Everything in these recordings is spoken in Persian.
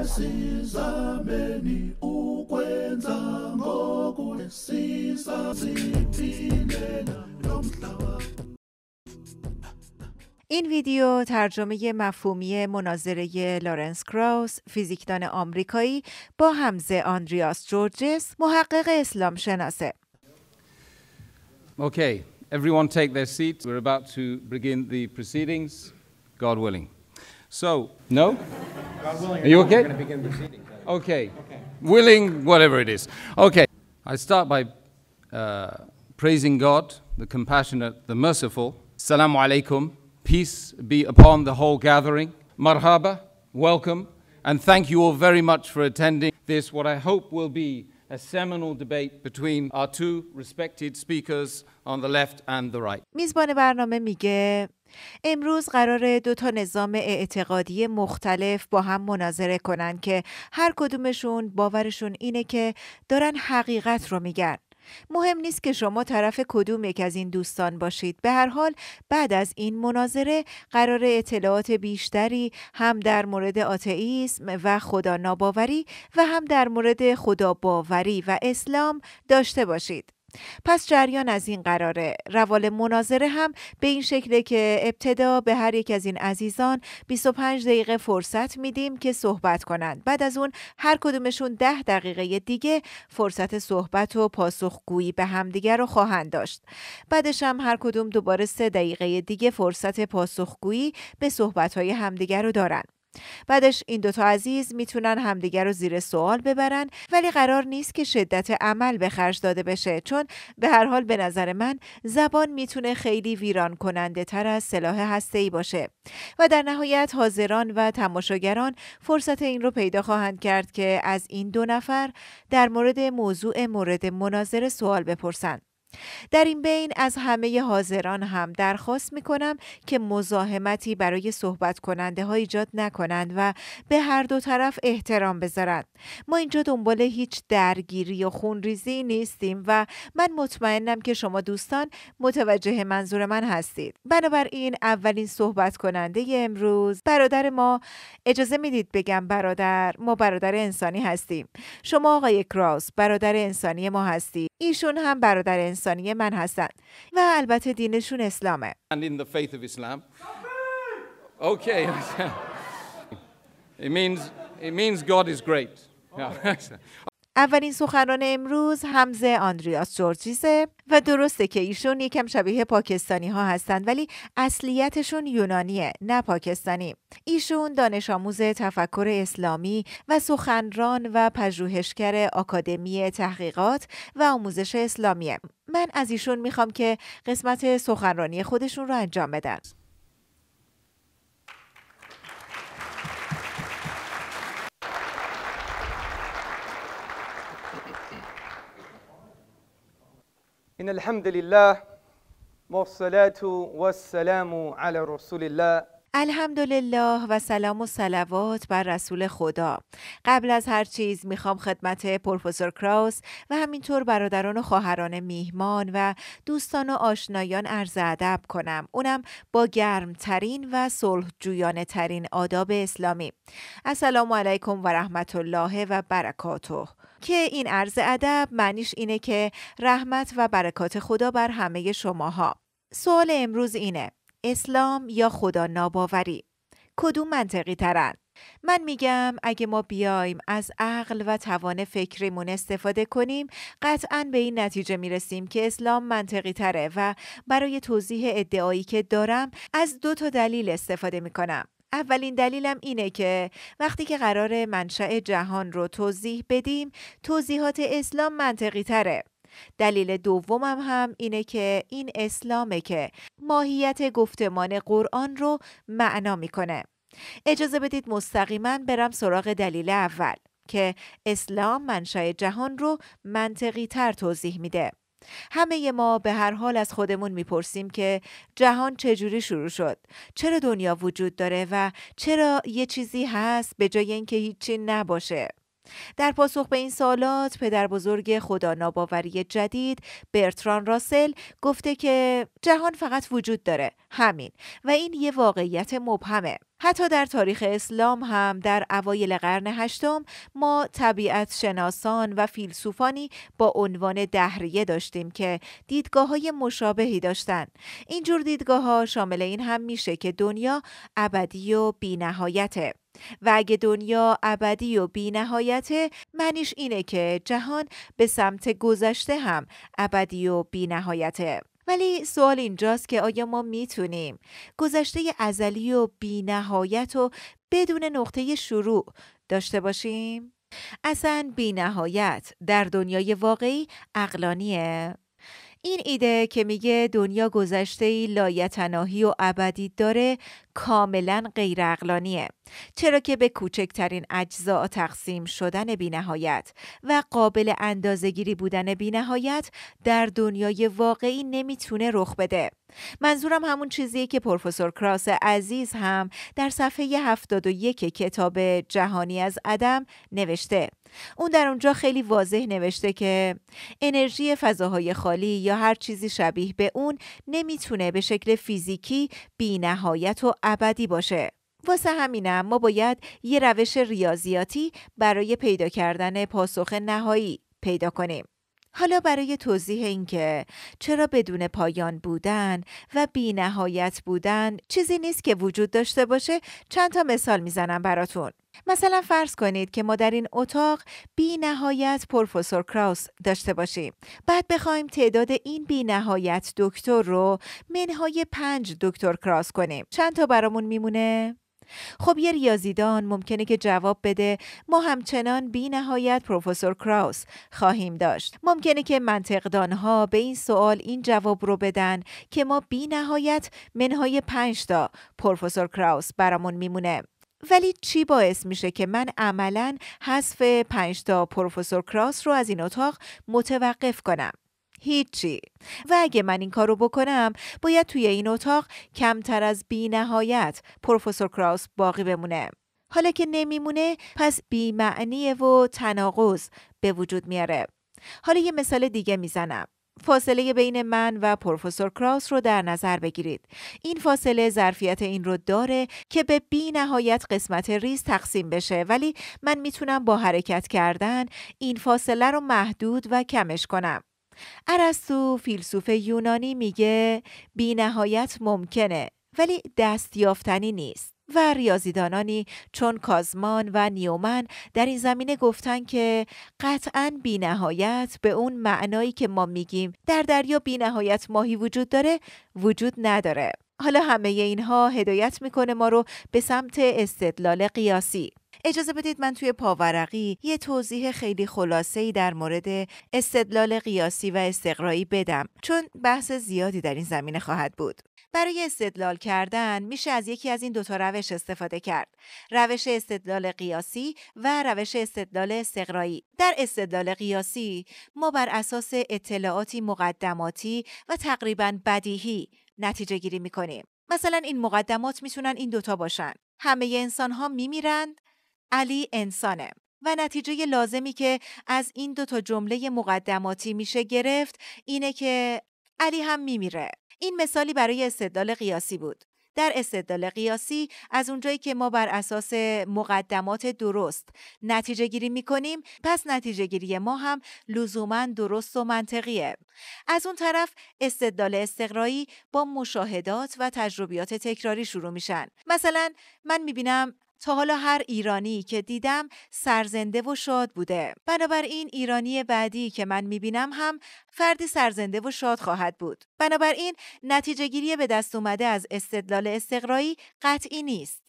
esizameni ukwenza این ویدیو ترجمه مفهومی مناظره لارنس کراوس فیزیکدان آمریکایی با همزه آندریاس جورجس محقق اسلام شناسه Okay, everyone take their seats. We're about to begin the proceedings, God willing. So, no? Willing, Are you okay? Okay. okay. Willing, whatever it is. Okay. I start by uh, praising God, the compassionate, the merciful. Salam alaikum. Peace be upon the whole gathering. Marhaba, welcome, and thank you all very much for attending this, what I hope will be a seminal debate between our two respected speakers on the left and the right. میزبان برنامه میگه امروز قرار دو تا نظام اعتقادی مختلف با هم مناظره کنن که هر کدومشون باورشون اینه که دارن حقیقت رو میگن. مهم نیست که شما طرف کدوم یک از این دوستان باشید به هر حال بعد از این مناظره قرار اطلاعات بیشتری هم در مورد آتئیسم و خدا ناباوری و هم در مورد خدا باوری و اسلام داشته باشید پس جریان از این قراره روال مناظره هم به این شکله که ابتدا به هر یک از این عزیزان 25 دقیقه فرصت میدیم که صحبت کنند بعد از اون هر کدومشون 10 دقیقه دیگه فرصت صحبت و پاسخگویی به همدیگر رو خواهند داشت بعدش هم هر کدوم دوباره 3 دقیقه دیگه فرصت پاسخگویی به صحبت های همدیگه رو دارند بعدش این دوتا عزیز میتونن همدیگر رو زیر سوال ببرن ولی قرار نیست که شدت عمل به خرج داده بشه چون به هر حال به نظر من زبان میتونه خیلی ویران کننده تر از سلاح هسته باشه و در نهایت حاضران و تماشاگران فرصت این رو پیدا خواهند کرد که از این دو نفر در مورد موضوع مورد مناظره سوال بپرسند در این بین از همه حاضران هم درخواست می کنم که مزاحمتی برای صحبت کننده ها ایجاد نکنند و به هر دو طرف احترام بذارند. ما اینجا دنبال هیچ درگیری و خونریزی نیستیم و من مطمئنم که شما دوستان متوجه منظور من هستید. بنابراین اولین صحبت کننده امروز برادر ما اجازه میدید بگم برادر ما برادر انسانی هستیم. شما آقای کراوس برادر انسانی ما هستید. ایشون هم برادر انسانی انسانی من هستند و البته دینشون اسلامه and in the faith of Islam. Okay. it means it means God is great. اولین سخنران امروز همزه آندریاس جورجیسه و درسته که ایشون یکم شبیه پاکستانی ها هستند ولی اصلیتشون یونانیه نه پاکستانی ایشون دانش آموز تفکر اسلامی و سخنران و پژوهشگر آکادمی تحقیقات و آموزش اسلامیه من از ایشون میخوام که قسمت سخنرانی خودشون رو انجام بدن إن الحمد لله والصلاة والسلام على رسول الله الحمدلله و سلام و سلوات بر رسول خدا قبل از هر چیز میخوام خدمت پروفسور کراوس و همینطور برادران و خواهران میهمان و دوستان و آشنایان عرض ادب کنم اونم با گرمترین و جویانه ترین آداب اسلامی السلام علیکم و رحمت الله و برکاته که این عرض ادب معنیش اینه که رحمت و برکات خدا بر همه شماها سوال امروز اینه اسلام یا خدا ناباوری کدوم منطقی ترن من میگم اگه ما بیایم از عقل و توان فکریمون استفاده کنیم قطعا به این نتیجه میرسیم که اسلام منطقی تره و برای توضیح ادعایی که دارم از دو تا دلیل استفاده میکنم اولین دلیلم اینه که وقتی که قرار منشأ جهان رو توضیح بدیم توضیحات اسلام منطقی تره. دلیل دومم هم اینه که این اسلامه که ماهیت گفتمان قرآن رو معنا میکنه. اجازه بدید مستقیما برم سراغ دلیل اول که اسلام منشأ جهان رو منطقی تر توضیح میده. همه ما به هر حال از خودمون میپرسیم که جهان چجوری شروع شد چرا دنیا وجود داره و چرا یه چیزی هست به جای اینکه هیچی نباشه در پاسخ به این سالات پدر بزرگ خدا ناباوری جدید برتران راسل گفته که جهان فقط وجود داره همین و این یه واقعیت مبهمه حتی در تاریخ اسلام هم در اوایل قرن هشتم ما طبیعت شناسان و فیلسوفانی با عنوان دهریه داشتیم که دیدگاه های مشابهی داشتند. اینجور دیدگاه ها شامل این هم میشه که دنیا ابدی و نهایته و اگه دنیا ابدی و نهایته معنیش اینه که جهان به سمت گذشته هم ابدی و نهایته ولی سوال اینجاست که آیا ما میتونیم گذشته ازلی و بینهایت و بدون نقطه شروع داشته باشیم؟ اصلا بینهایت در دنیای واقعی اقلانیه؟ این ایده که میگه دنیا گذشته ای لایتناهی و ابدی داره کاملا غیر چرا که به کوچکترین اجزا تقسیم شدن بینهایت و قابل اندازگیری بودن بینهایت در دنیای واقعی نمیتونه رخ بده منظورم همون چیزیه که پروفسور کراس عزیز هم در صفحه 71 کتاب جهانی از عدم نوشته اون در اونجا خیلی واضح نوشته که انرژی فضاهای خالی یا هر چیزی شبیه به اون نمیتونه به شکل فیزیکی بی نهایت و ابدی باشه. واسه همینم ما باید یه روش ریاضیاتی برای پیدا کردن پاسخ نهایی پیدا کنیم. حالا برای توضیح اینکه چرا بدون پایان بودن و بی نهایت بودن چیزی نیست که وجود داشته باشه چند تا مثال میزنم براتون. مثلا فرض کنید که ما در این اتاق بی نهایت پروفسور کراوس داشته باشیم بعد بخوایم تعداد این بی نهایت دکتر رو منهای پنج دکتر کراوس کنیم چند تا برامون میمونه؟ خب یه ریاضیدان ممکنه که جواب بده ما همچنان بی نهایت پروفسور کراوس خواهیم داشت ممکنه که ها به این سوال این جواب رو بدن که ما بی نهایت منهای پنج تا پروفسور کراوس برامون میمونه ولی چی باعث میشه که من عملا حذف پنجتا تا پروفسور کراس رو از این اتاق متوقف کنم هیچی و اگه من این کارو بکنم باید توی این اتاق کمتر از بی نهایت پروفسور کراوس باقی بمونه حالا که نمیمونه پس بی معنیه و تناقض به وجود میاره حالا یه مثال دیگه میزنم فاصله بین من و پروفسور کراوس رو در نظر بگیرید. این فاصله ظرفیت این رو داره که به بی نهایت قسمت ریز تقسیم بشه ولی من میتونم با حرکت کردن این فاصله رو محدود و کمش کنم. ارستو فیلسوف یونانی میگه بینهایت ممکنه ولی دستیافتنی نیست و ریاضیدانانی چون کازمان و نیومن در این زمینه گفتن که قطعا بینهایت به اون معنایی که ما میگیم در دریا بی ماهی وجود داره وجود نداره حالا همه اینها هدایت میکنه ما رو به سمت استدلال قیاسی اجازه بدید من توی پاورقی یه توضیح خیلی خلاصه ای در مورد استدلال قیاسی و استقرایی بدم چون بحث زیادی در این زمینه خواهد بود برای استدلال کردن میشه از یکی از این دوتا روش استفاده کرد روش استدلال قیاسی و روش استدلال استقرایی در استدلال قیاسی ما بر اساس اطلاعاتی مقدماتی و تقریبا بدیهی نتیجه گیری میکنیم مثلا این مقدمات میتونن این دوتا باشن همه انسان ها میمیرند علی انسانه و نتیجه لازمی که از این دوتا جمله مقدماتی میشه گرفت اینه که علی هم میمیره این مثالی برای استدلال قیاسی بود در استدلال قیاسی از اونجایی که ما بر اساس مقدمات درست نتیجه گیری کنیم پس نتیجه گیری ما هم لزوما درست و منطقیه از اون طرف استدلال استقرایی با مشاهدات و تجربیات تکراری شروع میشن مثلا من میبینم تا حالا هر ایرانی که دیدم سرزنده و شاد بوده بنابراین ایرانی بعدی که من میبینم هم فردی سرزنده و شاد خواهد بود بنابراین نتیجهگیری به دست اومده از استدلال استقرایی قطعی نیست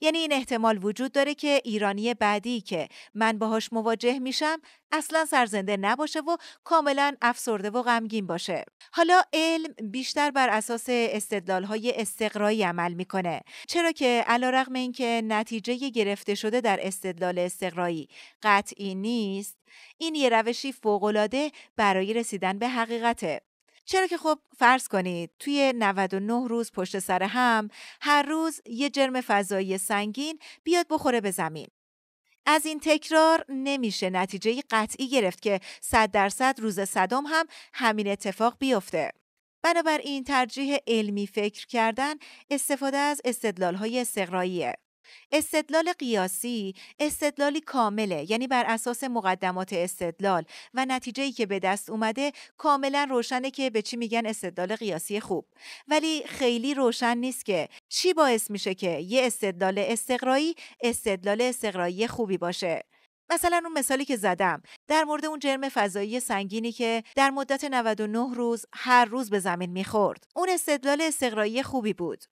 یعنی این احتمال وجود داره که ایرانی بعدی که من باهاش مواجه میشم اصلا سرزنده نباشه و کاملا افسرده و غمگین باشه حالا علم بیشتر بر اساس های استقرایی عمل میکنه چرا که علیرغم اینکه نتیجه گرفته شده در استدلال استقرایی قطعی نیست این یه روشی فوقالعاده برای رسیدن به حقیقته چرا که خب فرض کنید توی 99 روز پشت سر هم هر روز یه جرم فضایی سنگین بیاد بخوره به زمین از این تکرار نمیشه نتیجه قطعی گرفت که 100 درصد روز صدام هم همین اتفاق بیفته. بنابراین ترجیح علمی فکر کردن استفاده از استدلال های استدلال قیاسی استدلالی کامله یعنی بر اساس مقدمات استدلال و نتیجه که به دست اومده کاملا روشنه که به چی میگن استدلال قیاسی خوب ولی خیلی روشن نیست که چی باعث میشه که یه استدلال استقرایی استدلال استقرایی خوبی باشه مثلا اون مثالی که زدم در مورد اون جرم فضایی سنگینی که در مدت 99 روز هر روز به زمین میخورد اون استدلال استقرایی خوبی بود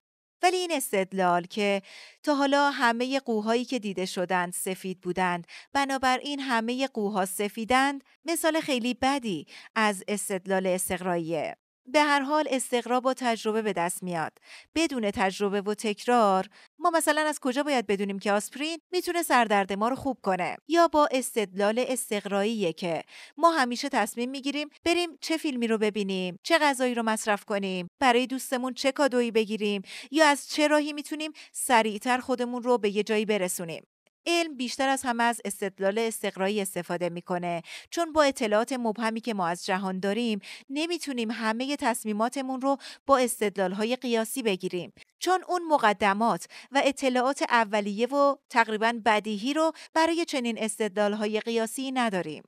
ولی این استدلال که تا حالا همه قوهایی که دیده شدند سفید بودند بنابراین همه قوها سفیدند مثال خیلی بدی از استدلال استقراییه به هر حال استقرا با تجربه به دست میاد بدون تجربه و تکرار ما مثلا از کجا باید بدونیم که آسپرین میتونه سردرد ما رو خوب کنه یا با استدلال استقراییه که ما همیشه تصمیم میگیریم بریم چه فیلمی رو ببینیم چه غذایی رو مصرف کنیم برای دوستمون چه کادویی بگیریم یا از چه راهی میتونیم سریعتر خودمون رو به یه جایی برسونیم علم بیشتر از همه از استدلال استقرایی استفاده میکنه چون با اطلاعات مبهمی که ما از جهان داریم نمیتونیم همه تصمیماتمون رو با استدلالهای قیاسی بگیریم چون اون مقدمات و اطلاعات اولیه و تقریبا بدیهی رو برای چنین استدلالهای قیاسی نداریم.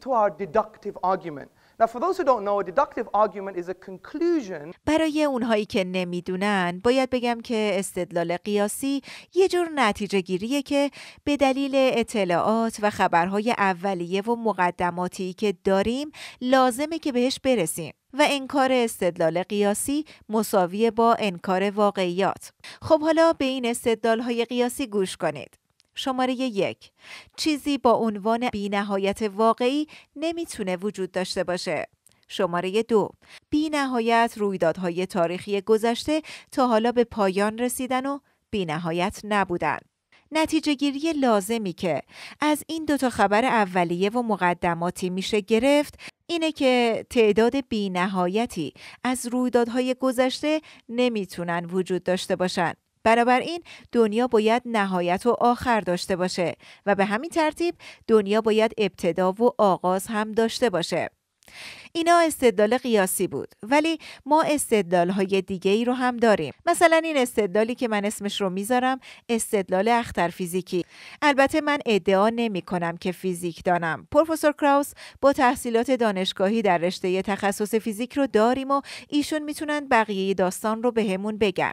to our argument. برای اونهایی که نمیدونن باید بگم که استدلال قیاسی یه جور نتیجه گیریه که به دلیل اطلاعات و خبرهای اولیه و مقدماتی که داریم لازمه که بهش برسیم و انکار استدلال قیاسی مساویه با انکار واقعیات خب حالا به این استدلال های قیاسی گوش کنید شماره یک چیزی با عنوان بینهایت واقعی نمیتونه وجود داشته باشه. شماره دو بی نهایت رویدادهای تاریخی گذشته تا حالا به پایان رسیدن و بی نهایت نبودن. نتیجه گیری لازمی که از این دوتا خبر اولیه و مقدماتی میشه گرفت اینه که تعداد بی نهایتی از رویدادهای گذشته نمیتونن وجود داشته باشند. بنابراین دنیا باید نهایت و آخر داشته باشه و به همین ترتیب دنیا باید ابتدا و آغاز هم داشته باشه. اینا استدلال قیاسی بود ولی ما استدلال های دیگه ای رو هم داریم مثلا این استدلالی که من اسمش رو میذارم استدلال اختر فیزیکی البته من ادعا نمی کنم که فیزیک دانم پروفسور کراوس با تحصیلات دانشگاهی در رشته تخصص فیزیک رو داریم و ایشون میتونن بقیه داستان رو بهمون بگن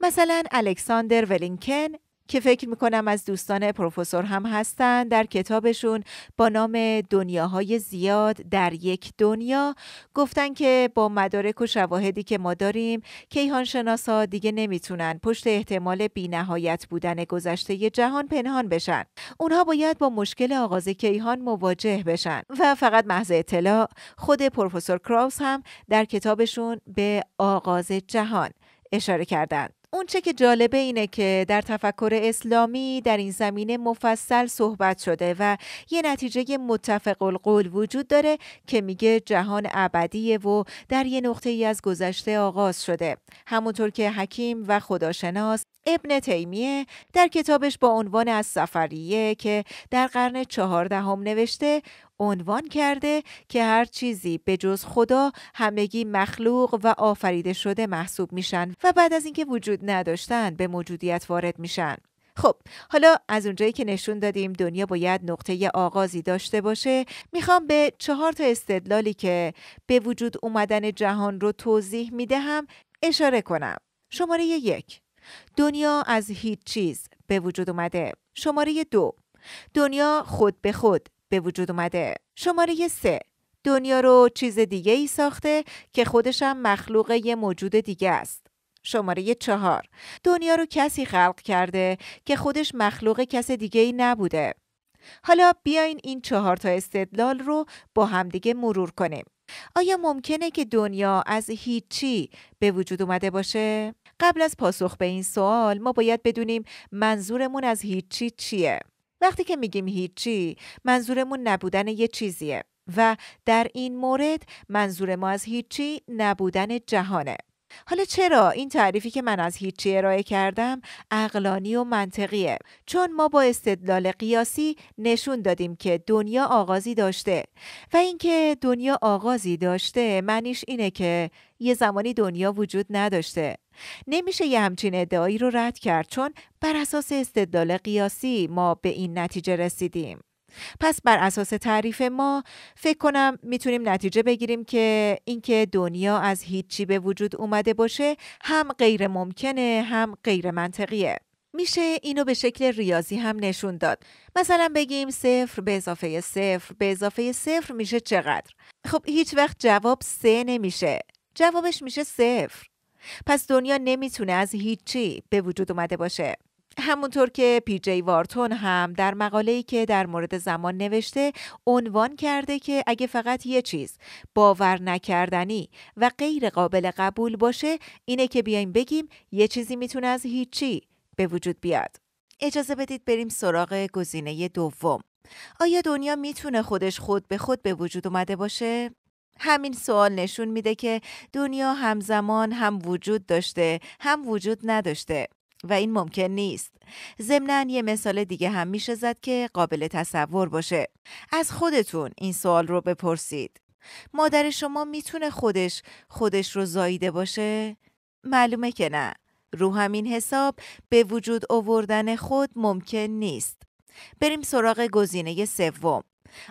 مثلا الکساندر ولینکن که فکر میکنم از دوستان پروفسور هم هستند در کتابشون با نام دنیاهای زیاد در یک دنیا گفتن که با مدارک و شواهدی که ما داریم کیهان دیگه نمیتونن پشت احتمال بینهایت بودن گذشته جهان پنهان بشن اونها باید با مشکل آغاز کیهان مواجه بشن و فقط محض اطلاع خود پروفسور کراوس هم در کتابشون به آغاز جهان اشاره کردند چه که جالبه اینه که در تفکر اسلامی در این زمینه مفصل صحبت شده و یه نتیجه متفق القول وجود داره که میگه جهان ابدیه و در یه نقطه ای از گذشته آغاز شده همونطور که حکیم و خداشناس ابن تیمیه در کتابش با عنوان از سفریه که در قرن چهاردهم نوشته عنوان کرده که هر چیزی به جز خدا همگی مخلوق و آفریده شده محسوب میشن و بعد از اینکه وجود نداشتن به موجودیت وارد میشن خب حالا از اونجایی که نشون دادیم دنیا باید نقطه آغازی داشته باشه میخوام به چهار تا استدلالی که به وجود اومدن جهان رو توضیح میدهم اشاره کنم شماره یک دنیا از هیچ چیز به وجود اومده شماره دو دنیا خود به خود به وجود اومده. شماره 3 دنیا رو چیز دیگه ای ساخته که خودشم مخلوق یه موجود دیگه است. شماره چهار دنیا رو کسی خلق کرده که خودش مخلوق کس دیگه ای نبوده. حالا بیاین این چهار تا استدلال رو با همدیگه مرور کنیم. آیا ممکنه که دنیا از هیچی به وجود اومده باشه؟ قبل از پاسخ به این سوال ما باید بدونیم منظورمون از هیچی چیه؟ وقتی که میگیم هیچی منظورمون نبودن یه چیزیه و در این مورد منظور ما از هیچی نبودن جهانه حالا چرا این تعریفی که من از هیچی ارائه کردم اقلانی و منطقیه چون ما با استدلال قیاسی نشون دادیم که دنیا آغازی داشته و اینکه دنیا آغازی داشته معنیش اینه که یه زمانی دنیا وجود نداشته نمیشه یه همچین ادعایی رو رد کرد چون بر اساس استدلال قیاسی ما به این نتیجه رسیدیم. پس بر اساس تعریف ما فکر کنم میتونیم نتیجه بگیریم که اینکه دنیا از هیچی به وجود اومده باشه هم غیر ممکنه هم غیر منطقیه. میشه اینو به شکل ریاضی هم نشون داد. مثلا بگیم صفر به اضافه صفر به اضافه صفر میشه چقدر؟ خب هیچ وقت جواب سه نمیشه. جوابش میشه صفر. پس دنیا نمیتونه از هیچی به وجود اومده باشه همونطور که پی جی وارتون هم در مقاله‌ای که در مورد زمان نوشته عنوان کرده که اگه فقط یه چیز باور نکردنی و غیر قابل قبول باشه اینه که بیایم بگیم یه چیزی میتونه از هیچی به وجود بیاد اجازه بدید بریم سراغ گزینه دوم آیا دنیا میتونه خودش خود به خود به وجود اومده باشه همین سوال نشون میده که دنیا همزمان هم وجود داشته هم وجود نداشته و این ممکن نیست. ضمنا یه مثال دیگه هم میشه زد که قابل تصور باشه. از خودتون این سوال رو بپرسید. مادر شما میتونه خودش خودش رو زاییده باشه؟ معلومه که نه. رو همین حساب به وجود آوردن خود ممکن نیست. بریم سراغ گزینه سوم.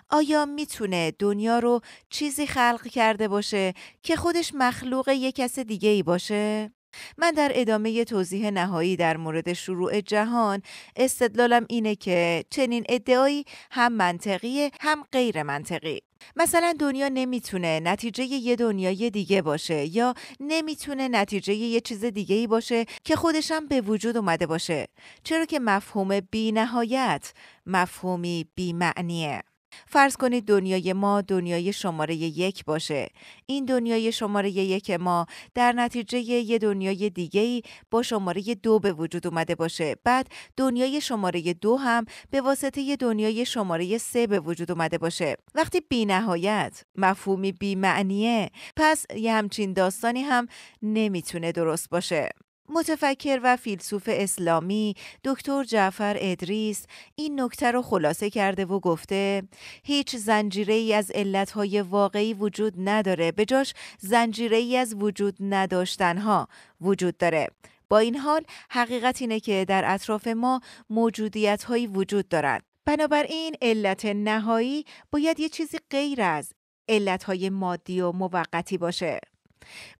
آیا میتونه دنیا رو چیزی خلق کرده باشه که خودش مخلوق یک کس دیگه ای باشه؟ من در ادامه توضیح نهایی در مورد شروع جهان استدلالم اینه که چنین ادعایی هم منطقیه هم غیر منطقی مثلا دنیا نمیتونه نتیجه یه دنیای دیگه باشه یا نمیتونه نتیجه یه چیز دیگه ای باشه که خودشم به وجود اومده باشه چرا که مفهوم بی نهایت مفهومی بی معنیه فرض کنید دنیای ما دنیای شماره یک باشه این دنیای شماره یک ما در نتیجه یه دنیای دیگه با شماره دو به وجود اومده باشه بعد دنیای شماره دو هم به واسطه یه دنیای شماره سه به وجود اومده باشه وقتی بی نهایت مفهومی بی معنیه پس یه همچین داستانی هم نمیتونه درست باشه متفکر و فیلسوف اسلامی دکتر جعفر ادریس این نکته رو خلاصه کرده و گفته هیچ زنجیره ای از علتهای واقعی وجود نداره به جاش زنجیره ای از وجود نداشتنها وجود داره با این حال حقیقت اینه که در اطراف ما موجودیت هایی وجود دارند بنابراین علت نهایی باید یه چیزی غیر از علت های مادی و موقتی باشه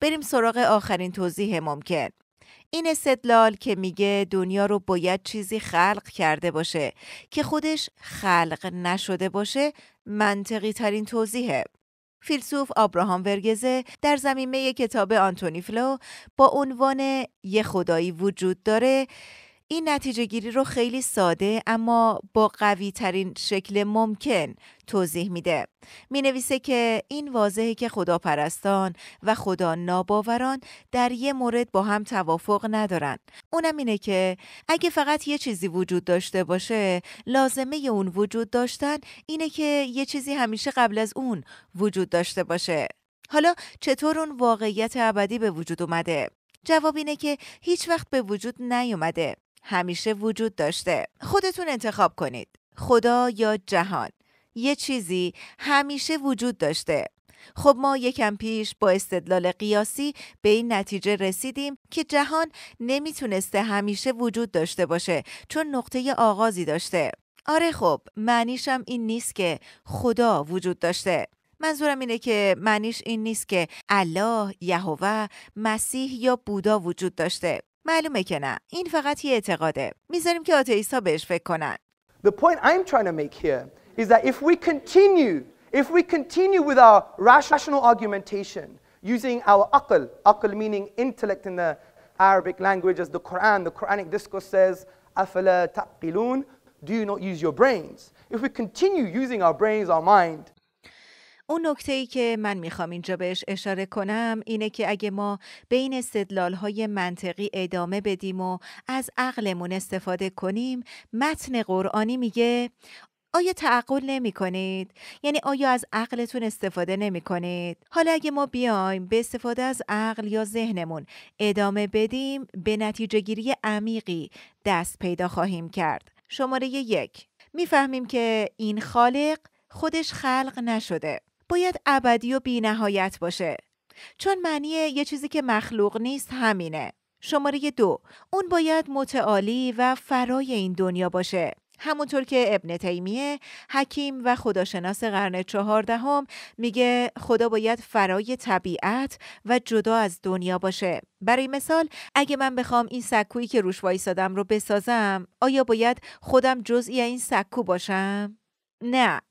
بریم سراغ آخرین توضیح ممکن این استدلال که میگه دنیا رو باید چیزی خلق کرده باشه که خودش خلق نشده باشه منطقی ترین توضیحه. فیلسوف آبراهام ورگزه در زمینه کتاب آنتونی فلو با عنوان یه خدایی وجود داره این نتیجه گیری رو خیلی ساده اما با قوی ترین شکل ممکن توضیح میده. می نویسه که این واضحه که خداپرستان و خدا ناباوران در یه مورد با هم توافق ندارن. اونم اینه که اگه فقط یه چیزی وجود داشته باشه لازمه اون وجود داشتن اینه که یه چیزی همیشه قبل از اون وجود داشته باشه. حالا چطور اون واقعیت ابدی به وجود اومده؟ جواب اینه که هیچ وقت به وجود نیومده همیشه وجود داشته خودتون انتخاب کنید خدا یا جهان یه چیزی همیشه وجود داشته خب ما یکم پیش با استدلال قیاسی به این نتیجه رسیدیم که جهان نمیتونسته همیشه وجود داشته باشه چون نقطه آغازی داشته آره خب معنیشم این نیست که خدا وجود داشته منظورم اینه که معنیش این نیست که الله، یهوه، مسیح یا بودا وجود داشته معلومه که نه این فقط یه اعتقاده میذاریم که آتئیست‌ها بهش فکر کنن The point I'm trying to make here is that if we continue if we continue with our rational argumentation using our aql aql meaning intellect in the Arabic language as the Quran the Quranic discourse says afala taqilun do you not use your brains if we continue using our brains our mind اون نکته ای که من میخوام اینجا بهش اشاره کنم اینه که اگه ما بین این استدلال های منطقی ادامه بدیم و از عقلمون استفاده کنیم متن قرآنی میگه آیا تعقل نمی کنید؟ یعنی آیا از عقلتون استفاده نمی کنید؟ حالا اگه ما بیایم به استفاده از عقل یا ذهنمون ادامه بدیم به نتیجه گیری عمیقی دست پیدا خواهیم کرد. شماره یک میفهمیم که این خالق خودش خلق نشده. باید ابدی و بینهایت باشه چون معنی یه چیزی که مخلوق نیست همینه شماره دو اون باید متعالی و فرای این دنیا باشه همونطور که ابن تیمیه حکیم و خداشناس قرن چهاردهم میگه خدا باید فرای طبیعت و جدا از دنیا باشه برای مثال اگه من بخوام این سکویی که روش وایسادم رو بسازم آیا باید خودم جزئی این سکو باشم نه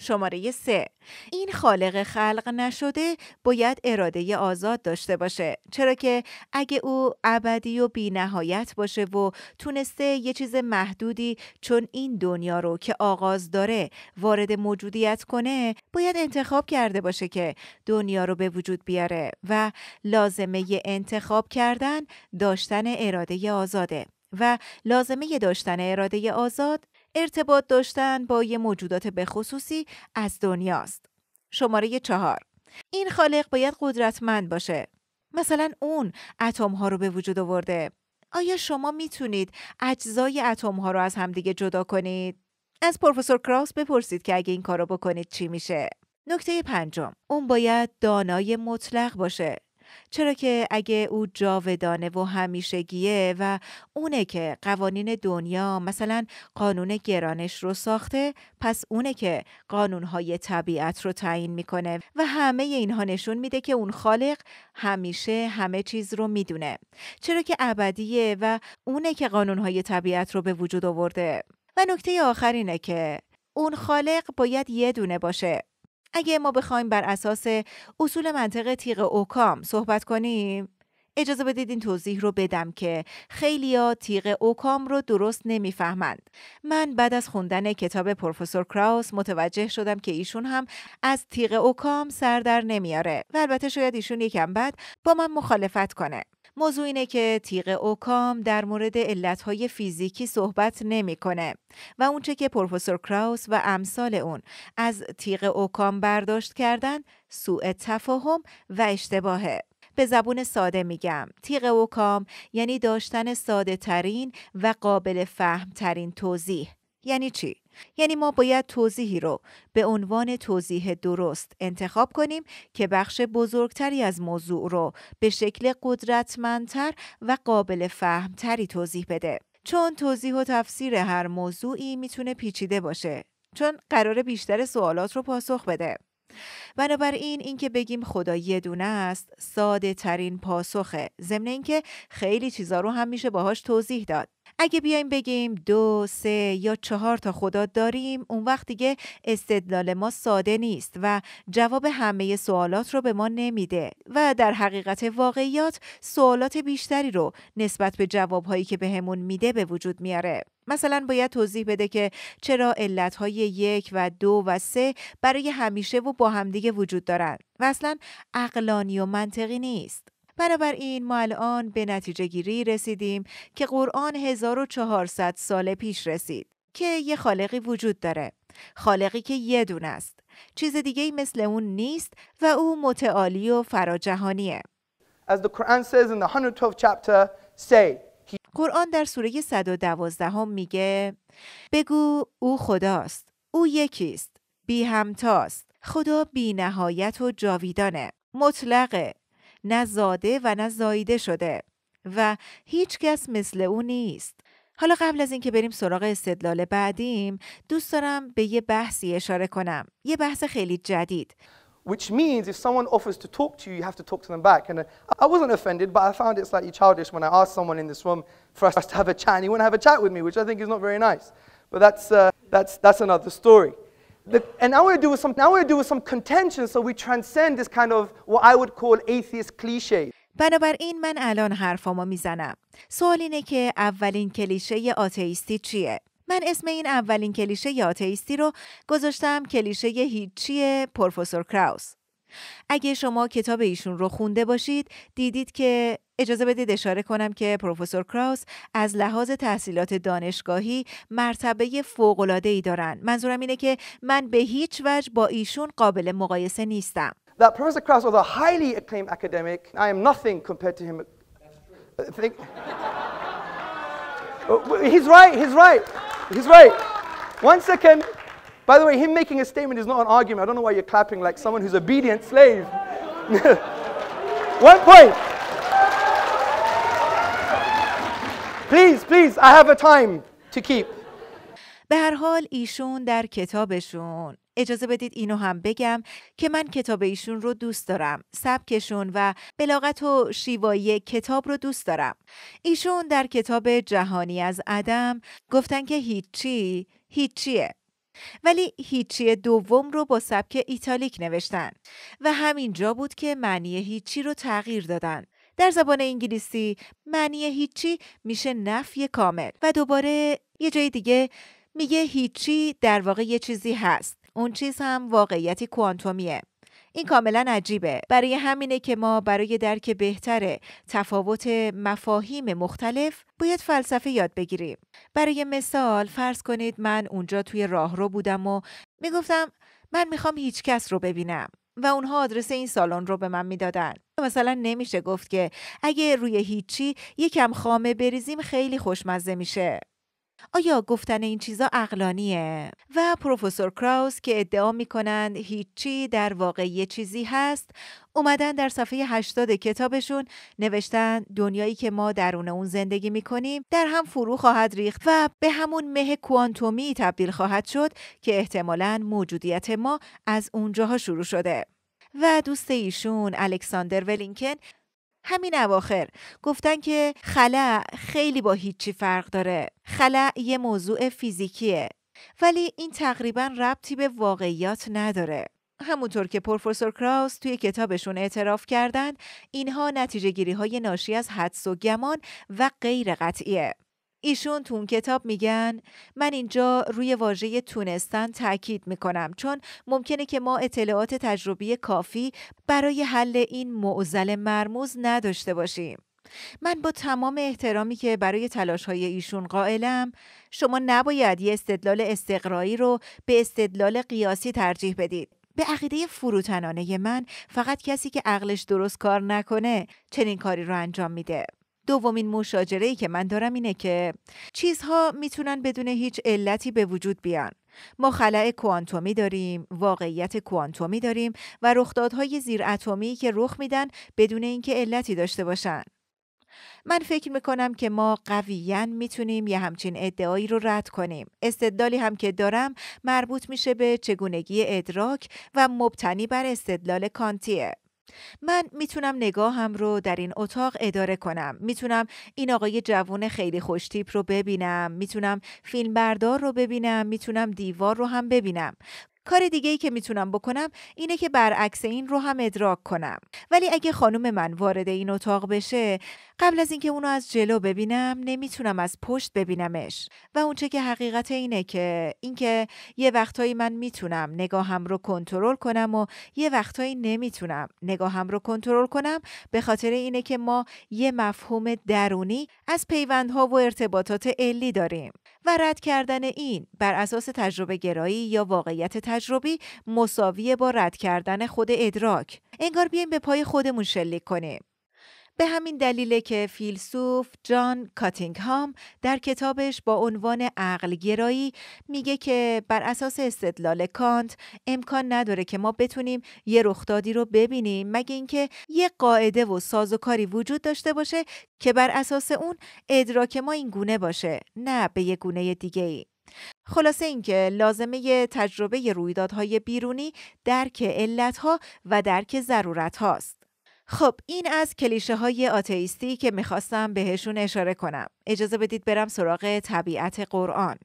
شماره 3 این خالق خلق نشده باید اراده آزاد داشته باشه چرا که اگه او ابدی و بینهایت باشه و تونسته یه چیز محدودی چون این دنیا رو که آغاز داره وارد موجودیت کنه باید انتخاب کرده باشه که دنیا رو به وجود بیاره و لازمه ی انتخاب کردن داشتن اراده آزاده و لازمه داشتن اراده آزاد ارتباط داشتن با یه موجودات به خصوصی از دنیاست. شماره چهار این خالق باید قدرتمند باشه. مثلا اون اتم ها رو به وجود آورده. آیا شما میتونید اجزای اتم ها رو از همدیگه جدا کنید؟ از پروفسور کراوس بپرسید که اگه این کارو بکنید چی میشه؟ نکته پنجم اون باید دانای مطلق باشه چرا که اگه او جاودانه و همیشگیه و اونه که قوانین دنیا مثلا قانون گرانش رو ساخته پس اونه که قانونهای طبیعت رو تعیین میکنه و همه اینها نشون میده که اون خالق همیشه همه چیز رو میدونه چرا که ابدیه و اونه که قانونهای طبیعت رو به وجود آورده و نکته آخر اینه که اون خالق باید یه دونه باشه اگه ما بخوایم بر اساس اصول منطق تیغ اوکام صحبت کنیم اجازه بدید این توضیح رو بدم که خیلیا تیغ اوکام رو درست نمیفهمند. من بعد از خوندن کتاب پروفسور کراوس متوجه شدم که ایشون هم از تیغ اوکام سر در نمیاره و البته شاید ایشون یکم بعد با من مخالفت کنه. موضوع اینه که تیغ اوکام در مورد علتهای فیزیکی صحبت نمیکنه و اونچه که پروفسور کراوس و امثال اون از تیغ اوکام برداشت کردن سوء تفاهم و اشتباهه. به زبون ساده میگم تیغ اوکام یعنی داشتن ساده ترین و قابل فهم ترین توضیح یعنی چی؟ یعنی ما باید توضیحی رو به عنوان توضیح درست انتخاب کنیم که بخش بزرگتری از موضوع رو به شکل قدرتمندتر و قابل فهمتری توضیح بده چون توضیح و تفسیر هر موضوعی میتونه پیچیده باشه چون قرار بیشتر سوالات رو پاسخ بده بنابراین اینکه بگیم خدا یه دونه است ساده ترین پاسخه ضمن اینکه خیلی چیزا رو هم میشه باهاش توضیح داد اگه بیایم بگیم دو سه یا چهار تا خدا داریم اون وقت دیگه استدلال ما ساده نیست و جواب همه سوالات رو به ما نمیده و در حقیقت واقعیات سوالات بیشتری رو نسبت به جوابهایی که بهمون میده به وجود میاره مثلا باید توضیح بده که چرا علتهای یک و دو و سه برای همیشه و با همدیگه وجود دارند و اصلا اقلانی و منطقی نیست بنابراین ما الان به نتیجه گیری رسیدیم که قرآن 1400 سال پیش رسید که یه خالقی وجود داره خالقی که یه دونه است چیز دیگه مثل اون نیست و او متعالی و فراجهانیه As قرآن در سوره 112 هم میگه بگو او خداست او یکیست بی همتاست خدا بی نهایت و جاویدانه مطلقه نه زاده و نه زایده شده و هیچ کس مثل او نیست. حالا قبل از اینکه بریم سراغ استدلال بعدیم دوست دارم به یه بحثی اشاره کنم. یه بحث خیلی جدید. Which means if someone offers to talk to you, you have to talk to them back. And I wasn't offended, but I found it slightly childish when I asked someone in this room for us to have a chat, and he wouldn't have a chat with me, which I think is not very nice. But that's, uh, that's, that's another story. The, and I want to do some, I want to some contention so we transcend this kind of what I would call atheist cliché. بنابراین من الان حرفامو میزنم. سوال اینه که اولین کلیشه آتیستی چیه؟ من اسم این اولین کلیشه آتیستی رو گذاشتم کلیشه هیچیه پروفسور کراوس. اگه شما کتاب ایشون رو خونده باشید دیدید که اجازه بدید اشاره کنم که پروفسور کراوس از لحاظ تحصیلات دانشگاهی مرتبه فوق‌العاده‌ای ای دارن منظورم اینه که من به هیچ وجه با ایشون قابل مقایسه نیستم he's right, he's right, he's right. One second. By the way, him making a statement is not an argument. I don't know why you're clapping like someone who's obedient slave. One point. Please, please, I have a time to keep. به هر حال ایشون در کتابشون اجازه بدید اینو هم بگم که من کتاب ایشون رو دوست دارم سبکشون و بلاغت و شیوایی کتاب رو دوست دارم ایشون در کتاب جهانی از عدم گفتن که هیچی هیچیه ولی هیچی دوم رو با سبک ایتالیک نوشتن و همینجا بود که معنی هیچی رو تغییر دادن در زبان انگلیسی معنی هیچی میشه نفی کامل و دوباره یه جای دیگه میگه هیچی در واقع یه چیزی هست اون چیز هم واقعیتی کوانتومیه این کاملا عجیبه برای همینه که ما برای درک بهتر تفاوت مفاهیم مختلف باید فلسفه یاد بگیریم برای مثال فرض کنید من اونجا توی راهرو بودم و میگفتم من میخوام هیچ کس رو ببینم و اونها آدرس این سالن رو به من میدادن مثلا نمیشه گفت که اگه روی هیچی یکم خامه بریزیم خیلی خوشمزه میشه آیا گفتن این چیزا اقلانیه؟ و پروفسور کراوس که ادعا کنند هیچی در واقع یه چیزی هست اومدن در صفحه 80 کتابشون نوشتن دنیایی که ما درون اون زندگی میکنیم در هم فرو خواهد ریخت و به همون مه کوانتومی تبدیل خواهد شد که احتمالا موجودیت ما از اونجاها شروع شده. و دوست ایشون الکساندر ولینکن همین اواخر گفتن که خلع خیلی با هیچی فرق داره خلع یه موضوع فیزیکیه ولی این تقریبا ربطی به واقعیات نداره همونطور که پروفسور کراوس توی کتابشون اعتراف کردند اینها نتیجه گیری های ناشی از حدس و گمان و غیر قطعیه ایشون تو اون کتاب میگن من اینجا روی واژه تونستان تاکید میکنم چون ممکنه که ما اطلاعات تجربی کافی برای حل این معضل مرموز نداشته باشیم من با تمام احترامی که برای تلاش های ایشون قائلم شما نباید یه استدلال استقرایی رو به استدلال قیاسی ترجیح بدید به عقیده فروتنانه من فقط کسی که عقلش درست کار نکنه چنین کاری رو انجام میده دومین مشاجره ای که من دارم اینه که چیزها میتونن بدون هیچ علتی به وجود بیان ما خلع کوانتومی داریم، واقعیت کوانتومی داریم و رخدادهای زیر اتمی که رخ میدن بدون اینکه علتی داشته باشن. من فکر میکنم که ما قویین میتونیم یه همچین ادعایی رو رد کنیم. استدلالی هم که دارم مربوط میشه به چگونگی ادراک و مبتنی بر استدلال کانتیه. من میتونم نگاهم رو در این اتاق اداره کنم میتونم این آقای جوون خیلی خوشتیپ رو ببینم میتونم فیلم بردار رو ببینم میتونم دیوار رو هم ببینم کار دیگه ای که میتونم بکنم اینه که برعکس این رو هم ادراک کنم ولی اگه خانم من وارد این اتاق بشه قبل از اینکه اونو از جلو ببینم نمیتونم از پشت ببینمش و اونچه که حقیقت اینه که اینکه یه وقتایی من میتونم نگاهم رو کنترل کنم و یه وقتایی نمیتونم نگاهم رو کنترل کنم به خاطر اینه که ما یه مفهوم درونی از پیوندها و ارتباطات علی داریم و رد کردن این بر اساس تجربه گرایی یا واقعیت تجربی مساوی با رد کردن خود ادراک انگار بیایم به پای خودمون شلیک کنیم به همین دلیله که فیلسوف جان کاتینگهام در کتابش با عنوان عقل گرایی میگه که بر اساس استدلال کانت امکان نداره که ما بتونیم یه رخدادی رو ببینیم مگه اینکه یه قاعده و سازوکاری وجود داشته باشه که بر اساس اون ادراک ما این گونه باشه نه به یه گونه دیگه ای. خلاصه اینکه لازمه تجربه رویدادهای بیرونی درک علتها و درک ضرورت هاست. خب این از کلیشه های آتئیستی که میخواستم بهشون اشاره کنم. اجازه بدید برم سراغ طبیعت قرآن.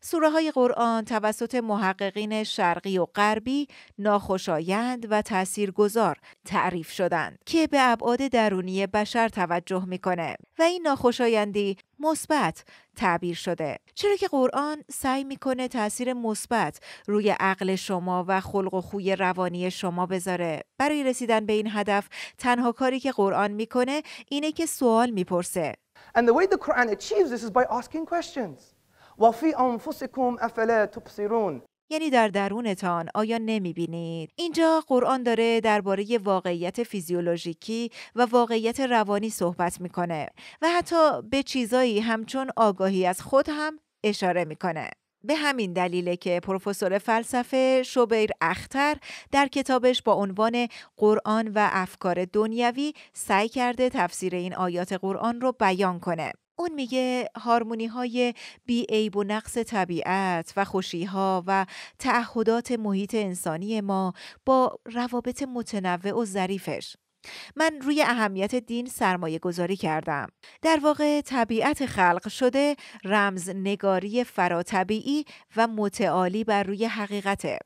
سوره های قرآن توسط محققین شرقی و غربی ناخوشایند و تاثیرگذار تعریف شدند که به ابعاد درونی بشر توجه میکنه و این ناخوشایندی مثبت تعبیر شده چرا که قرآن سعی میکنه تاثیر مثبت روی عقل شما و خلق و خوی روانی شما بذاره برای رسیدن به این هدف تنها کاری که قرآن میکنه اینه که سوال میپرسه And the way the Quran achieves this is by asking questions. و فی انفسکم افلا تبصرون یعنی در درونتان آیا نمی بینید؟ اینجا قرآن داره درباره واقعیت فیزیولوژیکی و واقعیت روانی صحبت میکنه و حتی به چیزایی همچون آگاهی از خود هم اشاره میکنه. به همین دلیله که پروفسور فلسفه شوبیر اختر در کتابش با عنوان قرآن و افکار دنیوی سعی کرده تفسیر این آیات قرآن رو بیان کنه. اون میگه هارمونی های بی و نقص طبیعت و خوشی ها و تعهدات محیط انسانی ما با روابط متنوع و ظریفش من روی اهمیت دین سرمایه گذاری کردم. در واقع طبیعت خلق شده رمز نگاری فراتبیعی و متعالی بر روی حقیقته.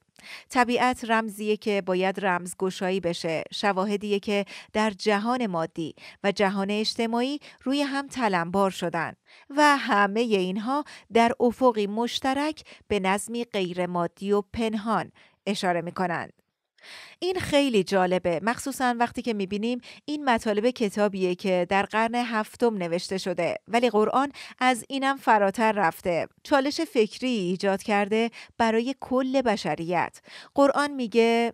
طبیعت رمزیه که باید رمز گشایی بشه شواهدیه که در جهان مادی و جهان اجتماعی روی هم تلمبار شدن و همه اینها در افقی مشترک به نظمی مادی و پنهان اشاره می کنند. این خیلی جالبه مخصوصا وقتی که میبینیم این مطالب کتابیه که در قرن هفتم نوشته شده ولی قرآن از اینم فراتر رفته چالش فکری ایجاد کرده برای کل بشریت قرآن میگه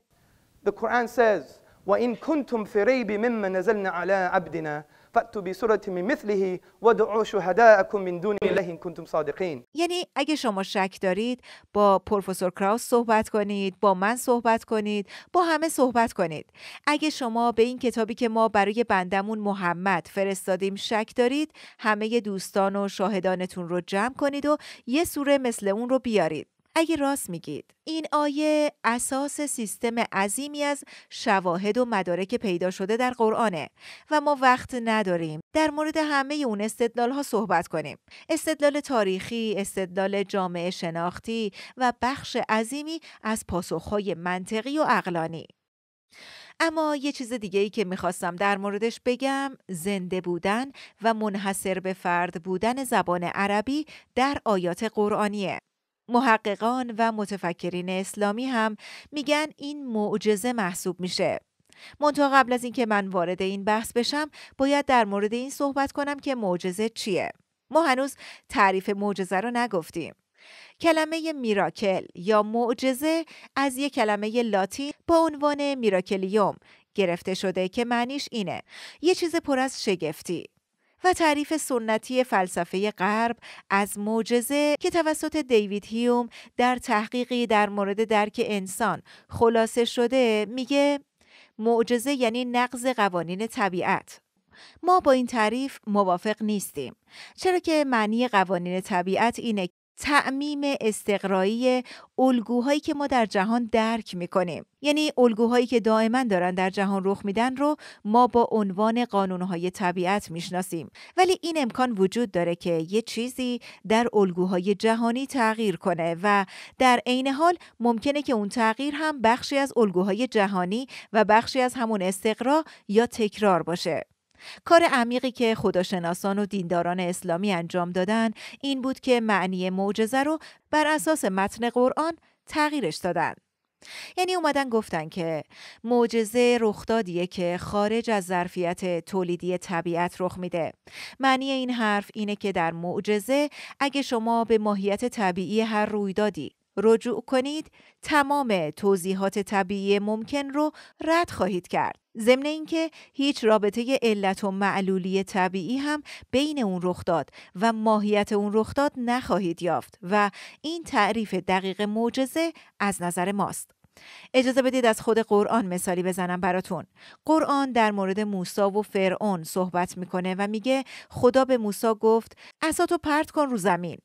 The Quran says و این کنتم فریب مما نزلنا علی عبدنا فأتوا بسورة من مثله ودعوا شهداءكم من دون الله إن صادقین یعنی اگه شما شک دارید با پروفسور کراوس صحبت کنید با من صحبت کنید با همه صحبت کنید اگه شما به این کتابی که ما برای بندمون محمد فرستادیم شک دارید همه دوستان و شاهدانتون رو جمع کنید و یه سوره مثل اون رو بیارید اگه راست میگید این آیه اساس سیستم عظیمی از شواهد و مدارک پیدا شده در قرآنه و ما وقت نداریم در مورد همه اون استدلال ها صحبت کنیم استدلال تاریخی استدلال جامعه شناختی و بخش عظیمی از پاسخهای منطقی و اقلانی. اما یه چیز دیگه ای که میخواستم در موردش بگم زنده بودن و منحصر به فرد بودن زبان عربی در آیات قرآنیه. محققان و متفکرین اسلامی هم میگن این معجزه محسوب میشه. منتها قبل از اینکه من وارد این بحث بشم باید در مورد این صحبت کنم که معجزه چیه ما هنوز تعریف معجزه رو نگفتیم کلمه میراکل یا معجزه از یک کلمه لاتین با عنوان میراکلیوم گرفته شده که معنیش اینه یه چیز پر از شگفتی و تعریف سنتی فلسفه غرب از معجزه که توسط دیوید هیوم در تحقیقی در مورد درک انسان خلاصه شده میگه معجزه یعنی نقض قوانین طبیعت ما با این تعریف موافق نیستیم چرا که معنی قوانین طبیعت اینه تعمیم استقرایی الگوهایی که ما در جهان درک میکنیم یعنی الگوهایی که دائما دارن در جهان رخ میدن رو ما با عنوان قانونهای طبیعت میشناسیم ولی این امکان وجود داره که یه چیزی در الگوهای جهانی تغییر کنه و در عین حال ممکنه که اون تغییر هم بخشی از الگوهای جهانی و بخشی از همون استقرا یا تکرار باشه کار عمیقی که خداشناسان و دینداران اسلامی انجام دادن این بود که معنی معجزه رو بر اساس متن قرآن تغییرش دادن. یعنی اومدن گفتن که معجزه رخدادیه که خارج از ظرفیت تولیدی طبیعت رخ میده معنی این حرف اینه که در معجزه اگه شما به ماهیت طبیعی هر رویدادی رجوع کنید تمام توضیحات طبیعی ممکن رو رد خواهید کرد ضمن اینکه هیچ رابطه علت و معلولی طبیعی هم بین اون رخ داد و ماهیت اون داد نخواهید یافت و این تعریف دقیق معجزه از نظر ماست اجازه بدید از خود قرآن مثالی بزنم براتون قرآن در مورد موسا و فرعون صحبت میکنه و میگه خدا به موسا گفت اساتو پرت کن رو زمین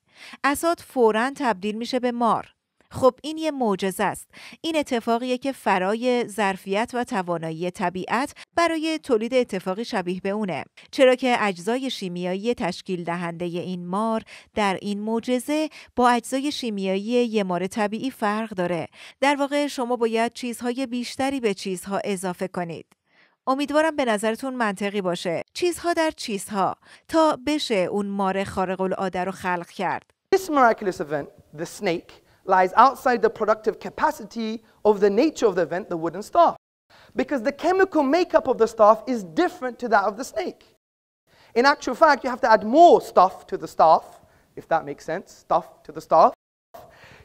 اسات فورا تبدیل میشه به مار خب این یه معجزه است این اتفاقیه که فرای ظرفیت و توانایی طبیعت برای تولید اتفاقی شبیه به اونه چرا که اجزای شیمیایی تشکیل دهنده این مار در این معجزه با اجزای شیمیایی یه مار طبیعی فرق داره در واقع شما باید چیزهای بیشتری به چیزها اضافه کنید امیدوارم به نظرتون منطقی باشه چیزها در چیزها تا بشه اون مار خارق العاده رو خلق کرد lies outside the productive capacity of the nature of the event, the wooden staff. Because the chemical makeup of the staff is different to that of the snake. In actual fact, you have to add more stuff to the staff, if that makes sense, stuff to the staff,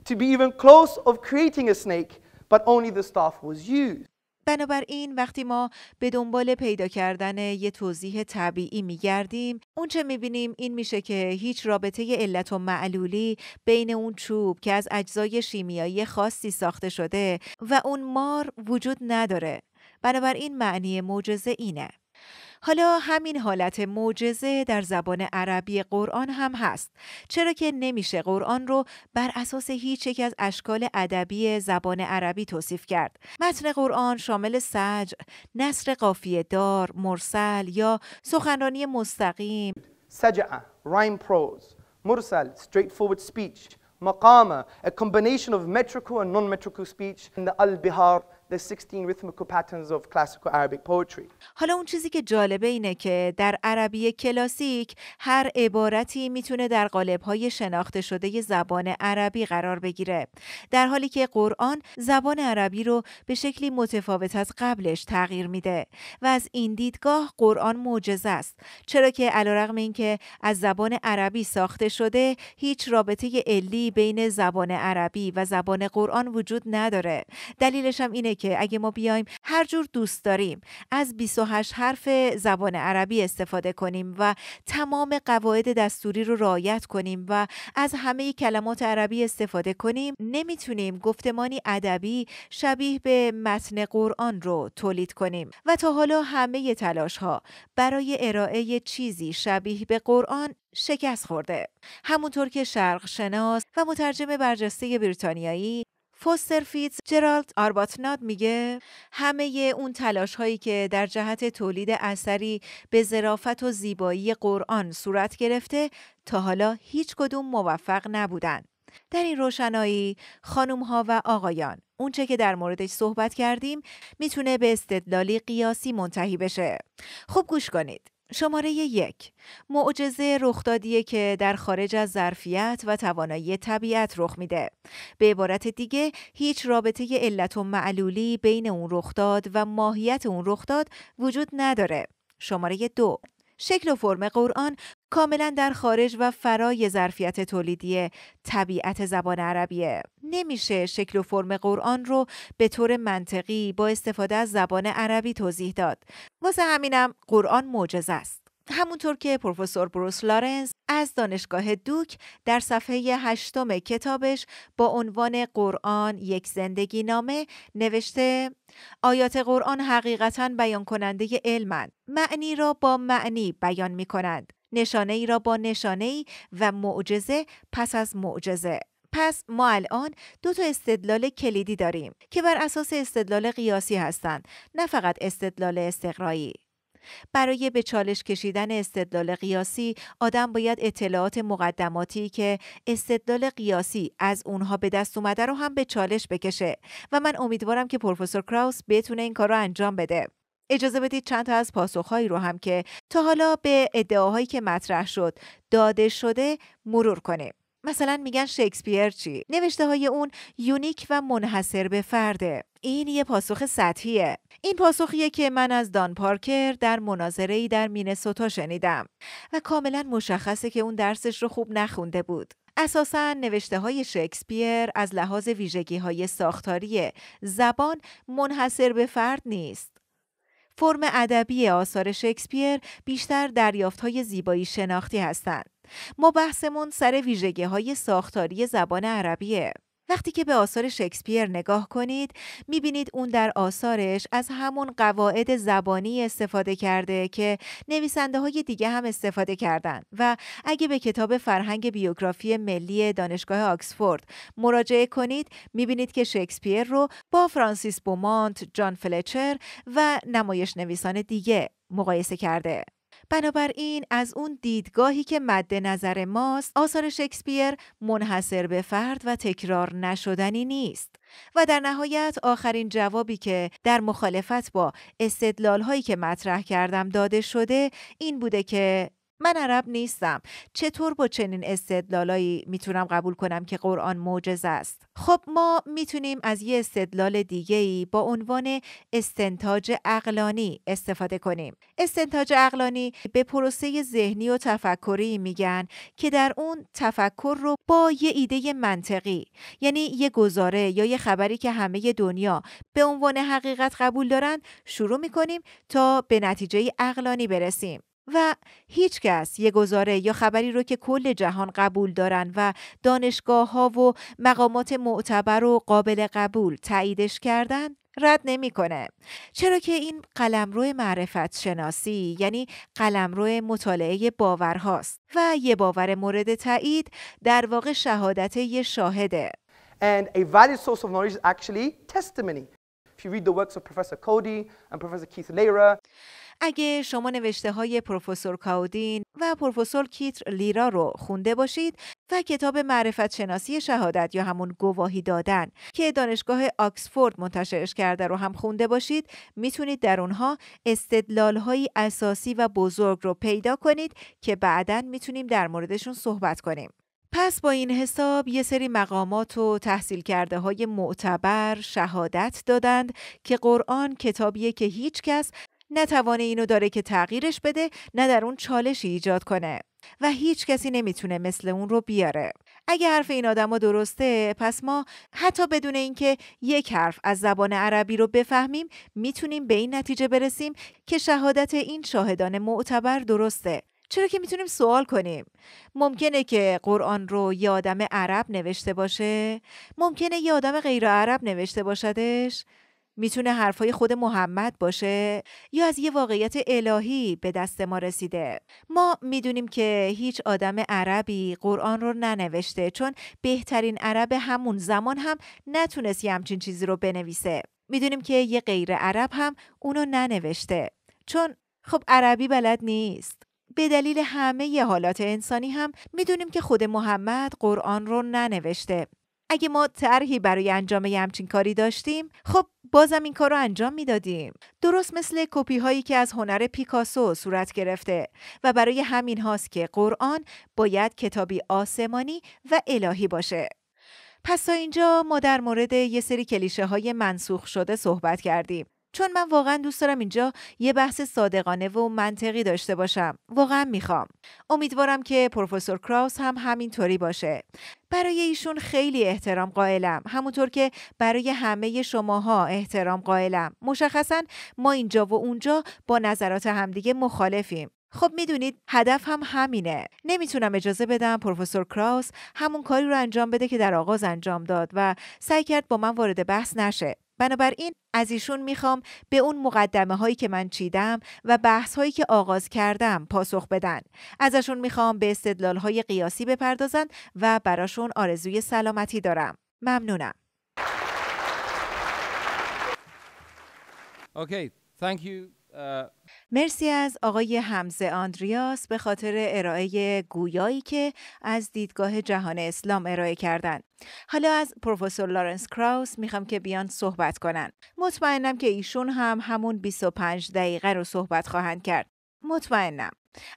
to be even close of creating a snake, but only the staff was used. بنابراین وقتی ما به دنبال پیدا کردن یه توضیح طبیعی میگردیم اونچه میبینیم این میشه که هیچ رابطه علت و معلولی بین اون چوب که از اجزای شیمیایی خاصی ساخته شده و اون مار وجود نداره بنابراین معنی معجزه اینه حالا همین حالت معجزه در زبان عربی قرآن هم هست چرا که نمیشه قرآن رو بر اساس هیچ یک از اشکال ادبی زبان عربی توصیف کرد متن قرآن شامل سجع نصر قافیه دار مرسل یا سخنرانی مستقیم سجع رایم پروز مرسل استریت فورورد اسپچ مقامه ا of اف متریکال اند نون متریکال اسپچ ان al the 16 rhythmical patterns of classical Arabic poetry. حالا اون چیزی که جالبه اینه که در عربی کلاسیک هر عبارتی میتونه در قالب‌های شناخته شده زبان عربی قرار بگیره در حالی که قرآن زبان عربی رو به شکلی متفاوت از قبلش تغییر میده و از این دیدگاه قرآن معجزه است چرا که علیرغم اینکه از زبان عربی ساخته شده هیچ رابطه علی بین زبان عربی و زبان قرآن وجود نداره دلیلش هم اینه که اگه ما بیایم هر جور دوست داریم از 28 حرف زبان عربی استفاده کنیم و تمام قواعد دستوری رو رعایت کنیم و از همه کلمات عربی استفاده کنیم نمیتونیم گفتمانی ادبی شبیه به متن قرآن رو تولید کنیم و تا حالا همه تلاش ها برای ارائه چیزی شبیه به قرآن شکست خورده همونطور که شرق شناس و مترجم برجسته بریتانیایی فوستر فیتز جرالد آرباتناد میگه همه اون تلاش هایی که در جهت تولید اثری به ظرافت و زیبایی قرآن صورت گرفته تا حالا هیچ کدوم موفق نبودن. در این روشنایی خانم ها و آقایان اونچه که در موردش صحبت کردیم میتونه به استدلالی قیاسی منتهی بشه. خوب گوش کنید. شماره یک معجزه رخدادیه که در خارج از ظرفیت و توانایی طبیعت رخ میده به عبارت دیگه هیچ رابطه علت و معلولی بین اون رخداد و ماهیت اون رخداد وجود نداره شماره دو شکل و فرم قرآن کاملا در خارج و فرای ظرفیت تولیدی طبیعت زبان عربیه نمیشه شکل و فرم قرآن رو به طور منطقی با استفاده از زبان عربی توضیح داد واسه همینم قرآن معجزه است همونطور که پروفسور بروس لارنس از دانشگاه دوک در صفحه هشتم کتابش با عنوان قرآن یک زندگی نامه نوشته آیات قرآن حقیقتا بیان کننده علمند معنی را با معنی بیان می کنند نشانه ای را با نشانه ای و معجزه پس از معجزه پس ما الان دو تا استدلال کلیدی داریم که بر اساس استدلال قیاسی هستند نه فقط استدلال استقرایی برای به چالش کشیدن استدلال قیاسی آدم باید اطلاعات مقدماتی که استدلال قیاسی از اونها به دست اومده رو هم به چالش بکشه و من امیدوارم که پروفسور کراوس بتونه این کار رو انجام بده. اجازه بدید چند تا از پاسخهایی رو هم که تا حالا به ادعاهایی که مطرح شد داده شده مرور کنیم. مثلا میگن شکسپیر چی نوشته های اون یونیک و منحصر به فرده این یه پاسخ سطحیه این پاسخیه که من از دان پارکر در مناظره ای در مینسوتا شنیدم و کاملا مشخصه که اون درسش رو خوب نخونده بود اساسا نوشته های شکسپیر از لحاظ ویژگی های ساختاری زبان منحصر به فرد نیست فرم ادبی آثار شکسپیر بیشتر دریافت های زیبایی شناختی هستند ما بحثمون سر ویژگی های ساختاری زبان عربیه. وقتی که به آثار شکسپیر نگاه کنید میبینید اون در آثارش از همون قواعد زبانی استفاده کرده که نویسنده های دیگه هم استفاده کردن و اگه به کتاب فرهنگ بیوگرافی ملی دانشگاه آکسفورد مراجعه کنید میبینید که شکسپیر رو با فرانسیس بومانت، جان فلچر و نمایش نویسان دیگه مقایسه کرده. بنابراین از اون دیدگاهی که مد نظر ماست آثار شکسپیر منحصر به فرد و تکرار نشدنی نیست و در نهایت آخرین جوابی که در مخالفت با هایی که مطرح کردم داده شده این بوده که من عرب نیستم چطور با چنین استدلالایی میتونم قبول کنم که قرآن معجزه است خب ما میتونیم از یه استدلال دیگه ای با عنوان استنتاج اقلانی استفاده کنیم استنتاج اقلانی به پروسه ذهنی و تفکری میگن که در اون تفکر رو با یه ایده منطقی یعنی یه گزاره یا یه خبری که همه دنیا به عنوان حقیقت قبول دارن شروع میکنیم تا به نتیجه اقلانی برسیم و هیچ کس یه گزاره یا خبری رو که کل جهان قبول دارن و دانشگاه ها و مقامات معتبر و قابل قبول تاییدش کردن رد نمیکنه چرا که این قلمرو معرفت شناسی یعنی قلمرو مطالعه باورهاست و یه باور مورد تایید در واقع شهادت یه شاهده And a valid source of knowledge actually testimony. If you read the works of Professor Cody and Professor Keith اگه شما نوشته های پروفسور کاودین و پروفسور کیتر لیرا رو خونده باشید و کتاب معرفت شناسی شهادت یا همون گواهی دادن که دانشگاه آکسفورد منتشرش کرده رو هم خونده باشید میتونید در اونها استدلال های اساسی و بزرگ رو پیدا کنید که بعدا میتونیم در موردشون صحبت کنیم. پس با این حساب یه سری مقامات و تحصیل کرده های معتبر شهادت دادند که قرآن کتابیه که هیچ کس نه اینو داره که تغییرش بده نه در اون چالشی ایجاد کنه و هیچ کسی نمیتونه مثل اون رو بیاره اگه حرف این ها درسته پس ما حتی بدون اینکه یک حرف از زبان عربی رو بفهمیم میتونیم به این نتیجه برسیم که شهادت این شاهدان معتبر درسته چرا که میتونیم سوال کنیم ممکنه که قرآن رو یه آدم عرب نوشته باشه ممکنه یه آدم غیر عرب نوشته باشدش میتونه حرفای خود محمد باشه یا از یه واقعیت الهی به دست ما رسیده ما میدونیم که هیچ آدم عربی قرآن رو ننوشته چون بهترین عرب همون زمان هم نتونست یه همچین چیزی رو بنویسه میدونیم که یه غیر عرب هم اونو ننوشته چون خب عربی بلد نیست به دلیل همه ی حالات انسانی هم میدونیم که خود محمد قرآن رو ننوشته اگه ما طرحی برای انجام همچین کاری داشتیم خب بازم این کار رو انجام میدادیم درست مثل کپی هایی که از هنر پیکاسو صورت گرفته و برای همین هاست که قرآن باید کتابی آسمانی و الهی باشه پس تا اینجا ما در مورد یه سری کلیشه های منسوخ شده صحبت کردیم چون من واقعا دوست دارم اینجا یه بحث صادقانه و منطقی داشته باشم واقعا میخوام امیدوارم که پروفسور کراوس هم همینطوری باشه برای ایشون خیلی احترام قائلم همونطور که برای همه شماها احترام قائلم مشخصا ما اینجا و اونجا با نظرات همدیگه مخالفیم خب میدونید هدف هم همینه نمیتونم اجازه بدم پروفسور کراوس همون کاری رو انجام بده که در آغاز انجام داد و سعی کرد با من وارد بحث نشه بنابراین از ایشون میخوام به اون مقدمه هایی که من چیدم و بحث هایی که آغاز کردم پاسخ بدن. ازشون میخوام به استدلال های قیاسی بپردازن و براشون آرزوی سلامتی دارم. ممنونم. Okay, thank مرسی از آقای حمزه آندریاس به خاطر ارائه گویایی که از دیدگاه جهان اسلام ارائه کردند. حالا از پروفسور لارنس کراوس میخوام که بیان صحبت کنن. مطمئنم که ایشون هم همون 25 دقیقه رو صحبت خواهند کرد. مطمئنم.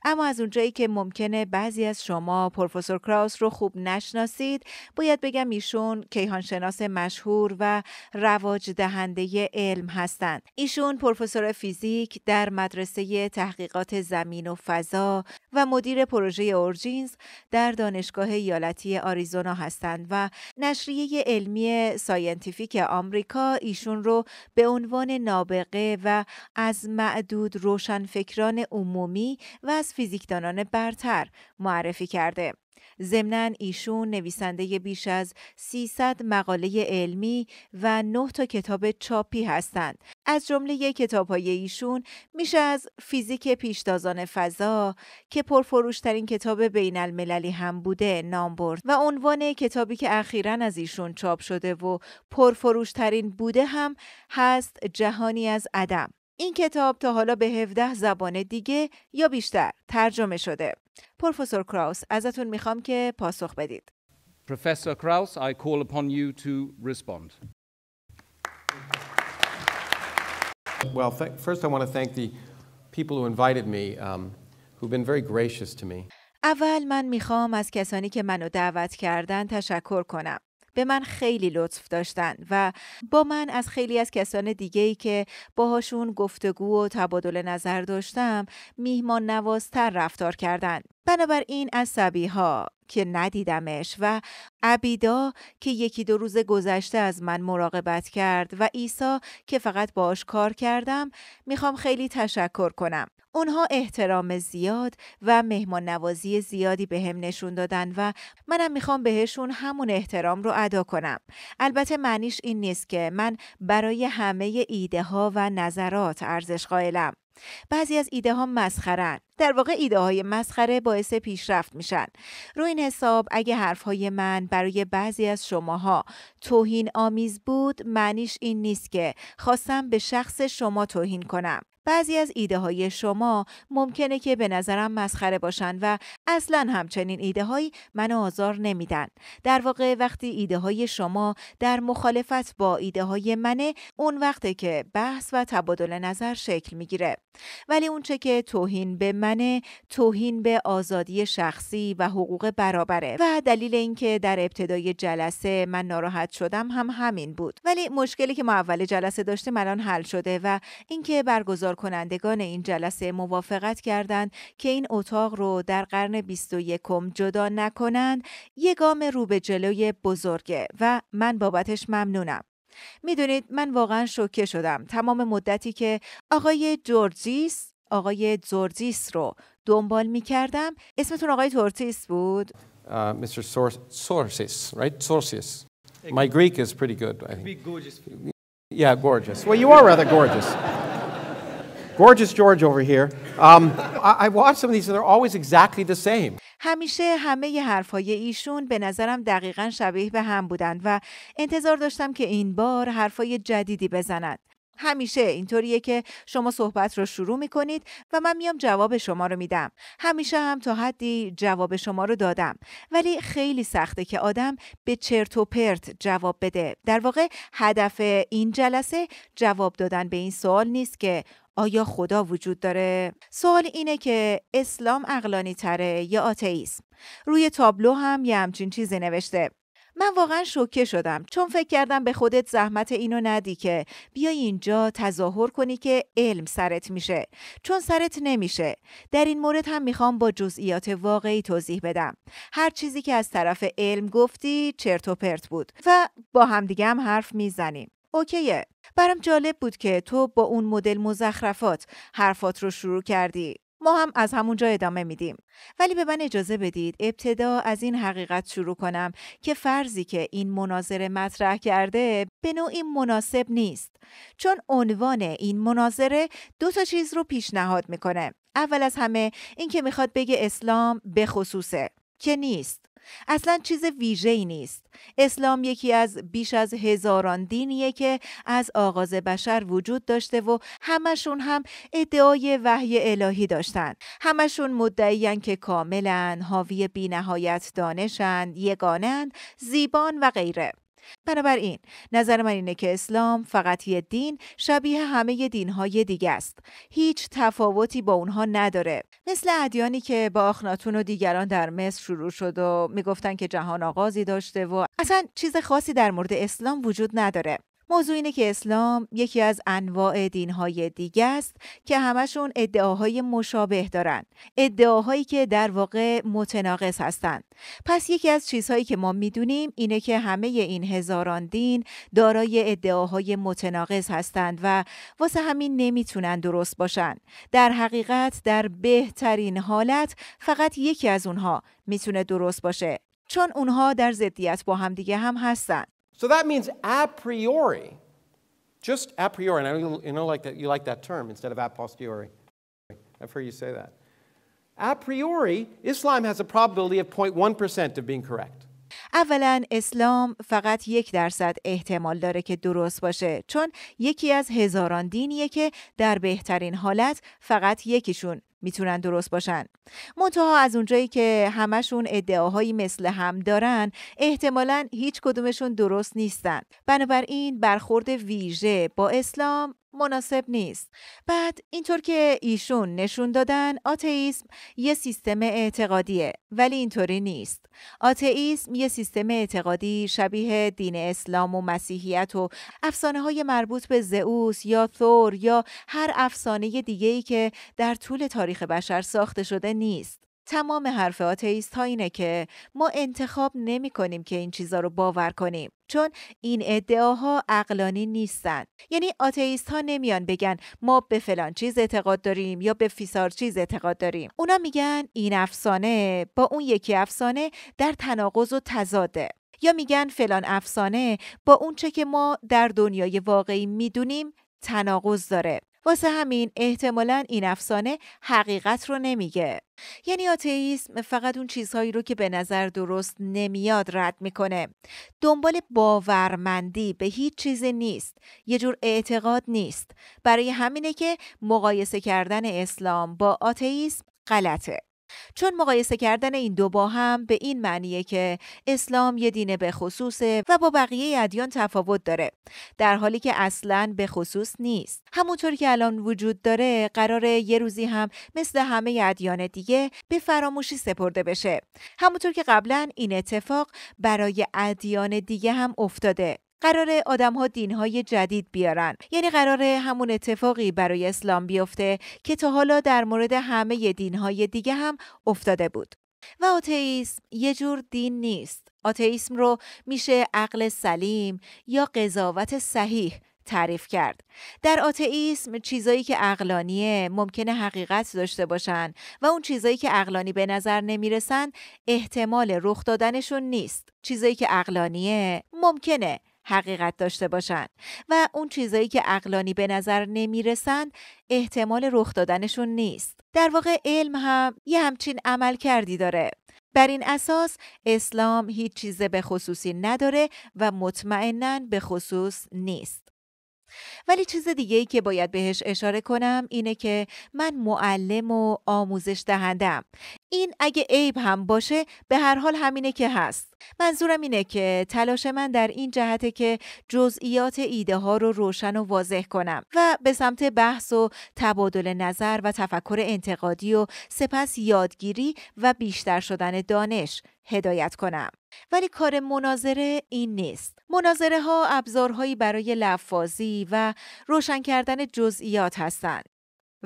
اما از اونجایی که ممکنه بعضی از شما پروفسور کراوس رو خوب نشناسید باید بگم ایشون کیهانشناس مشهور و رواج دهنده علم هستند ایشون پروفسور فیزیک در مدرسه تحقیقات زمین و فضا و مدیر پروژه اورجینز در دانشگاه ایالتی آریزونا هستند و نشریه علمی ساینتیفیک آمریکا ایشون رو به عنوان نابغه و از معدود روشنفکران عمومی و از فیزیکدانان برتر معرفی کرده. ضمنا ایشون نویسنده بیش از 300 مقاله علمی و 9 تا کتاب چاپی هستند. از جمله کتاب های ایشون میشه از فیزیک پیشدازان فضا که پرفروشترین کتاب بین المللی هم بوده نام برد و عنوان کتابی که اخیرا از ایشون چاپ شده و پرفروشترین بوده هم هست جهانی از عدم. این کتاب تا حالا به 17 زبان دیگه یا بیشتر ترجمه شده. پروفسور کراوس ازتون میخوام که پاسخ بدید. Professor کراوس I call upon you to respond. Well, first I want to thank the people who invited me, um, who've been very gracious to me. اول من میخوام از کسانی که منو دعوت کردن تشکر کنم. به من خیلی لطف داشتن و با من از خیلی از کسان دیگه ای که باهاشون گفتگو و تبادل نظر داشتم میهمان نوازتر رفتار کردند بنابراین از ها که ندیدمش و عبیدا که یکی دو روز گذشته از من مراقبت کرد و ایسا که فقط باش کار کردم میخوام خیلی تشکر کنم. اونها احترام زیاد و مهمان نوازی زیادی به هم نشون دادن و منم میخوام بهشون همون احترام رو ادا کنم. البته معنیش این نیست که من برای همه ایده ها و نظرات ارزش قائلم. بعضی از ایده ها مسخرن در واقع ایده های مسخره باعث پیشرفت میشن روی این حساب اگه حرف های من برای بعضی از شماها توهین آمیز بود معنیش این نیست که خواستم به شخص شما توهین کنم بعضی از ایده های شما ممکنه که به نظرم مسخره باشن و اصلا همچنین ایده هایی منو آزار نمیدن. در واقع وقتی ایده های شما در مخالفت با ایده های منه اون وقته که بحث و تبادل نظر شکل میگیره. ولی اونچه که توهین به منه توهین به آزادی شخصی و حقوق برابره و دلیل اینکه در ابتدای جلسه من ناراحت شدم هم همین بود ولی مشکلی که ما اول جلسه داشتیم الان حل شده و اینکه برگزار کنندگان این جلسه موافقت کردند که این اتاق رو در قرن 21 جدا نکنند یه گام رو به جلوی بزرگه و من بابتش ممنونم میدونید من واقعا شوکه شدم تمام مدتی که آقای جورجیس آقای جورجیس رو دنبال میکردم اسمتون آقای تورتیس بود uh, Mr. Sorsis, right? Sorsis. My Greek is pretty good. I think. Be gorgeous. Yeah, gorgeous. Well, you are rather gorgeous. Gorgeous George over here. Um, I, I some of these and they're always exactly the same. همیشه همه ی حرفهای ایشون به نظرم دقیقا شبیه به هم بودن و انتظار داشتم که این بار حرفای جدیدی بزنند. همیشه اینطوریه که شما صحبت رو شروع میکنید و من میام جواب شما رو میدم. همیشه هم تا حدی جواب شما رو دادم. ولی خیلی سخته که آدم به چرت و پرت جواب بده. در واقع هدف این جلسه جواب دادن به این سوال نیست که آیا خدا وجود داره؟ سوال اینه که اسلام اقلانی تره یا آتئیسم؟ روی تابلو هم یه همچین چیزی نوشته. من واقعا شوکه شدم چون فکر کردم به خودت زحمت اینو ندی که بیای اینجا تظاهر کنی که علم سرت میشه چون سرت نمیشه در این مورد هم میخوام با جزئیات واقعی توضیح بدم هر چیزی که از طرف علم گفتی چرت و پرت بود و با همدیگه هم حرف میزنیم اوکیه برام جالب بود که تو با اون مدل مزخرفات حرفات رو شروع کردی ما هم از همونجا ادامه میدیم ولی به من اجازه بدید ابتدا از این حقیقت شروع کنم که فرضی که این مناظره مطرح کرده به نوعی مناسب نیست چون عنوان این مناظره دو تا چیز رو پیشنهاد میکنه اول از همه اینکه میخواد بگه اسلام به خصوصه که نیست اصلا چیز ویژه ای نیست اسلام یکی از بیش از هزاران دینیه که از آغاز بشر وجود داشته و همشون هم ادعای وحی الهی داشتند همشون مدعیان که کاملن حاوی بینهایت دانشند یگانند زیبان و غیره بنابراین نظر من اینه که اسلام فقط یه دین شبیه همه دینهای دیگه است هیچ تفاوتی با اونها نداره مثل ادیانی که با آخناتون و دیگران در مصر شروع شد و میگفتن که جهان آغازی داشته و اصلا چیز خاصی در مورد اسلام وجود نداره موضوع اینه که اسلام یکی از انواع دینهای دیگه است که همشون ادعاهای مشابه دارند. ادعاهایی که در واقع متناقض هستند پس یکی از چیزهایی که ما میدونیم اینه که همه این هزاران دین دارای ادعاهای متناقض هستند و واسه همین نمیتونن درست باشن در حقیقت در بهترین حالت فقط یکی از اونها میتونه درست باشه چون اونها در ضدیت با همدیگه هم هستند. So that means a priori, just a priori, and I know you, know, like that, you like that term instead of a posteriori. I've heard you say that. A priori, Islam has a probability of 0.1% of being correct. اولا اسلام فقط یک درصد احتمال داره که درست باشه چون یکی از هزاران دینیه که در بهترین حالت فقط یکیشون میتونن درست باشن منتها از اونجایی که همشون ادعاهایی مثل هم دارن احتمالا هیچ کدومشون درست نیستن بنابراین برخورد ویژه با اسلام مناسب نیست. بعد اینطور که ایشون نشون دادن آتئیسم یه سیستم اعتقادیه ولی اینطوری نیست. آتئیسم یه سیستم اعتقادی شبیه دین اسلام و مسیحیت و افسانه های مربوط به زئوس یا ثور یا هر افسانه دیگه ای که در طول تاریخ بشر ساخته شده نیست. تمام حرف آتئیست ها اینه که ما انتخاب نمی کنیم که این چیزا رو باور کنیم. چون این ادعاها اقلانی نیستند یعنی آتئیست ها نمیان بگن ما به فلان چیز اعتقاد داریم یا به فیسار چیز اعتقاد داریم اونا میگن این افسانه با اون یکی افسانه در تناقض و تضاده یا میگن فلان افسانه با اونچه که ما در دنیای واقعی میدونیم تناقض داره واسه همین احتمالا این افسانه حقیقت رو نمیگه یعنی آتئیسم فقط اون چیزهایی رو که به نظر درست نمیاد رد میکنه دنبال باورمندی به هیچ چیز نیست یه جور اعتقاد نیست برای همینه که مقایسه کردن اسلام با آتئیسم غلطه چون مقایسه کردن این دو با هم به این معنیه که اسلام یه دین به خصوصه و با بقیه ادیان تفاوت داره در حالی که اصلا به خصوص نیست همونطور که الان وجود داره قرار یه روزی هم مثل همه ادیان دیگه به فراموشی سپرده بشه همونطور که قبلا این اتفاق برای ادیان دیگه هم افتاده قرار آدم ها دین های جدید بیارن یعنی قرار همون اتفاقی برای اسلام بیفته که تا حالا در مورد همه دین های دیگه هم افتاده بود و آتئیسم یه جور دین نیست آتئیسم رو میشه عقل سلیم یا قضاوت صحیح تعریف کرد. در آتئیسم چیزایی که اقلانیه ممکنه حقیقت داشته باشن و اون چیزایی که اقلانی به نظر نمیرسن احتمال رخ دادنشون نیست. چیزایی که اقلانیه ممکنه حقیقت داشته باشند و اون چیزایی که اقلانی به نظر نمیرسند احتمال رخ دادنشون نیست در واقع علم هم یه همچین عمل کردی داره بر این اساس اسلام هیچ چیز به خصوصی نداره و مطمئنا به خصوص نیست ولی چیز دیگه ای که باید بهش اشاره کنم اینه که من معلم و آموزش دهندم این اگه عیب هم باشه به هر حال همینه که هست منظورم اینه که تلاش من در این جهته که جزئیات ایده ها رو روشن و واضح کنم و به سمت بحث و تبادل نظر و تفکر انتقادی و سپس یادگیری و بیشتر شدن دانش هدایت کنم ولی کار مناظره این نیست مناظره ها ابزارهایی برای لفاظی و روشن کردن جزئیات هستند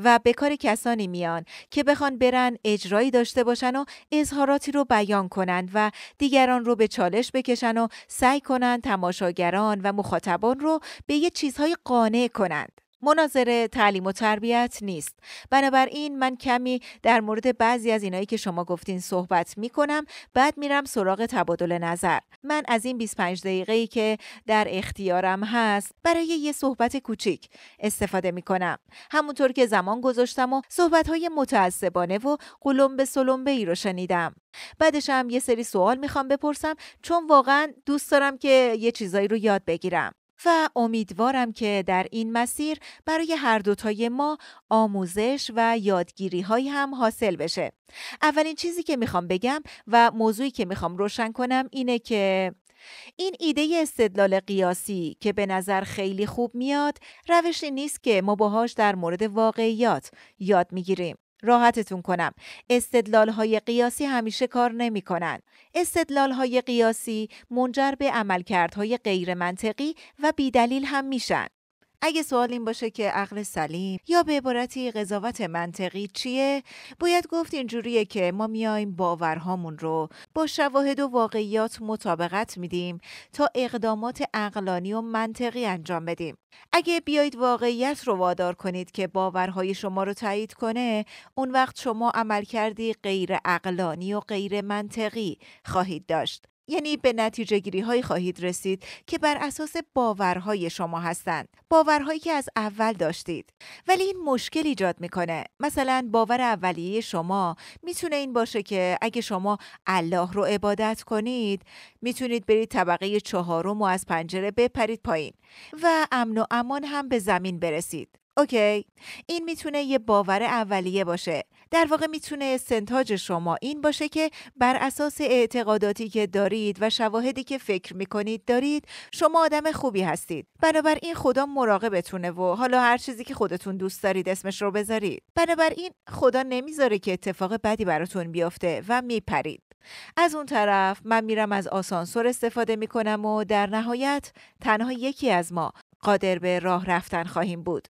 و به کار کسانی میان که بخوان برن اجرایی داشته باشن و اظهاراتی رو بیان کنند و دیگران رو به چالش بکشن و سعی کنند تماشاگران و مخاطبان رو به یه چیزهای قانع کنند. مناظره تعلیم و تربیت نیست بنابراین من کمی در مورد بعضی از اینایی که شما گفتین صحبت می کنم بعد میرم سراغ تبادل نظر من از این 25 دقیقه ای که در اختیارم هست برای یه صحبت کوچیک استفاده می کنم همونطور که زمان گذاشتم و صحبت های متعصبانه و قلمبه به ای رو شنیدم بعدش هم یه سری سوال میخوام بپرسم چون واقعا دوست دارم که یه چیزایی رو یاد بگیرم و امیدوارم که در این مسیر برای هر دوتای ما آموزش و یادگیری های هم حاصل بشه. اولین چیزی که میخوام بگم و موضوعی که میخوام روشن کنم اینه که این ایده استدلال قیاسی که به نظر خیلی خوب میاد روشی نیست که ما باهاش در مورد واقعیات یاد میگیریم راحتتون کنم استدلال های قیاسی همیشه کار نمی کنن. استدلال های قیاسی منجر به عملکردهای غیر منطقی و بیدلیل هم میشن. اگه سوال این باشه که عقل سلیم یا به عبارتی قضاوت منطقی چیه باید گفت اینجوریه که ما میایم باورهامون رو با شواهد و واقعیات مطابقت میدیم تا اقدامات عقلانی و منطقی انجام بدیم اگه بیایید واقعیت رو وادار کنید که باورهای شما رو تایید کنه اون وقت شما عملکردی غیر عقلانی و غیر منطقی خواهید داشت یعنی به نتیجه گیری های خواهید رسید که بر اساس باورهای شما هستند باورهایی که از اول داشتید ولی این مشکل ایجاد میکنه مثلا باور اولیه شما میتونه این باشه که اگه شما الله رو عبادت کنید میتونید برید طبقه چهارم و از پنجره بپرید پایین و امن و امان هم به زمین برسید اوکی این میتونه یه باور اولیه باشه در واقع میتونه استنتاج شما این باشه که بر اساس اعتقاداتی که دارید و شواهدی که فکر میکنید دارید شما آدم خوبی هستید بنابراین خدا مراقبتونه و حالا هر چیزی که خودتون دوست دارید اسمش رو بذارید بنابراین خدا نمیذاره که اتفاق بدی براتون بیفته و میپرید از اون طرف من میرم از آسانسور استفاده میکنم و در نهایت تنها یکی از ما قادر به راه رفتن خواهیم بود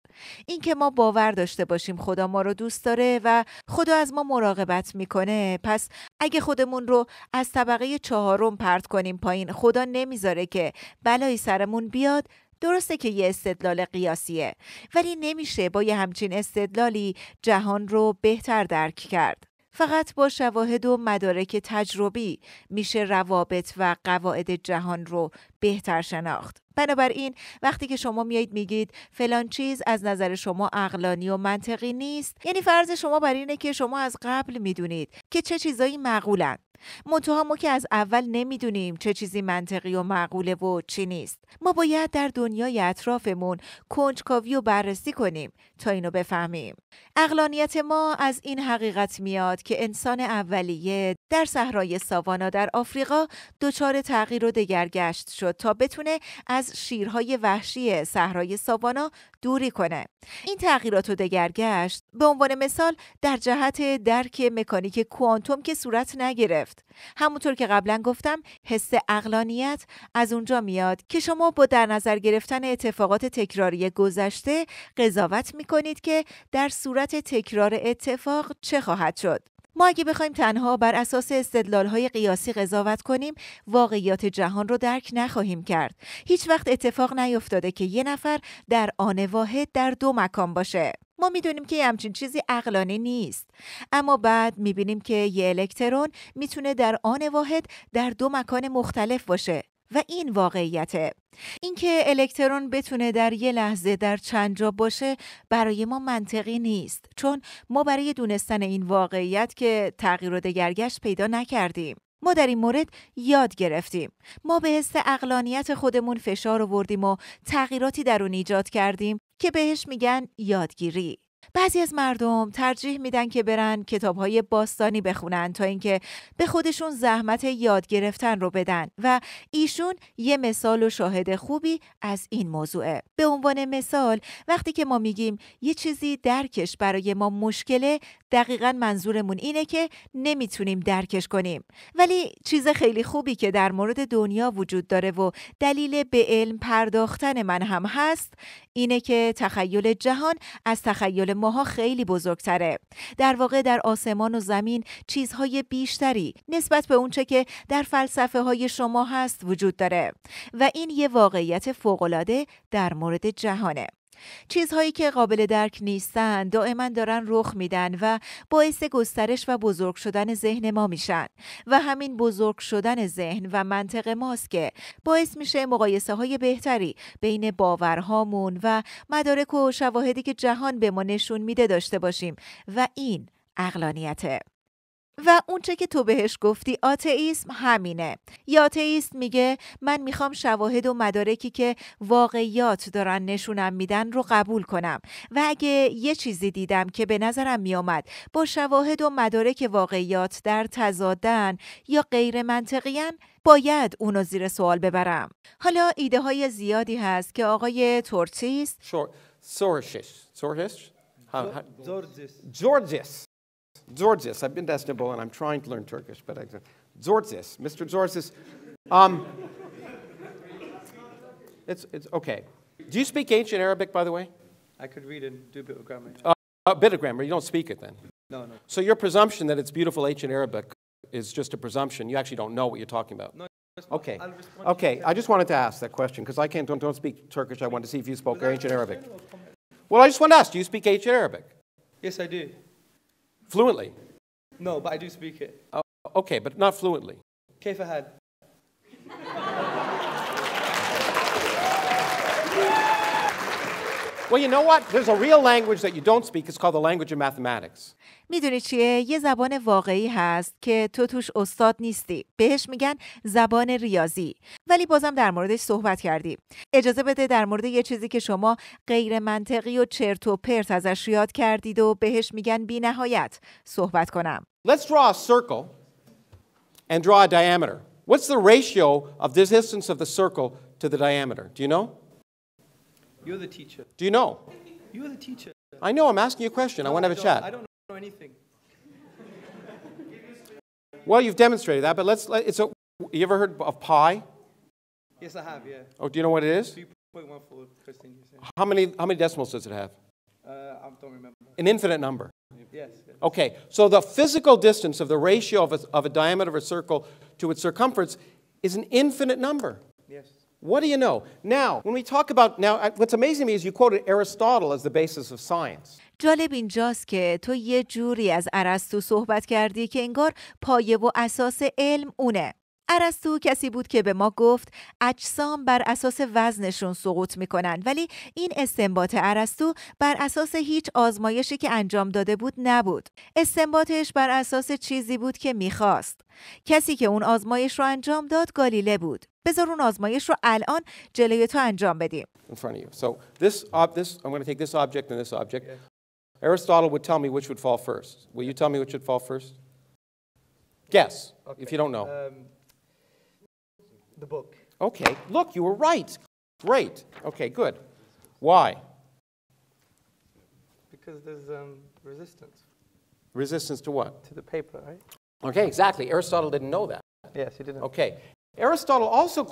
اینکه ما باور داشته باشیم خدا ما رو دوست داره و خدا از ما مراقبت میکنه پس اگه خودمون رو از طبقه چهارم پرت کنیم پایین خدا نمیذاره که بلایی سرمون بیاد درسته که یه استدلال قیاسیه ولی نمیشه با یه همچین استدلالی جهان رو بهتر درک کرد فقط با شواهد و مدارک تجربی میشه روابط و قواعد جهان رو بهتر شناخت. بنابراین وقتی که شما میایید میگید فلان چیز از نظر شما اقلانی و منطقی نیست یعنی فرض شما بر اینه که شما از قبل میدونید که چه چیزایی معقولند منتها ما که از اول نمیدونیم چه چیزی منطقی و معقوله و چی نیست ما باید در دنیای اطرافمون کنجکاوی و بررسی کنیم تا اینو بفهمیم اقلانیت ما از این حقیقت میاد که انسان اولیه در صحرای ساوانا در آفریقا دچار تغییر و دگرگشت شد تا بتونه از شیرهای وحشی صحرای ساوانا دوری کنه این تغییرات و دگرگشت به عنوان مثال در جهت درک مکانیک کوانتوم که صورت نگرفت همونطور که قبلا گفتم حس اقلانیت از اونجا میاد که شما با در نظر گرفتن اتفاقات تکراری گذشته قضاوت میکنید که در صورت تکرار اتفاق چه خواهد شد ما اگه بخوایم تنها بر اساس های قیاسی قضاوت کنیم واقعیات جهان رو درک نخواهیم کرد هیچ وقت اتفاق نیفتاده که یه نفر در آن واحد در دو مکان باشه ما میدونیم که همچین چیزی اقلانی نیست اما بعد میبینیم که یه الکترون میتونه در آن واحد در دو مکان مختلف باشه و این واقعیت اینکه الکترون بتونه در یه لحظه در چند جا باشه برای ما منطقی نیست چون ما برای دونستن این واقعیت که تغییر و دگرگشت پیدا نکردیم ما در این مورد یاد گرفتیم ما به حس اقلانیت خودمون فشار آوردیم و تغییراتی در اون ایجاد کردیم که بهش میگن یادگیری بعضی از مردم ترجیح میدن که برن کتابهای باستانی بخونن تا اینکه به خودشون زحمت یاد گرفتن رو بدن و ایشون یه مثال و شاهد خوبی از این موضوعه به عنوان مثال وقتی که ما میگیم یه چیزی درکش برای ما مشکله دقیقا منظورمون اینه که نمیتونیم درکش کنیم ولی چیز خیلی خوبی که در مورد دنیا وجود داره و دلیل به علم پرداختن من هم هست اینه که تخیل جهان از تخیل ماها خیلی بزرگتره در واقع در آسمان و زمین چیزهای بیشتری نسبت به اونچه که در فلسفه های شما هست وجود داره و این یه واقعیت فوقالعاده در مورد جهانه چیزهایی که قابل درک نیستند، دائما دارن رخ میدن و باعث گسترش و بزرگ شدن ذهن ما میشن و همین بزرگ شدن ذهن و منطق ماست که باعث میشه مقایسه های بهتری بین باورهامون و مدارک و شواهدی که جهان به ما نشون میده داشته باشیم و این اقلانیته و اونچه که تو بهش گفتی آتئیسم همینه یا آتئیسم میگه من میخوام شواهد و مدارکی که واقعیات دارن نشونم میدن رو قبول کنم و اگه یه چیزی دیدم که به نظرم میآمد با شواهد و مدارک واقعیات در تضادن یا غیر منطقیان باید اونو زیر سوال ببرم حالا ایده های زیادی هست که آقای تورتیس سورشش Zorzius, I've been to Istanbul and I'm trying to learn Turkish, but I, Zordzis, Mr. Zorzius, Um, it's, it's okay. Do you speak ancient Arabic, by the way? I could read and do a bit of grammar. Uh, a bit of grammar, you don't speak it then? No, no. So your presumption that it's beautiful ancient Arabic is just a presumption. You actually don't know what you're talking about. No, okay. Okay. I just wanted to ask that question because I can't don't, don't speak Turkish. I wanted to see if you spoke ancient Arabic. Well, I just want to ask. Do you speak ancient Arabic? Yes, I do. Fluently? No, but I do speak it. Uh, okay, but not fluently. كيف حال? Well, you know what? There's a real language that you don't speak. It's called the language of mathematics. میدونی چیه یه زبان واقعی هست که تو توش استاد نیستی بهش میگن زبان ریاضی ولی بازم در موردش صحبت کردیم اجازه بده در مورد یه چیزی که شما غیر منطقی و چرت و پرت ازش یاد کردید و بهش میگن بی نهایت صحبت کنم Let's draw a circle and draw a diameter. What's the ratio of the distance of the circle to the diameter? Do you know? You're the teacher. Do you know? You're the teacher. I know, I'm asking you a question. No, I want to have a chat. I don't know. know anything. well, you've demonstrated that, but let's. Let, it's a, you ever heard of pi? Yes, I have. Yeah. Oh, do you know what it is? Two How many how many decimals does it have? Uh, I don't remember. An infinite number. Yes, yes, Okay, so the physical distance of the ratio of a, of a diameter of a circle to its circumference is an infinite number. Yes. What do you know? Now, when we talk about, now, what's amazing to me is you quoted Aristotle as the basis of science. جالب اینجاست که تو یه جوری از ارسطو صحبت کردی که انگار پایه و اساس علم اونه. ارسطو کسی بود که به ما گفت اجسام بر اساس وزنشون سقوط میکنن ولی این استنباط ارسطو بر اساس هیچ آزمایشی که انجام داده بود نبود استنباطش بر اساس چیزی بود که میخواست کسی که اون آزمایش رو انجام داد گالیله بود بذار اون آزمایش رو الان جلوی تو انجام بدیم Aristotle would tell me which would fall first. Will you tell me which would fall first? Guess, okay. if you don't know. Um, the book. Okay, look, you were right. Great. Okay, good. Why? Because there's um, resistance. Resistance to what? To the paper, right? Okay, exactly. Aristotle didn't know that. Yes, he didn't. Okay, Aristotle also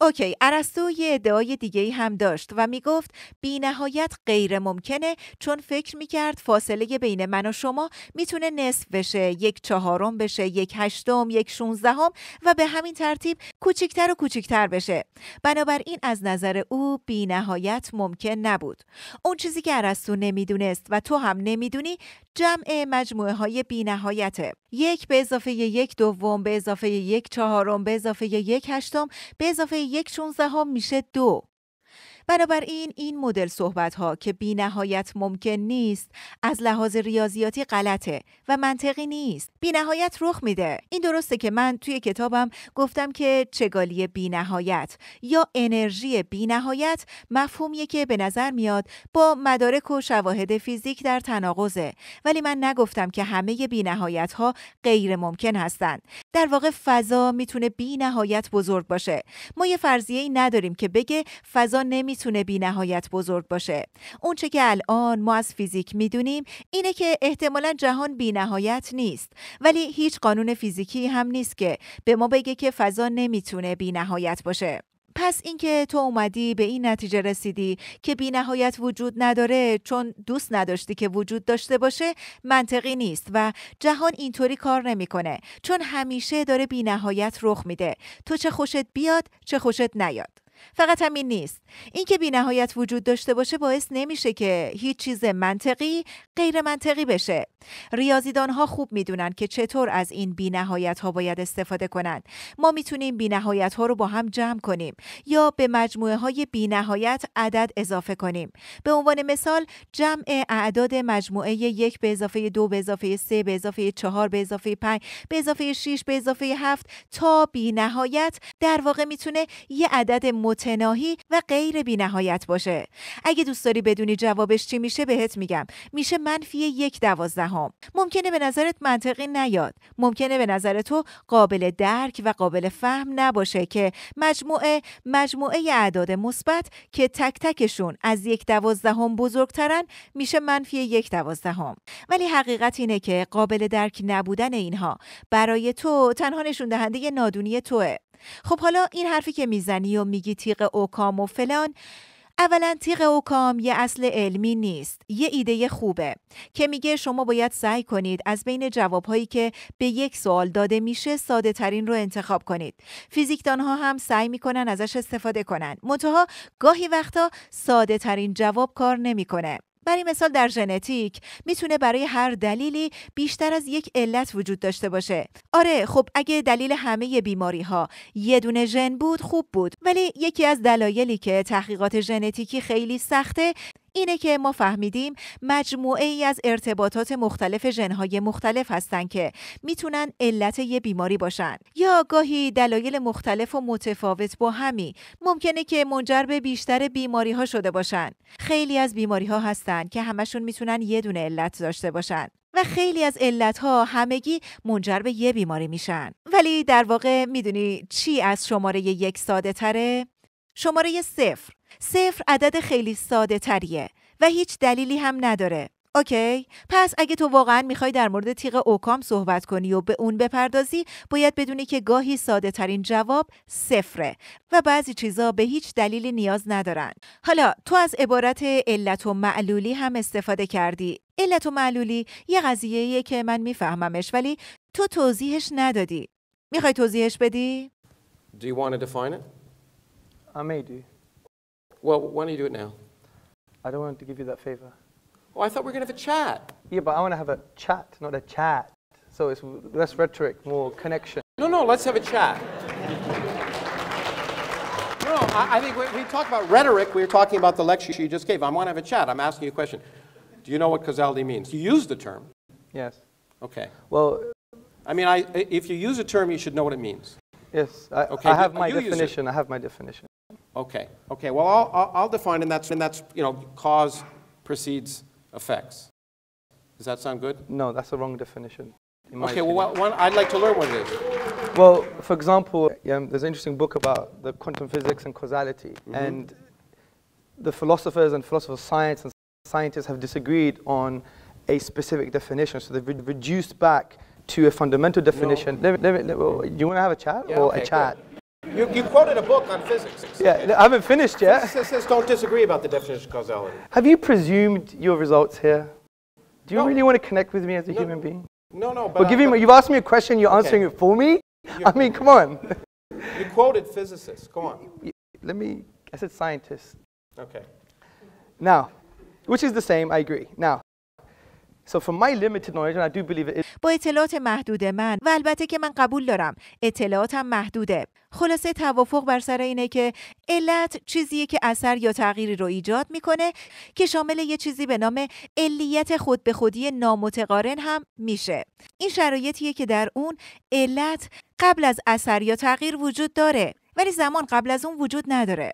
اوکی ارسطو یه ادعای دیگه هم داشت و میگفت بی نهایت غیر ممکنه چون فکر میکرد فاصله بین من و شما میتونه نصف بشه یک چهارم بشه یک هشتم یک شونزدهم و به همین ترتیب کوچکتر و کوچکتر بشه بنابراین از نظر او بی نهایت ممکن نبود اون چیزی که ارسطو نمیدونست و تو هم نمیدونی جمع مجموعه های بی نهایته یک به اضافه یک دوم به اضافه یک چهارم به اضافه یک هشتم به اضافه یک شونزدهم میشه دو بنابراین این مدل صحبت ها که بی نهایت ممکن نیست از لحاظ ریاضیاتی غلطه و منطقی نیست بی نهایت رخ میده این درسته که من توی کتابم گفتم که چگالی بی نهایت یا انرژی بی نهایت مفهومیه که به نظر میاد با مدارک و شواهد فیزیک در تناقضه ولی من نگفتم که همه بی نهایت ها غیر ممکن هستند در واقع فضا میتونه بی نهایت بزرگ باشه ما یه فرضیه ای نداریم که بگه فضا نمی میتونه بی نهایت بزرگ باشه اونچه که الان ما از فیزیک میدونیم اینه که احتمالا جهان بی نهایت نیست ولی هیچ قانون فیزیکی هم نیست که به ما بگه که فضا نمیتونه بی نهایت باشه پس اینکه تو اومدی به این نتیجه رسیدی که بی نهایت وجود نداره چون دوست نداشتی که وجود داشته باشه منطقی نیست و جهان اینطوری کار نمیکنه چون همیشه داره بی نهایت رخ میده تو چه خوشت بیاد چه خوشت نیاد فقط همین نیست اینکه بینهایت وجود داشته باشه باعث نمیشه که هیچ چیز منطقی غیر منطقی بشه ریاضیدان ها خوب میدونن که چطور از این بینهایت ها باید استفاده کنند ما میتونیم بینهایت ها رو با هم جمع کنیم یا به مجموعه های بینهایت عدد اضافه کنیم به عنوان مثال جمع اعداد مجموعه یک به اضافه دو به اضافه سه به اضافه چهار به اضافه پنج به اضافه 6 به اضافه 7 تا بینهایت در واقع میتونه یه عدد متناهی و غیر بینهایت باشه اگه دوست داری بدونی جوابش چی میشه بهت میگم میشه منفی یک دوازدهم ممکنه به نظرت منطقی نیاد ممکنه به نظر تو قابل درک و قابل فهم نباشه که مجموعه مجموعه اعداد مثبت که تک تکشون از یک دوازدهم بزرگترن میشه منفی یک دوازدهم ولی حقیقت اینه که قابل درک نبودن اینها برای تو تنها نشون دهنده نادونی توه خب حالا این حرفی که میزنی و میگی تیغ اوکام و فلان اولا تیغ اوکام یه اصل علمی نیست یه ایده خوبه که میگه شما باید سعی کنید از بین جوابهایی که به یک سوال داده میشه ساده ترین رو انتخاب کنید فیزیکدانها ها هم سعی میکنن ازش استفاده کنن منتها گاهی وقتا ساده ترین جواب کار نمیکنه برای مثال در ژنتیک میتونه برای هر دلیلی بیشتر از یک علت وجود داشته باشه. آره خب اگه دلیل همه بیماری ها یه دونه ژن بود خوب بود ولی یکی از دلایلی که تحقیقات ژنتیکی خیلی سخته اینه که ما فهمیدیم مجموعه ای از ارتباطات مختلف ژنهای مختلف هستند که میتونن علت یه بیماری باشن یا گاهی دلایل مختلف و متفاوت با همی ممکنه که منجر به بیشتر بیماری ها شده باشن خیلی از بیماری ها هستن که همشون میتونن یه دونه علت داشته باشن و خیلی از علت ها همگی منجر به یه بیماری میشن ولی در واقع میدونی چی از شماره یک ساده تره؟ شماره صفر صفر عدد خیلی ساده تریه و هیچ دلیلی هم نداره. اوکی؟ پس اگه تو واقعا میخوای در مورد تیغ اوکام صحبت کنی و به اون بپردازی باید بدونی که گاهی ساده ترین جواب صفره و بعضی چیزا به هیچ دلیلی نیاز ندارن. حالا تو از عبارت علت و معلولی هم استفاده کردی. علت و معلولی یه قضیه که من میفهممش ولی تو توضیحش ندادی. میخوای توضیحش بدی؟ Do you want to define it? I may do. Well, why don't you do it now? I don't want to give you that favor. Oh, I thought we were going to have a chat. Yeah, but I want to have a chat, not a chat. So it's less rhetoric, more connection. No, no, let's have a chat. no, I, I think when we talk about rhetoric, we are talking about the lecture you just gave. I want to have a chat. I'm asking you a question. Do you know what causality means? You use the term. Yes. Okay. Well, I mean, I, if you use a term, you should know what it means. Yes. I, okay. I have my definition. I have my definition. Okay, okay, well, I'll, I'll define, and that's, and that's, you know, cause precedes effects. Does that sound good? No, that's a wrong definition. Okay, opinion. well, one, I'd like to learn what it is. Well, for example, yeah, there's an interesting book about the quantum physics and causality, mm -hmm. and the philosophers and philosophers of science and scientists have disagreed on a specific definition, so they've re reduced back to a fundamental definition. No. Let me, let me, let me, do you want to have a chat yeah, or okay, a chat? Good. You, you, quoted a book on physics. Yeah, I haven't finished yet. Physicists don't disagree about the definition of causality. Have you presumed your results here? Do you no. really want to connect with me as a no. human being? No, no, but. Well, give me, you've asked me a question, you're okay. answering it for me? I mean, come on. you quoted physicists. Go on. Let me, I said scientists. Okay. Now, which is the same, I agree. Now, با اطلاعات محدود من و البته که من قبول دارم اطلاعاتم محدوده خلاصه توافق بر سر اینه که علت چیزیه که اثر یا تغییری رو ایجاد میکنه که شامل یه چیزی به نام علیت خود به خودی نامتقارن هم میشه این شرایطیه که در اون علت قبل از اثر یا تغییر وجود داره ولی زمان قبل از اون وجود نداره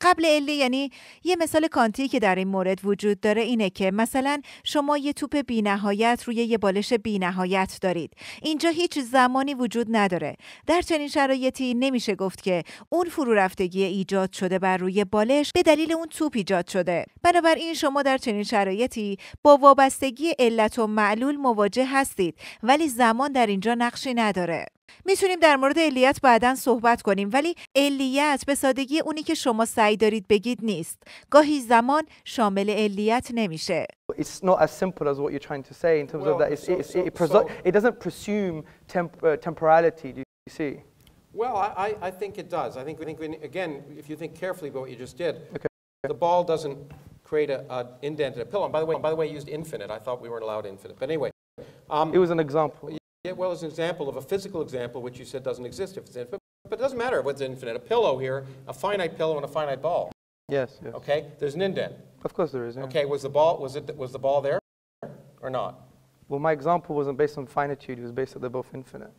قبل عله یعنی یه مثال کانتی که در این مورد وجود داره اینه که مثلا شما یه توپ بینهایت روی یه بالش بینهایت دارید اینجا هیچ زمانی وجود نداره در چنین شرایطی نمیشه گفت که اون فرو رفتگی ایجاد شده بر روی بالش به دلیل اون توپ ایجاد شده بنابراین شما در چنین شرایطی با وابستگی علت و معلول مواجه هستید ولی زمان در اینجا نقشی نداره میتونیم در مورد علیت بعدا صحبت کنیم ولی علیت به سادگی اونی که شما سعی دارید بگید نیست گاهی زمان شامل علیت نمیشه It's not as simple as what you're trying to say in terms well, of that. It's, it's, it, it doesn't presume temp, uh, temporality, do you see? Well, I, I think it does. I think, we think when, again, if you think carefully about what you just did, okay. the ball doesn't create an indented a pillow. And by the way, by the way, I used infinite. I thought we weren't allowed infinite. But anyway, Um, it was an example. Yeah, well, as an example of a physical example, which you said doesn't exist if it's infinite, but it doesn't matter what's infinite. A pillow here, a finite pillow and a finite ball. Yes, yes. Okay, there's an indent. Of course there is. Yeah. Okay, was the ball was it was the ball there or not? Well, my example wasn't based on finitude; it was based that they're both infinite.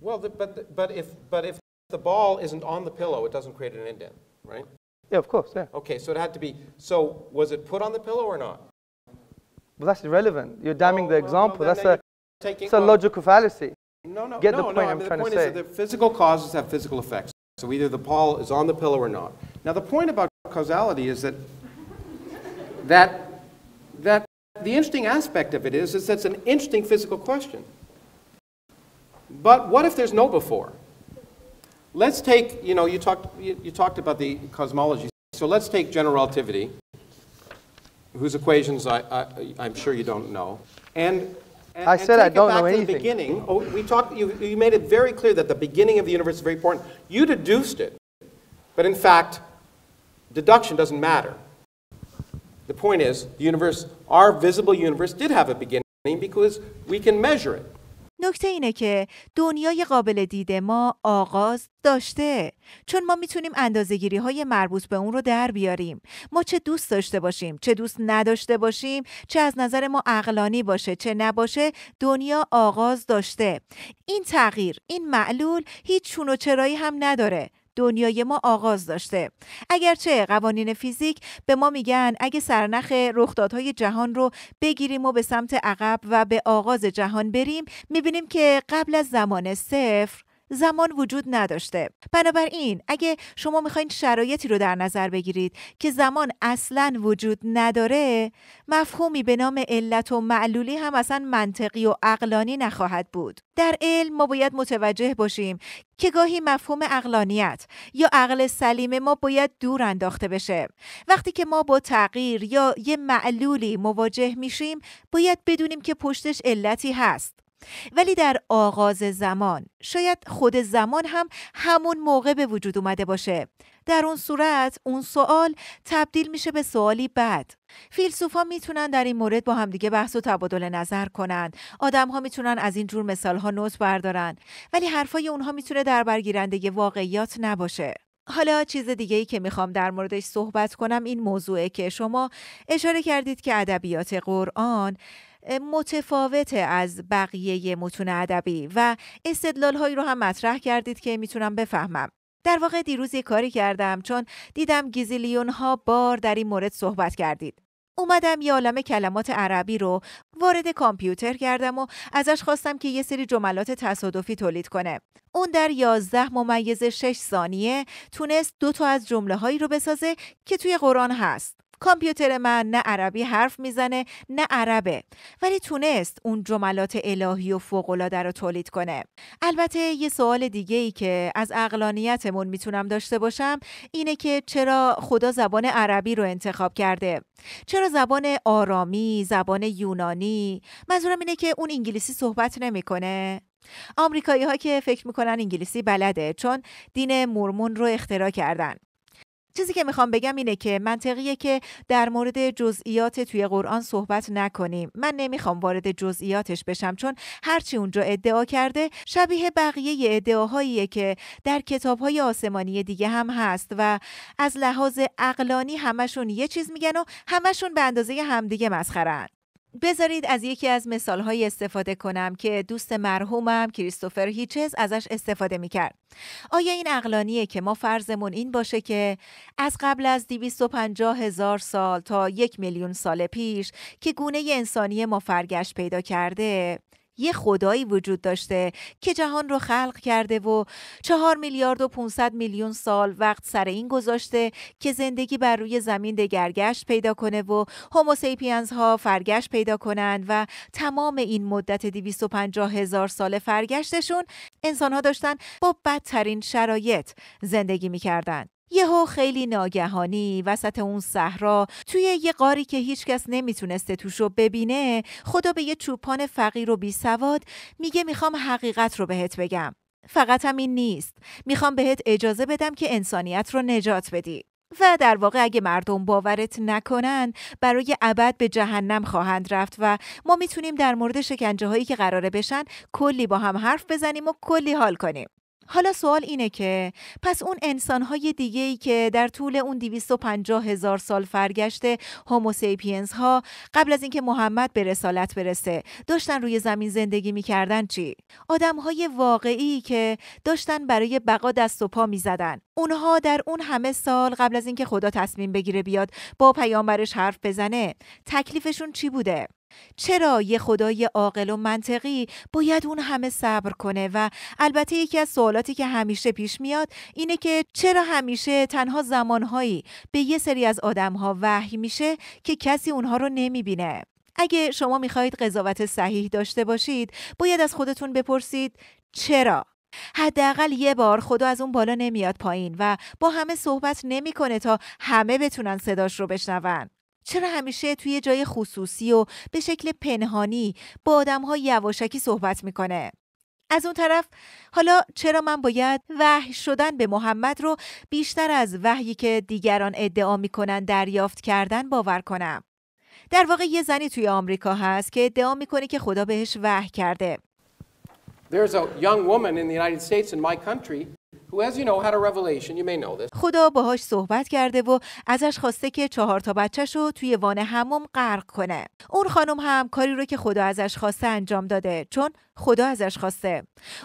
Well, the, but the, but if but if the ball isn't on the pillow, it doesn't create an indent, right? Yeah, of course. Yeah. Okay, so it had to be. So was it put on the pillow or not? Well, that's irrelevant. You're damning oh, the well, example. Well, that's a taking. It's a logical fallacy. No, no, Get no, the point no. I'm I trying point to is say. that the physical causes have physical effects. So either the ball is on the pillow or not. Now the point about causality is that that that the interesting aspect of it is is it's an interesting physical question. But what if there's no before? Let's take, you know, you talked, you, you talked about the cosmology. So let's take general relativity, whose equations I, I, I'm sure you don't know. And and, I said and I don't know anything. beginning, oh, we talked. You, you made it very clear that the beginning of the universe is very important. You deduced it, but in fact, deduction doesn't matter. The point is, the universe, our visible universe, did have a beginning because we can measure it. نکته اینه که دنیای قابل دید ما آغاز داشته چون ما میتونیم اندازگیری های مربوط به اون رو در بیاریم ما چه دوست داشته باشیم چه دوست نداشته باشیم چه از نظر ما اقلانی باشه چه نباشه دنیا آغاز داشته این تغییر این معلول هیچ چون و چرایی هم نداره دنیای ما آغاز داشته اگرچه قوانین فیزیک به ما میگن اگه سرنخ رخدادهای جهان رو بگیریم و به سمت عقب و به آغاز جهان بریم میبینیم که قبل از زمان صفر زمان وجود نداشته بنابراین اگه شما میخواین شرایطی رو در نظر بگیرید که زمان اصلا وجود نداره مفهومی به نام علت و معلولی هم اصلا منطقی و عقلانی نخواهد بود در علم ما باید متوجه باشیم که گاهی مفهوم اقلانیت یا عقل سلیم ما باید دور انداخته بشه وقتی که ما با تغییر یا یه معلولی مواجه میشیم باید بدونیم که پشتش علتی هست ولی در آغاز زمان شاید خود زمان هم همون موقع به وجود اومده باشه در اون صورت اون سوال تبدیل میشه به سوالی بد فیلسوفا میتونن در این مورد با همدیگه بحث و تبادل نظر کنند آدم ها میتونن از این جور مثال ها نوت بردارن ولی حرفای اونها میتونه در برگیرنده واقعیات نباشه حالا چیز دیگه ای که میخوام در موردش صحبت کنم این موضوعه که شما اشاره کردید که ادبیات قرآن متفاوت از بقیه متون ادبی و استدلال هایی رو هم مطرح کردید که میتونم بفهمم در واقع دیروز یه کاری کردم چون دیدم گیزیلیون ها بار در این مورد صحبت کردید اومدم یه عالم کلمات عربی رو وارد کامپیوتر کردم و ازش خواستم که یه سری جملات تصادفی تولید کنه. اون در یازده ممیز شش ثانیه تونست دو تا از جمله هایی رو بسازه که توی قرآن هست. کامپیوتر من نه عربی حرف میزنه نه عربه ولی تونست اون جملات الهی و فوقالعاده رو تولید کنه البته یه سوال دیگه ای که از اقلانیتمون میتونم داشته باشم اینه که چرا خدا زبان عربی رو انتخاب کرده چرا زبان آرامی زبان یونانی منظورم اینه که اون انگلیسی صحبت نمیکنه آمریکایی ها که فکر میکنن انگلیسی بلده چون دین مورمون رو اختراع کردن چیزی که میخوام بگم اینه که منطقیه که در مورد جزئیات توی قرآن صحبت نکنیم من نمیخوام وارد جزئیاتش بشم چون هرچی اونجا ادعا کرده شبیه بقیه ادعاهاییه که در کتابهای آسمانی دیگه هم هست و از لحاظ اقلانی همشون یه چیز میگن و همشون به اندازه همدیگه مسخرن بذارید از یکی از مثالهایی استفاده کنم که دوست مرحومم کریستوفر هیچز ازش استفاده میکرد. آیا این اقلانیه که ما فرضمون این باشه که از قبل از 250 هزار سال تا یک میلیون سال پیش که گونه انسانی ما فرگشت پیدا کرده یه خدایی وجود داشته که جهان رو خلق کرده و چهار میلیارد و 500 میلیون سال وقت سر این گذاشته که زندگی بر روی زمین دگرگشت پیدا کنه و هوموسیپینز ها فرگشت پیدا کنند و تمام این مدت 250 هزار سال فرگشتشون انسان ها داشتن با بدترین شرایط زندگی میکردند. یهو خیلی ناگهانی وسط اون صحرا توی یه قاری که هیچکس نمیتونسته توش رو ببینه خدا به یه چوپان فقیر و بیسواد میگه میخوام حقیقت رو بهت بگم فقط هم این نیست میخوام بهت اجازه بدم که انسانیت رو نجات بدی و در واقع اگه مردم باورت نکنن برای ابد به جهنم خواهند رفت و ما میتونیم در مورد شکنجه هایی که قراره بشن کلی با هم حرف بزنیم و کلی حال کنیم حالا سوال اینه که پس اون انسانهای دیگه ای که در طول اون 250 هزار سال فرگشت هوموسیپینز ها قبل از اینکه محمد به رسالت برسه داشتن روی زمین زندگی میکردن چی؟ آدم های واقعی که داشتن برای بقا دست و پا میزدن اونها در اون همه سال قبل از اینکه خدا تصمیم بگیره بیاد با پیامبرش حرف بزنه تکلیفشون چی بوده؟ چرا یه خدای عاقل و منطقی باید اون همه صبر کنه و البته یکی از سوالاتی که همیشه پیش میاد اینه که چرا همیشه تنها زمانهایی به یه سری از آدمها وحی میشه که کسی اونها رو نمیبینه اگه شما میخواهید قضاوت صحیح داشته باشید باید از خودتون بپرسید چرا حداقل یه بار خدا از اون بالا نمیاد پایین و با همه صحبت نمیکنه تا همه بتونن صداش رو بشنون چرا همیشه توی جای خصوصی و به شکل پنهانی با ها یواشکی صحبت میکنه؟ از اون طرف حالا چرا من باید وحی شدن به محمد رو بیشتر از وحیی که دیگران ادعا میکنن دریافت کردن باور کنم؟ در واقع یه زنی توی آمریکا هست که ادعا میکنه که خدا بهش وحی کرده. خدا باهاش صحبت کرده و ازش خواسته که چهار تا بچهش رو توی وان هموم غرق کنه اون خانم هم کاری رو که خدا ازش خواسته انجام داده چون خدا ازش خواسته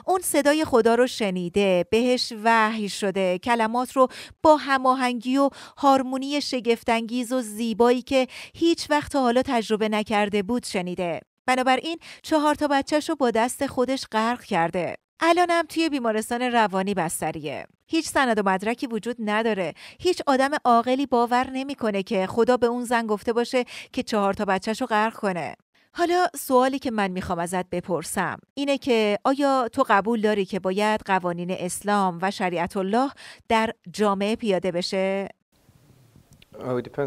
اون صدای خدا رو شنیده بهش وحی شده کلمات رو با هماهنگی و هارمونی شگفتانگیز و زیبایی که هیچ وقت تا حالا تجربه نکرده بود شنیده بنابراین چهار تا بچهش رو با دست خودش غرق کرده الانم توی بیمارستان روانی بستریه هیچ سند و مدرکی وجود نداره هیچ آدم عاقلی باور نمیکنه که خدا به اون زن گفته باشه که چهار تا بچهش رو غرق کنه حالا سوالی که من میخوام ازت بپرسم اینه که آیا تو قبول داری که باید قوانین اسلام و شریعت الله در جامعه پیاده بشه؟ oh,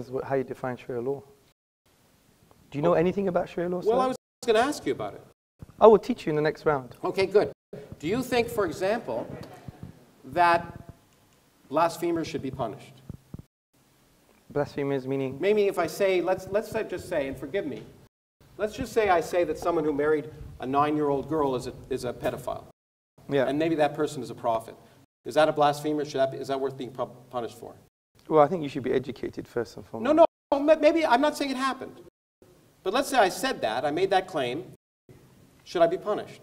Do you think, for example, that blasphemers should be punished? Blasphemers meaning? Maybe if I say, let's, let's just say, and forgive me, let's just say I say that someone who married a nine-year-old girl is a, is a pedophile. Yeah. And maybe that person is a prophet. Is that a blasphemer? Should that be, is that worth being punished for? Well, I think you should be educated first and foremost. No, no, maybe I'm not saying it happened. But let's say I said that, I made that claim. Should I be punished?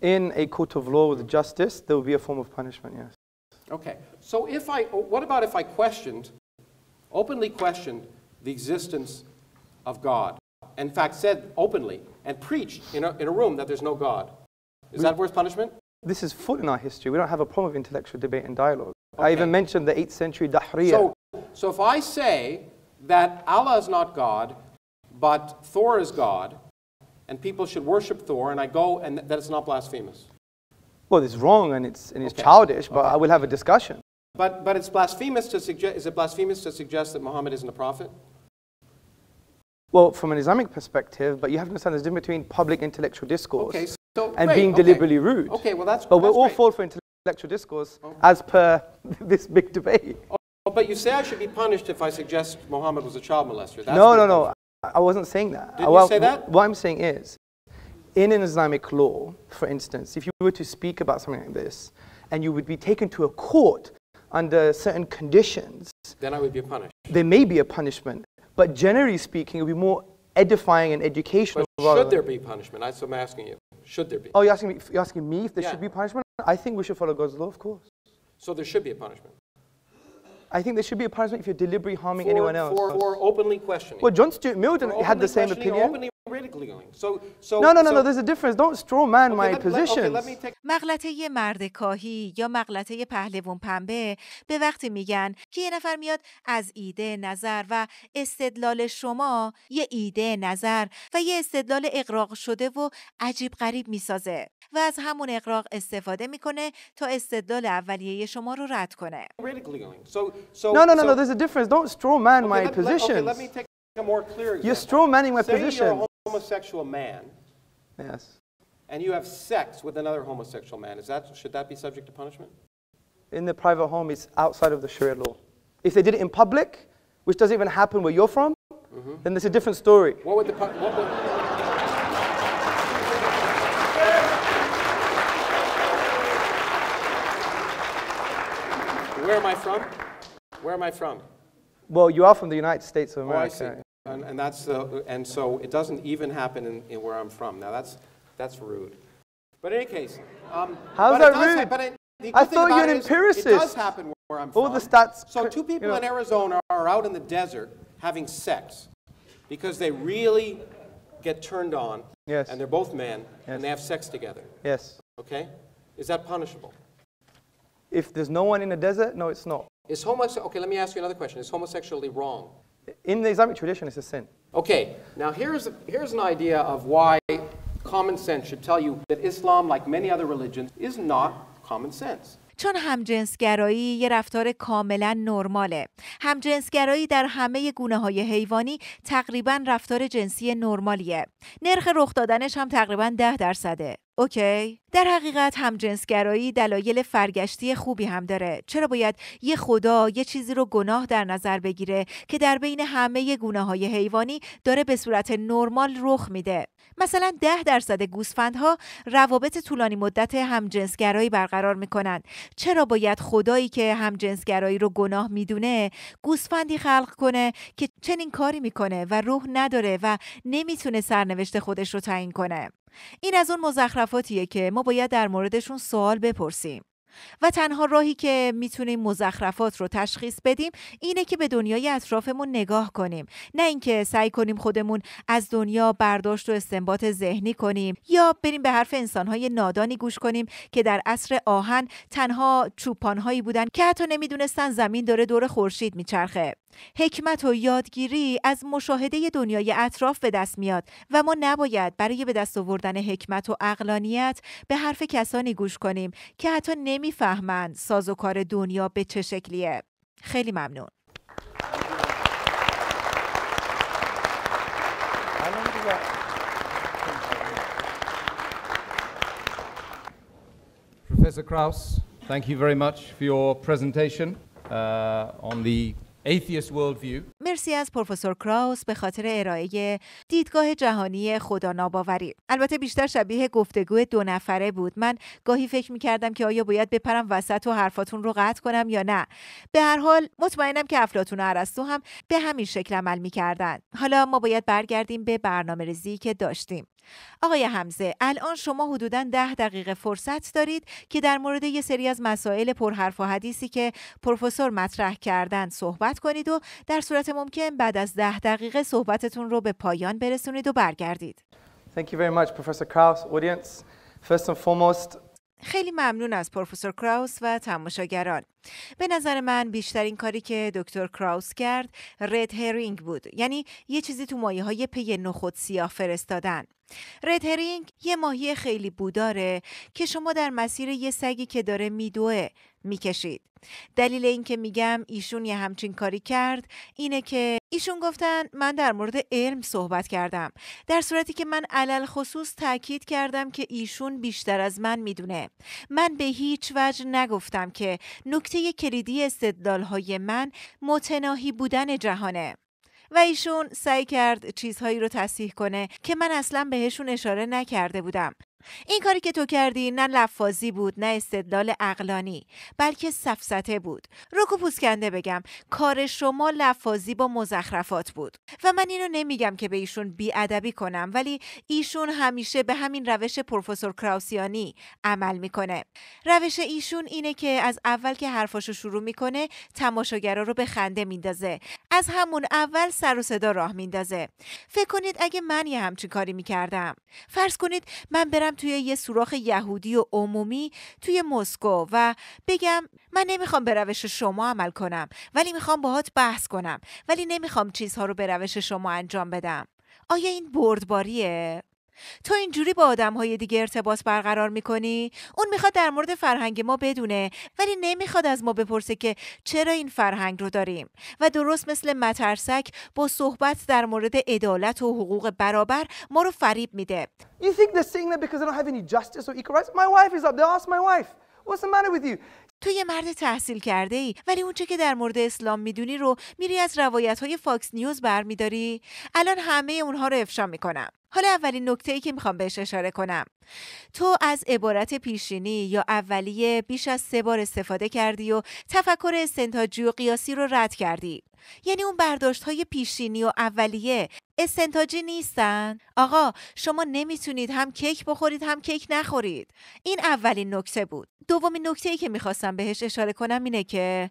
in a court of law with justice, there will be a form of punishment, yes. Okay. So if I, oh, what about if I questioned, openly questioned the existence of God? In fact, said openly and preached in a, in a room that there's no God. Is we, that worth punishment? This is full in our history. We don't have a problem of intellectual debate and dialogue. Okay. I even mentioned the 8th century Dahriya. So, so if I say that Allah is not God, but Thor is God, and people should worship Thor, and I go, and that is not blasphemous. Well, it's wrong and it's, and it's okay. childish, but okay. I will have a discussion. But, but it's blasphemous to suggest, is it blasphemous to suggest that Muhammad isn't a prophet? Well, from an Islamic perspective, but you have to understand there's a difference between public intellectual discourse okay, so, and right, being deliberately rude. Okay, well, that's But we're all fall for intellectual discourse oh. as per this big debate. Oh, but you say I should be punished if I suggest Muhammad was a child molester. That's no, no, no. I wasn't saying that. Did well, you say that? What I'm saying is, in an Islamic law, for instance, if you were to speak about something like this, and you would be taken to a court under certain conditions, then I would be punished. There may be a punishment, but generally speaking, it would be more edifying and educational. But should there be punishment? That's what I'm asking you. Should there be? Oh, you're asking me, you're asking me if there yeah. should be punishment? I think we should follow God's law, of course. So there should be a punishment. I think there should be a punishment if you're deliberately harming for, anyone else. For, or openly questioning. Well, John Stuart Mill had the same opinion. So, so, no, no, no, so no, there's a difference. Don't straw man okay, my let, positions. Let, okay, let مغلطه مرد کاهی یا مغلطه پهلوان پنبه به وقتی میگن که یه نفر میاد از ایده نظر و استدلال شما یه ایده نظر و یه استدلال اقراق شده و عجیب غریب میسازه و از همون اقراق استفاده میکنه تا استدلال اولیه شما رو رد کنه. So, So, no, no, no, so no. There's a difference. Don't straw man okay, my let, position. Okay, let me take a more clear example. You're straw manning my Say position. You're a homosexual man. Yes. And you have sex with another homosexual man. Is that should that be subject to punishment? In the private home, it's outside of the Sharia law. If they did it in public, which doesn't even happen where you're from, mm -hmm. then there's a different story. What would the what would, Where am I from? Where am I from? Well, you are from the United States of oh, America. Oh, and, and, that's and so it doesn't even happen in, in, where I'm from. Now that's, that's rude. But in any case, um, how's that rude? it, I thought you're an empiricist. It does happen where I'm All from. the stats. So two people you know. in Arizona are out in the desert having sex because they really get turned on. Yes. And they're both men yes. and they have sex together. Yes. Okay. Is that punishable? If there's no one in the desert, no, it's not. Is homosexual, okay, let me ask you another question. Is homosexuality wrong? In the Islamic tradition, it's a sin. Okay, now here's, a, here's an idea of why common sense should tell you that Islam, like many other religions, is not common sense. چون همجنسگرایی یه رفتار کاملا نرماله همجنسگرایی در همه گونه های حیوانی تقریبا رفتار جنسی نرمالیه نرخ رخ دادنش هم تقریبا ده درصده اوکی در حقیقت همجنسگرایی دلایل فرگشتی خوبی هم داره چرا باید یه خدا یه چیزی رو گناه در نظر بگیره که در بین همه گونه های حیوانی داره به صورت نرمال رخ میده مثلا ده درصد گوسفندها روابط طولانی مدت همجنسگرایی برقرار میکنند چرا باید خدایی که همجنسگرایی رو گناه میدونه گوسفندی خلق کنه که چنین کاری میکنه و روح نداره و نمیتونه سرنوشت خودش رو تعیین کنه این از اون مزخرفاتیه که ما باید در موردشون سوال بپرسیم و تنها راهی که میتونیم مزخرفات رو تشخیص بدیم اینه که به دنیای اطرافمون نگاه کنیم نه اینکه سعی کنیم خودمون از دنیا برداشت و استنباط ذهنی کنیم یا بریم به حرف انسانهای نادانی گوش کنیم که در عصر آهن تنها چوپانهایی بودن که حتی نمیدونستن زمین داره دور خورشید میچرخه حکمت و یادگیری از مشاهده دنیای اطراف به دست میاد و ما نباید برای به دست آوردن حکمت و اقلانیت به حرف کسانی گوش کنیم که حتی نمیفهمند ساز و کار دنیا به چه شکلیه. خیلی ممنون. very much for your presentation uh, on the atheist worldview. مرسی از پروفسور کراوس به خاطر ارائه دیدگاه جهانی خدا ناباوری. البته بیشتر شبیه گفتگو دو نفره بود. من گاهی فکر می که آیا باید بپرم وسط و حرفاتون رو قطع کنم یا نه. به هر حال مطمئنم که افلاتون و ارسطو هم به همین شکل عمل می حالا ما باید برگردیم به برنامه که داشتیم. آقای حمزه الان شما حدوداً ده دقیقه فرصت دارید که در مورد یه سری از مسائل پرحرف و حدیثی که پروفسور مطرح کردن صحبت کنید و در صورت ممکن بعد از ده دقیقه صحبتتون رو به پایان برسونید و برگردید. Thank you very much Professor Krauss. Audience, first and foremost, خیلی ممنون از پروفسور کراوس و تماشاگران به نظر من بیشترین کاری که دکتر کراوس کرد رد هرینگ بود یعنی یه چیزی تو مایه های پی نخود سیاه فرستادن رد هرینگ یه ماهی خیلی بوداره که شما در مسیر یه سگی که داره میدوه میکشید دلیل اینکه میگم ایشون یه همچین کاری کرد اینه که ایشون گفتن من در مورد علم صحبت کردم در صورتی که من علل خصوص تاکید کردم که ایشون بیشتر از من میدونه من به هیچ وجه نگفتم که نکته کلیدی استدلالهای من متناهی بودن جهانه و ایشون سعی کرد چیزهایی رو تصحیح کنه که من اصلا بهشون اشاره نکرده بودم این کاری که تو کردی نه لفاظی بود نه استدلال اقلانی بلکه سفسته بود روکو پوسکنده بگم کار شما لفاظی با مزخرفات بود و من اینو نمیگم که به ایشون بیادبی کنم ولی ایشون همیشه به همین روش پروفسور کراوسیانی عمل میکنه روش ایشون اینه که از اول که حرفاشو شروع میکنه تماشاگرا رو به خنده میندازه از همون اول سر و صدا راه میندازه فکر کنید اگه من یه همچین کاری میکردم فرض کنید من برم برم توی یه سوراخ یهودی و عمومی توی مسکو و بگم من نمیخوام به روش شما عمل کنم ولی میخوام باهات بحث کنم ولی نمیخوام چیزها رو به روش شما انجام بدم آیا این بردباریه تو اینجوری با آدم های دیگه ارتباط برقرار میکنی اون میخواد در مورد فرهنگ ما بدونه ولی نمیخواد از ما بپرسه که چرا این فرهنگ رو داریم و درست مثل مترسک با صحبت در مورد عدالت و حقوق برابر ما رو فریب میده تو یه مرد تحصیل کرده ای ولی اونچه که در مورد اسلام میدونی رو میری از روایت های فاکس نیوز برمیداری الان همه اونها رو افشا میکنم حالا اولین نکته ای که میخوام بهش اشاره کنم تو از عبارت پیشینی یا اولیه بیش از سه بار استفاده کردی و تفکر استنتاجی و قیاسی رو رد کردی یعنی اون برداشت های پیشینی و اولیه استنتاجی نیستن آقا شما نمیتونید هم کیک بخورید هم کیک نخورید این اولین نکته بود دومین نکته ای که میخواستم بهش اشاره کنم اینه که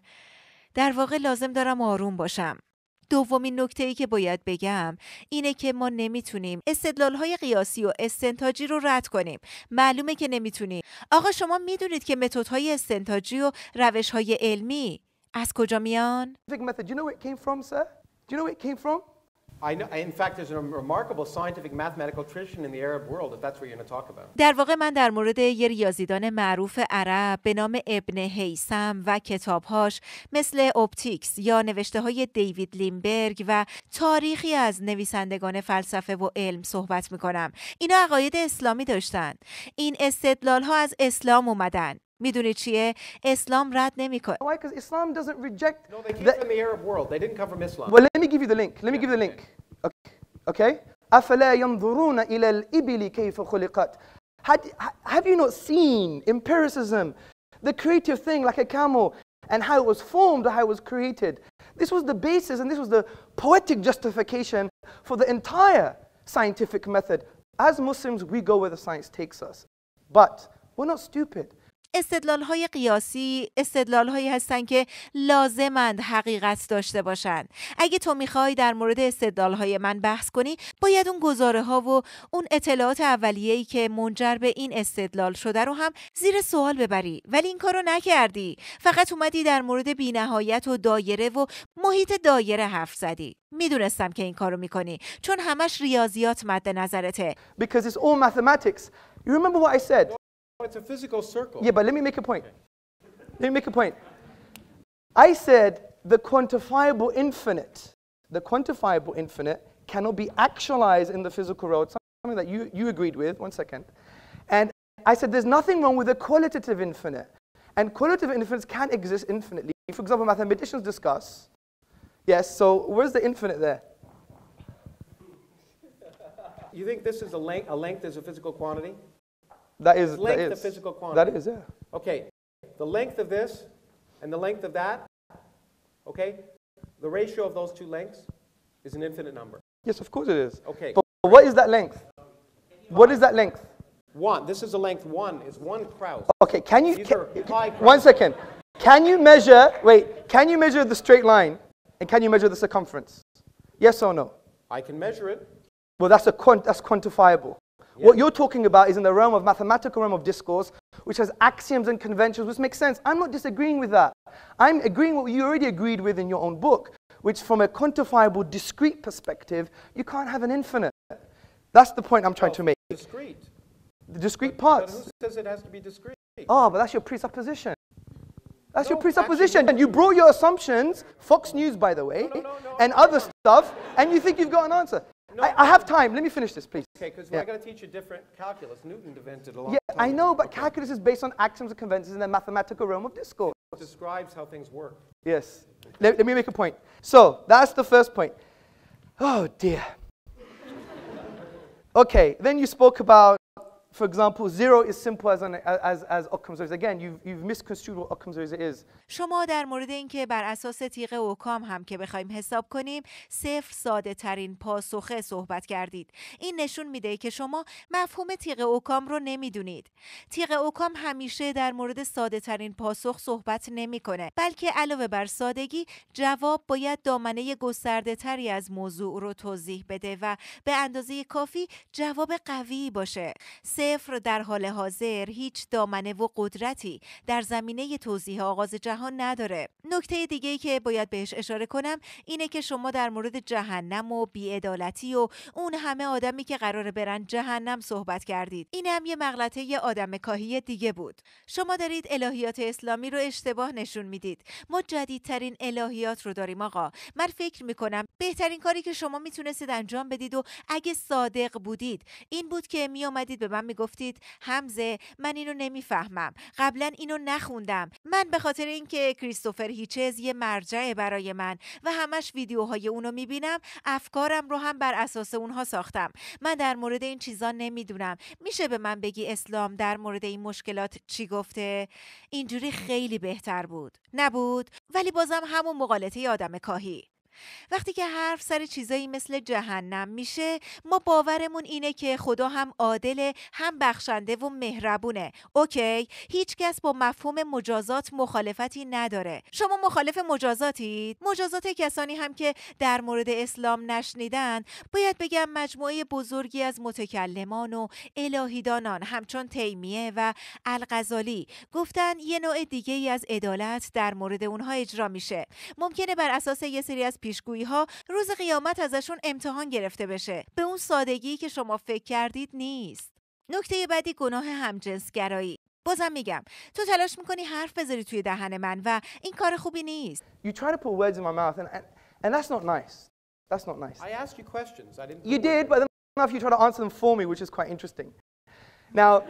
در واقع لازم دارم آروم باشم دومین نکته ای که باید بگم اینه که ما نمیتونیم استدلال های قیاسی و استنتاجی رو رد کنیم معلومه که نمیتونیم آقا شما میدونید که متد های استنتاجی و روش های علمی از کجا میان؟ در واقع من در مورد یه ریاضیدان معروف عرب به نام ابن هیسم و کتابهاش مثل اپتیکس یا نوشته های دیوید لیمبرگ و تاریخی از نویسندگان فلسفه و علم صحبت میکنم اینا عقاید اسلامی داشتن این استدلال ها از اسلام اومدن میدونی چیه اسلام رد نمیکنه why because islam doesn't reject no they came the... from the arab world they didn't come from islam well let me give you the link let me give you the link okay okay have you not seen empiricism the creative thing like a camel and how it was formed or how it was created this was the basis and this was the poetic justification for the entire scientific method as muslims we go where the science takes us but we're not stupid استدلال های قیاسی استدلال هایی هستن که لازمند حقیقت داشته باشند اگه تو میخوای در مورد استدلال های من بحث کنی باید اون گزاره ها و اون اطلاعات اولیه که منجر به این استدلال شده رو هم زیر سوال ببری ولی این کارو نکردی فقط اومدی در مورد بینهایت و دایره و محیط دایره حرف زدی میدونستم که این کارو میکنی چون همش ریاضیات مد نظرته mathematics. remember said? Oh, it's a physical circle. Yeah, but let me make a point. Okay. Let me make a point. I said the quantifiable infinite, the quantifiable infinite cannot be actualized in the physical world, something that you, you agreed with, one second. And I said there's nothing wrong with the qualitative infinite. And qualitative infinites can exist infinitely. For example, mathematicians discuss. Yes, so where's the infinite there? You think this is a length, a length is a physical quantity? That is it's that is, physical quantity. That is, yeah. Okay, the length of this and the length of that, okay, the ratio of those two lengths is an infinite number. Yes, of course it is. Okay. But what is that length? What is that length? One. This is a length one. Is one Krauss. Okay. Can you? Can, one second. Can you measure? Wait. Can you measure the straight line? And can you measure the circumference? Yes or no? I can measure it. Well, that's a that's quantifiable. What you're talking about is in the realm of mathematical realm of discourse, which has axioms and conventions, which makes sense. I'm not disagreeing with that. I'm agreeing what you already agreed with in your own book, which from a quantifiable, discrete perspective, you can't have an infinite. That's the point I'm trying to oh, make. Discrete. The discrete but, parts. But who says it has to be discrete? Oh, but that's your presupposition. That's no, your presupposition. Actually, and you brought your assumptions, Fox News, by the way, no, no, and other stuff, and you think you've got an answer. No, I, I, have time. Let me finish this, please. Okay, because yeah. we're going to teach you different calculus. Newton invented a lot. Yeah, I know, but okay. calculus is based on axioms and conventions in the mathematical realm of discourse. It describes how things work. Yes. Let, let me make a point. So that's the first point. Oh dear. okay. Then you spoke about for example, zero is simple as, an, as, as Occam's Again, you've, you've misconstrued what Occam's razor is. شما در مورد اینکه بر اساس تیغ اوکام هم که بخوایم حساب کنیم صفر ساده ترین پاسخه صحبت کردید این نشون میده که شما مفهوم تیغ اوکام رو نمیدونید تیغ اوکام همیشه در مورد ساده ترین پاسخ صحبت نمیکنه بلکه علاوه بر سادگی جواب باید دامنه گسترده تری از موضوع رو توضیح بده و به اندازه کافی جواب قوی باشه صفر در حال حاضر هیچ دامنه و قدرتی در زمینه توضیح آغاز جهان نداره نکته دیگه که باید بهش اشاره کنم اینه که شما در مورد جهنم و بیعدالتی و اون همه آدمی که قرار برن جهنم صحبت کردید این هم یه مغلطه یه آدم کاهی دیگه بود شما دارید الهیات اسلامی رو اشتباه نشون میدید ما جدیدترین الهیات رو داریم آقا من فکر میکنم بهترین کاری که شما میتونستید انجام بدید و اگه صادق بودید این بود که میامدید به من میگفتید همزه من اینو نمیفهمم قبلا اینو نخوندم من به خاطر اینکه کریستوفر هیچز یه مرجع برای من و همش ویدیوهای اونو میبینم افکارم رو هم بر اساس اونها ساختم من در مورد این چیزا نمیدونم میشه به من بگی اسلام در مورد این مشکلات چی گفته اینجوری خیلی بهتر بود نبود ولی بازم همون مقالطه آدم کاهی وقتی که حرف سر چیزایی مثل جهنم میشه ما باورمون اینه که خدا هم عادله هم بخشنده و مهربونه اوکی هیچکس با مفهوم مجازات مخالفتی نداره شما مخالف مجازاتید مجازات کسانی هم که در مورد اسلام نشنیدن باید بگم مجموعه بزرگی از متکلمان و الهیدانان همچون تیمیه و الغزالی گفتن یه نوع دیگه ای از عدالت در مورد اونها اجرا میشه ممکنه بر اساس یه سری از پیشگویی ها روز قیامت ازشون امتحان گرفته بشه به اون سادگی که شما فکر کردید نیست نکته بعدی گناه همجنسگرایی بازم میگم تو تلاش میکنی حرف بذاری توی دهن من و این کار خوبی نیست you try to put words in my mouth and, and that's not nice that's not nice I asked you questions I didn't You did but then you try to answer them for me which is quite interesting Now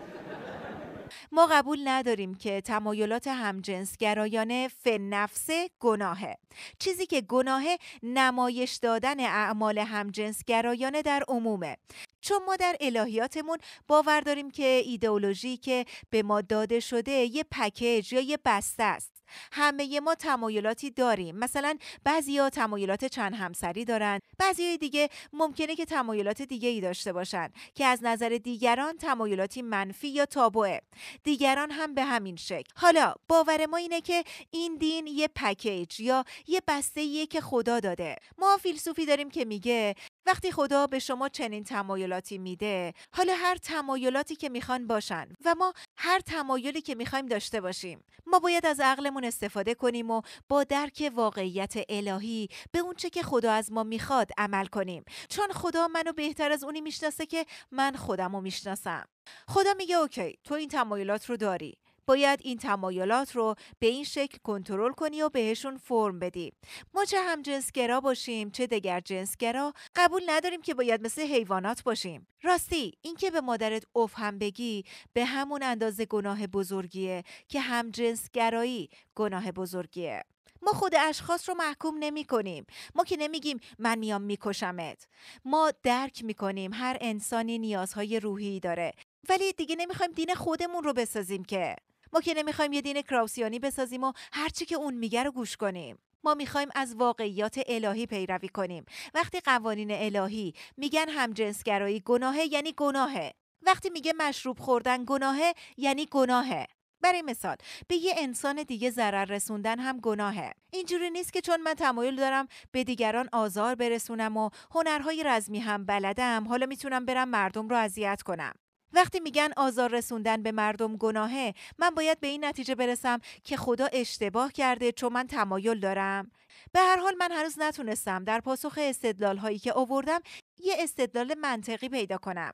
ما قبول نداریم که تمایلات همجنسگرایانه فن نفس گناهه چیزی که گناهه نمایش دادن اعمال همجنسگرایانه در عمومه چون ما در الهیاتمون باور داریم که ایدئولوژی که به ما داده شده یه پکیج یا یه بسته است همه ما تمایلاتی داریم مثلا بعضیا تمایلات چند همسری دارند بعضی دیگه ممکنه که تمایلات دیگه ای داشته باشن که از نظر دیگران تمایلاتی منفی یا تابوه دیگران هم به همین شکل حالا باور ما اینه که این دین یه پکیج یا یه بسته که خدا داده ما فیلسوفی داریم که میگه وقتی خدا به شما چنین تمایلاتی میده حالا هر تمایلاتی که میخوان باشن و ما هر تمایلی که میخوایم داشته باشیم ما باید از عقلمون استفاده کنیم و با درک واقعیت الهی به اونچه که خدا از ما میخواد عمل کنیم چون خدا منو بهتر از اونی میشناسه که من خودمو میشناسم خدا میگه اوکی تو این تمایلات رو داری باید این تمایلات رو به این شکل کنترل کنی و بهشون فرم بدی ما چه همجنسگرا باشیم چه دگر جنسگرا قبول نداریم که باید مثل حیوانات باشیم راستی اینکه به مادرت اوف هم بگی به همون اندازه گناه بزرگیه که همجنسگرایی گناه بزرگیه ما خود اشخاص رو محکوم نمی کنیم ما که نمیگیم من میام میکشمت ما درک میکنیم هر انسانی نیازهای روحی داره ولی دیگه نمیخوایم دین خودمون رو بسازیم که ما که نمیخوایم یه دین کراوسیانی بسازیم و هرچی که اون میگه رو گوش کنیم ما میخوایم از واقعیات الهی پیروی کنیم وقتی قوانین الهی میگن همجنسگرایی گناهه یعنی گناهه وقتی میگه مشروب خوردن گناهه یعنی گناهه برای مثال به یه انسان دیگه ضرر رسوندن هم گناهه اینجوری نیست که چون من تمایل دارم به دیگران آزار برسونم و هنرهای رزمی هم بلدم حالا میتونم برم مردم رو اذیت کنم وقتی میگن آزار رسوندن به مردم گناهه من باید به این نتیجه برسم که خدا اشتباه کرده چون من تمایل دارم به هر حال من هنوز نتونستم در پاسخ استدلال هایی که آوردم یه استدلال منطقی پیدا کنم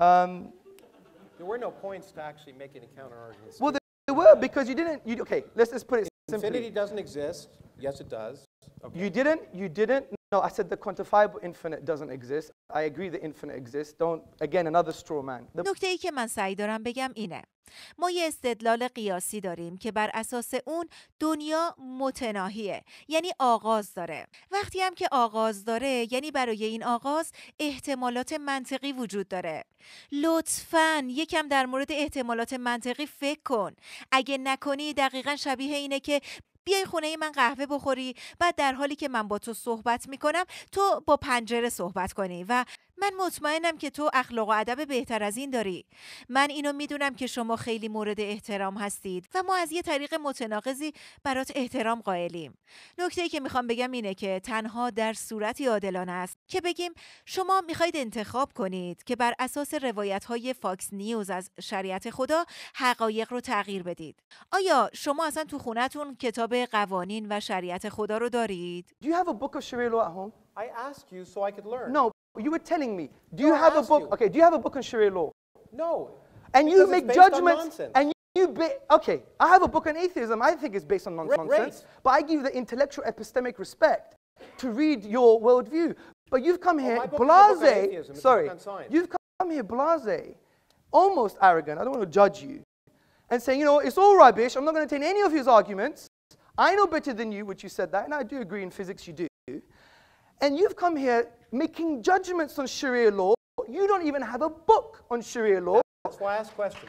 um, there were no points to actually make a counter argument. Well, there were because you didn't. You, okay, let's just put it simply. Infinity doesn't exist. Yes, it does. Okay. You didn't. You didn't. No, I said the quantifiable infinite doesn't exist. I agree the infinite exists. Don't again another straw man. نکته ای که من سعی دارم بگم اینه. ما یه استدلال قیاسی داریم که بر اساس اون دنیا متناهیه یعنی آغاز داره وقتی هم که آغاز داره یعنی برای این آغاز احتمالات منطقی وجود داره لطفا یکم در مورد احتمالات منطقی فکر کن اگه نکنی دقیقا شبیه اینه که بیای خونه من قهوه بخوری و در حالی که من با تو صحبت میکنم تو با پنجره صحبت کنی و من مطمئنم که تو اخلاق و ادب بهتر از این داری من اینو میدونم که شما خیلی مورد احترام هستید و ما از یه طریق متناقضی برات احترام قائلیم نکته ای که میخوام بگم اینه که تنها در صورتی عادلانه است که بگیم شما میخواید انتخاب کنید که بر اساس روایت های فاکس نیوز از شریعت خدا حقایق رو تغییر بدید آیا شما اصلا تو خونتون کتاب قوانین و شریعت خدا رو دارید I you so I could learn. You were telling me, do no, you have a book? You. Okay, do you have a book on Sharia law? No. And you make judgments. And you, you okay, I have a book on atheism. I think it's based on nonsense. Race. But I give you the intellectual epistemic respect to read your worldview. But you've come oh, here blase. Sorry, you've come here blase, almost arrogant. I don't want to judge you, and saying, you know, it's all rubbish. I'm not going to take any of his arguments. I know better than you, which you said that, and I do agree in physics you do. And you've come here making judgments on Sharia law. You don't even have a book on Sharia law. That's why I asked questions.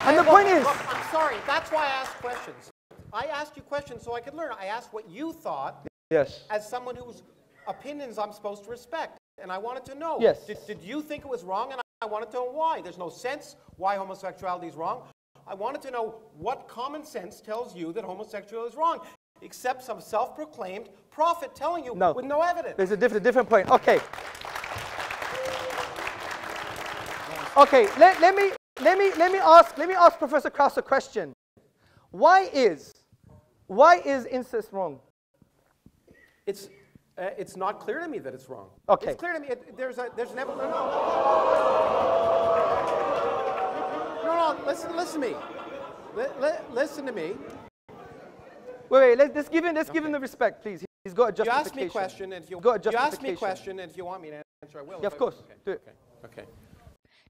And the point is. I'm sorry, that's why I asked questions. I asked you questions so I could learn. I asked what you thought. Yes. As someone whose opinions I'm supposed to respect. And I wanted to know. Yes. Did, did you think it was wrong? And I wanted to know why. There's no sense why homosexuality is wrong. I wanted to know what common sense tells you that homosexuality is wrong, except some self-proclaimed prophet telling you no. with no evidence. There's a different, different point. Okay. Okay, let, let, me, let, me, let, me ask, let me ask Professor Krauss a question. Why is, why is incest wrong? It's, uh, it's not clear to me that it's wrong. Okay. It's clear to me. It, there's, a, there's an evolution. No, no no, no. Listen, listen to me. Li li listen to me. Wait, wait. Let's, let's give him. Let's okay. give him the respect, please. He's got a justification. You ask me a question, and if you, you got a justification. You ask me question, and if you want me to answer, I will. Yeah, of course. Okay. Do it. Okay. okay.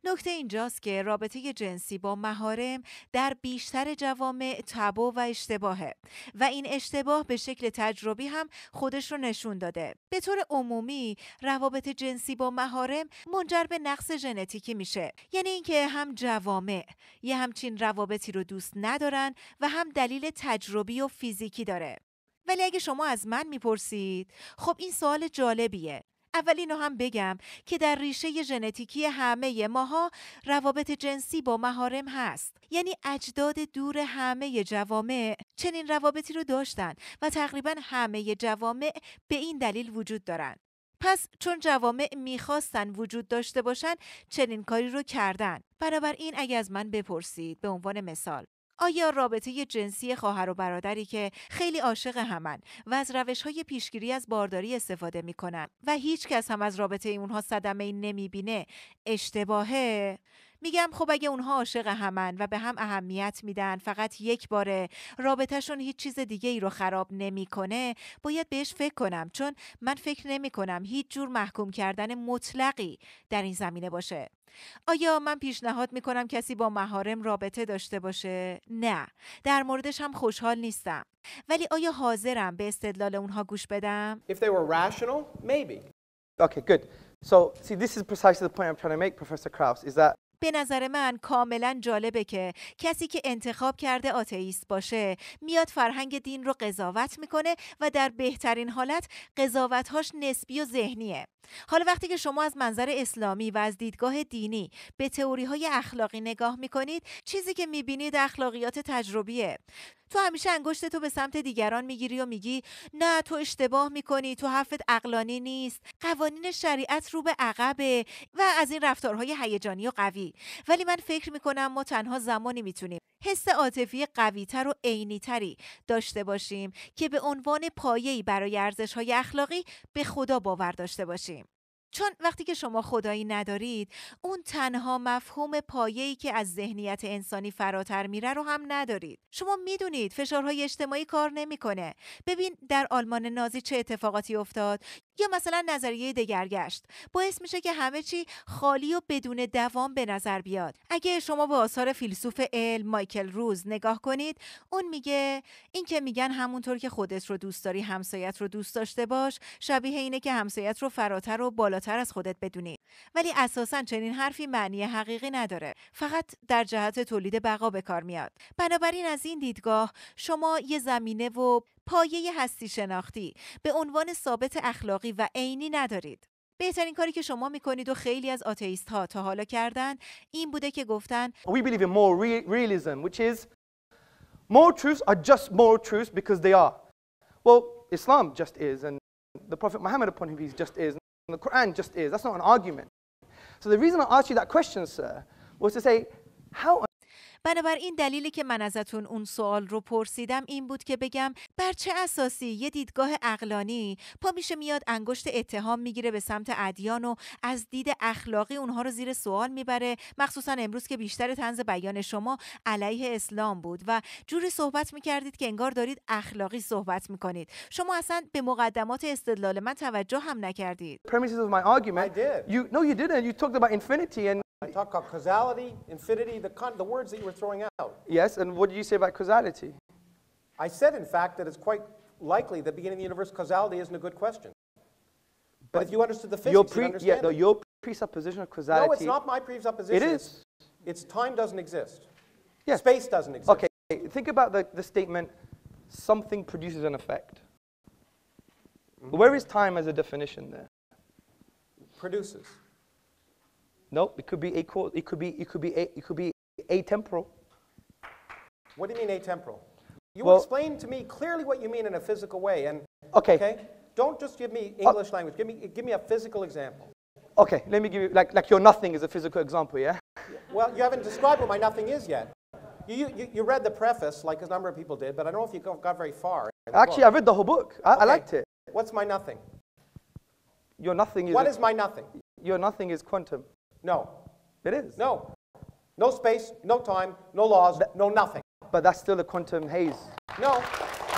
نکته اینجاست که رابطه جنسی با مهارم در بیشتر جوامع تبا و اشتباهه و این اشتباه به شکل تجربی هم خودش رو نشون داده. به طور عمومی روابط جنسی با مهارم منجر به نقص ژنتیکی میشه. یعنی اینکه هم جوامع یه همچین روابطی رو دوست ندارن و هم دلیل تجربی و فیزیکی داره. ولی اگه شما از من میپرسید خب این سوال جالبیه اولین رو هم بگم که در ریشه ژنتیکی همه ماها روابط جنسی با مهارم هست یعنی اجداد دور همه جوامع چنین روابطی رو داشتن و تقریبا همه جوامع به این دلیل وجود دارن پس چون جوامع میخواستن وجود داشته باشن چنین کاری رو کردن بنابراین اگه از من بپرسید به عنوان مثال آیا رابطه جنسی خواهر و برادری که خیلی عاشق همن و از روش های پیشگیری از بارداری استفاده میکنن و هیچ کس هم از رابطه اونها صدمه ای نمیبینه اشتباهه میگم خب اگه اونها عاشق همن و به هم اهمیت میدن فقط یک باره رابطهشون هیچ چیز دیگه ای رو خراب نمیکنه باید بهش فکر کنم چون من فکر نمی کنم هیچ جور محکوم کردن مطلقی در این زمینه باشه آیا من پیشنهاد می کنم کسی با مهارم رابطه داشته باشه؟ نه در موردش هم خوشحال نیستم ولی آیا حاضرم به استدلال اونها گوش بدم؟ If they were rational, maybe. Okay, good. So, see, this is precisely the point I'm trying to make, Professor is that به نظر من کاملا جالبه که کسی که انتخاب کرده آتئیست باشه میاد فرهنگ دین رو قضاوت میکنه و در بهترین حالت قضاوتهاش نسبی و ذهنیه حالا وقتی که شما از منظر اسلامی و از دیدگاه دینی به تئوری های اخلاقی نگاه میکنید چیزی که میبینید اخلاقیات تجربیه تو همیشه انگشت تو به سمت دیگران میگیری و میگی نه تو اشتباه میکنی تو حرفت اقلانی نیست قوانین شریعت رو به عقبه و از این رفتارهای هیجانی و قوی ولی من فکر میکنم ما تنها زمانی میتونیم حس عاطفی قویتر و عینیتری داشته باشیم که به عنوان پایه‌ای برای ارزش‌های اخلاقی به خدا باور داشته باشیم چون وقتی که شما خدایی ندارید اون تنها مفهوم پایه‌ای که از ذهنیت انسانی فراتر میره رو هم ندارید شما میدونید فشارهای اجتماعی کار نمیکنه ببین در آلمان نازی چه اتفاقاتی افتاد یا مثلا نظریه دگرگشت باعث میشه که همه چی خالی و بدون دوام به نظر بیاد اگه شما به آثار فیلسوف علم مایکل روز نگاه کنید اون میگه این که میگن همونطور که خودت رو دوست داری همسایت رو دوست داشته باش شبیه اینه که همسایت رو فراتر و بالاتر از خودت بدونی ولی اساسا چنین حرفی معنی حقیقی نداره فقط در جهت تولید بقا به کار میاد بنابراین از این دیدگاه شما یه زمینه و پایه هستی شناختی به عنوان ثابت اخلاقی و عینی ندارید بهترین کاری که شما میکنید و خیلی از آتیست ها تا حالا کردن این بوده که گفتن We believe in more realism which is more truths are just more truths because they are Well Islam just is and the Prophet Muhammad upon him just is and the Quran just is that's not an argument So the reason I asked you that question sir was to say how بنابراین دلیلی که من ازتون اون سوال رو پرسیدم این بود که بگم بر چه اساسی یه دیدگاه اقلانی پا میشه میاد انگشت اتهام میگیره به سمت ادیان و از دید اخلاقی اونها رو زیر سوال میبره مخصوصا امروز که بیشتر تنز بیان شما علیه اسلام بود و جوری صحبت میکردید که انگار دارید اخلاقی صحبت میکنید شما اصلا به مقدمات استدلال من توجه هم نکردید Talk about causality, infinity, the, con- the words that you were throwing out. Yes, and what did you say about causality? I said, in fact, that it's quite likely the beginning of the universe causality isn't a good question. But, if you understood the physics, Your pre- you'd understand yeah, no, your presupposition of causality. No, it's not my presupposition. It is. It's time doesn't exist. Yes. Space doesn't exist. Okay, think about the, the statement something produces an effect. Mm-hmm. Where is time as a definition there? Produces. Nope, it could be a it could be it could be a, it could be atemporal. What do you mean atemporal? You well, explain to me clearly what you mean in a physical way and okay. okay? Don't just give me uh, English uh, language. Give me give me a physical example. Okay, let me give you like like your nothing is a physical example, yeah? Well, you haven't described what my nothing is yet. You, you, you read the preface like a number of people did, but I don't know if you got very far. Actually, book. I read the whole book. I, okay. I liked it. What's my nothing? Your nothing is. What is my nothing? Your nothing is quantum. No. It is. No. No space, no time, no laws, that, no nothing. But that's still a quantum haze. No. no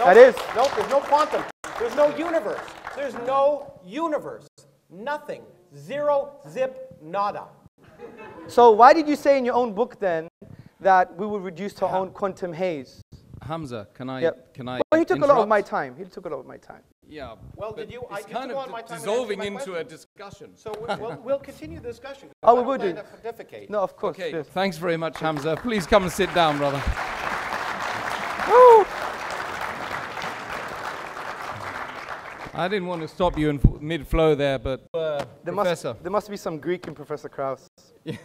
that is. No, there's no quantum. There's no universe. There's no universe. Nothing. Zero, zip, nada. So why did you say in your own book then that we would reduce to our own quantum haze? Hamza, can I? Yep. Can I? Well, he took interrupt? a lot of my time. He took a lot of my time yeah. Well, did you? I it's kind you of my time dissolving into a discussion. So we'll, we'll, continue the discussion. Oh, we will do. No, of course. Okay. Yes. Thanks very much, Hamza. Please come and sit down, brother. I didn't want to stop you in mid-flow there, but uh, there uh, professor. Must, there must be some Greek in Professor Krauss. Yeah.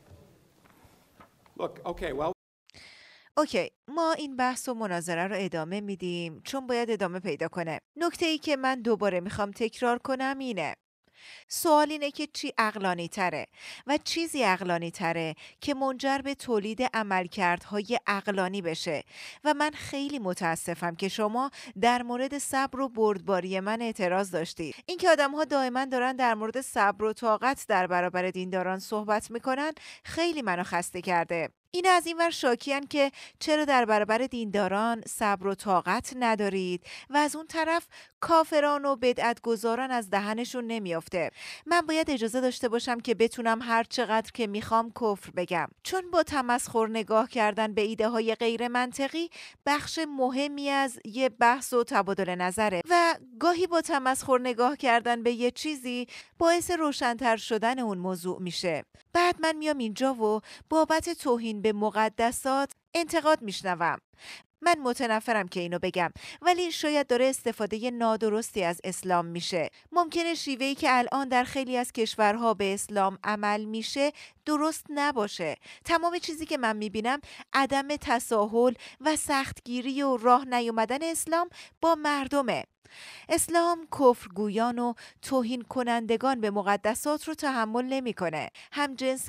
Look, okay, well, اوکی ما این بحث و مناظره رو ادامه میدیم چون باید ادامه پیدا کنه نکته ای که من دوباره میخوام تکرار کنم اینه سوال اینه که چی اقلانی تره و چیزی اقلانی تره که منجر به تولید عملکردهای اقلانی بشه و من خیلی متاسفم که شما در مورد صبر و بردباری من اعتراض داشتید این آدم ها دائما دارن در مورد صبر و طاقت در برابر دینداران صحبت میکنن خیلی منو خسته کرده این از این ور شاکیان که چرا در برابر دینداران صبر و طاقت ندارید و از اون طرف کافران و گذاران از دهنشون نمیافته من باید اجازه داشته باشم که بتونم هر چقدر که میخوام کفر بگم چون با تمسخر نگاه کردن به ایده های غیر منطقی بخش مهمی از یه بحث و تبادل نظره و گاهی با تمسخر نگاه کردن به یه چیزی باعث روشنتر شدن اون موضوع میشه بعد من میام اینجا و بابت توهین به مقدسات انتقاد میشنوم من متنفرم که اینو بگم ولی شاید داره استفاده نادرستی از اسلام میشه ممکنه شیوهی که الان در خیلی از کشورها به اسلام عمل میشه درست نباشه تمام چیزی که من میبینم عدم تساهل و سختگیری و راه نیومدن اسلام با مردمه اسلام کفرگویان و توهین کنندگان به مقدسات رو تحمل نمیکنه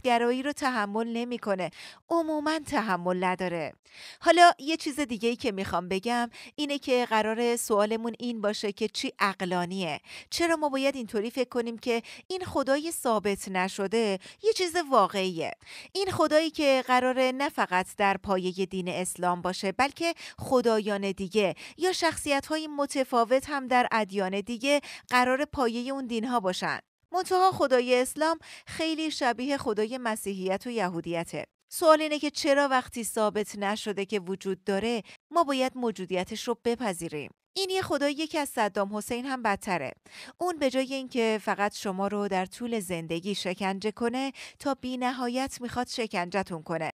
گرایی رو تحمل نمیکنه عموما تحمل نداره حالا یه چیز دیگه ای که میخوام بگم اینه که قرار سوالمون این باشه که چی اقلانیه چرا ما باید اینطوری فکر کنیم که این خدای ثابت نشده یه چیز واقعیه این خدایی که قرار نه فقط در پایه دین اسلام باشه بلکه خدایان دیگه یا شخصیت های متفاوت هم در ادیان دیگه قرار پایه اون دینها باشن منتها خدای اسلام خیلی شبیه خدای مسیحیت و یهودیته سوال اینه که چرا وقتی ثابت نشده که وجود داره ما باید موجودیتش رو بپذیریم این یه خداییه که از صدام حسین هم بدتره اون به جای اینکه فقط شما رو در طول زندگی شکنجه کنه تا بی نهایت میخواد شکنجتون کنه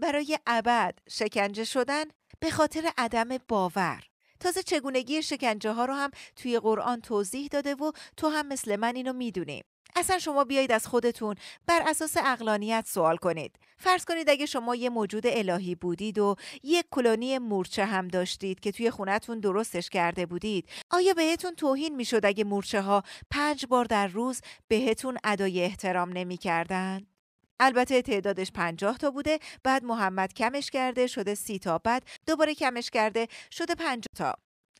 برای ابد شکنجه شدن به خاطر عدم باور تازه چگونگی شکنجه ها رو هم توی قرآن توضیح داده و تو هم مثل من اینو میدونیم اصلا شما بیایید از خودتون بر اساس اقلانیت سوال کنید فرض کنید اگه شما یه موجود الهی بودید و یک کلونی مورچه هم داشتید که توی خونتون درستش کرده بودید آیا بهتون توهین میشد اگه مورچه ها پنج بار در روز بهتون ادای احترام نمیکردند البته تعدادش پنجاه تا بوده بعد محمد کمش کرده شده سی تا بعد دوباره کمش کرده شده پنجاه تا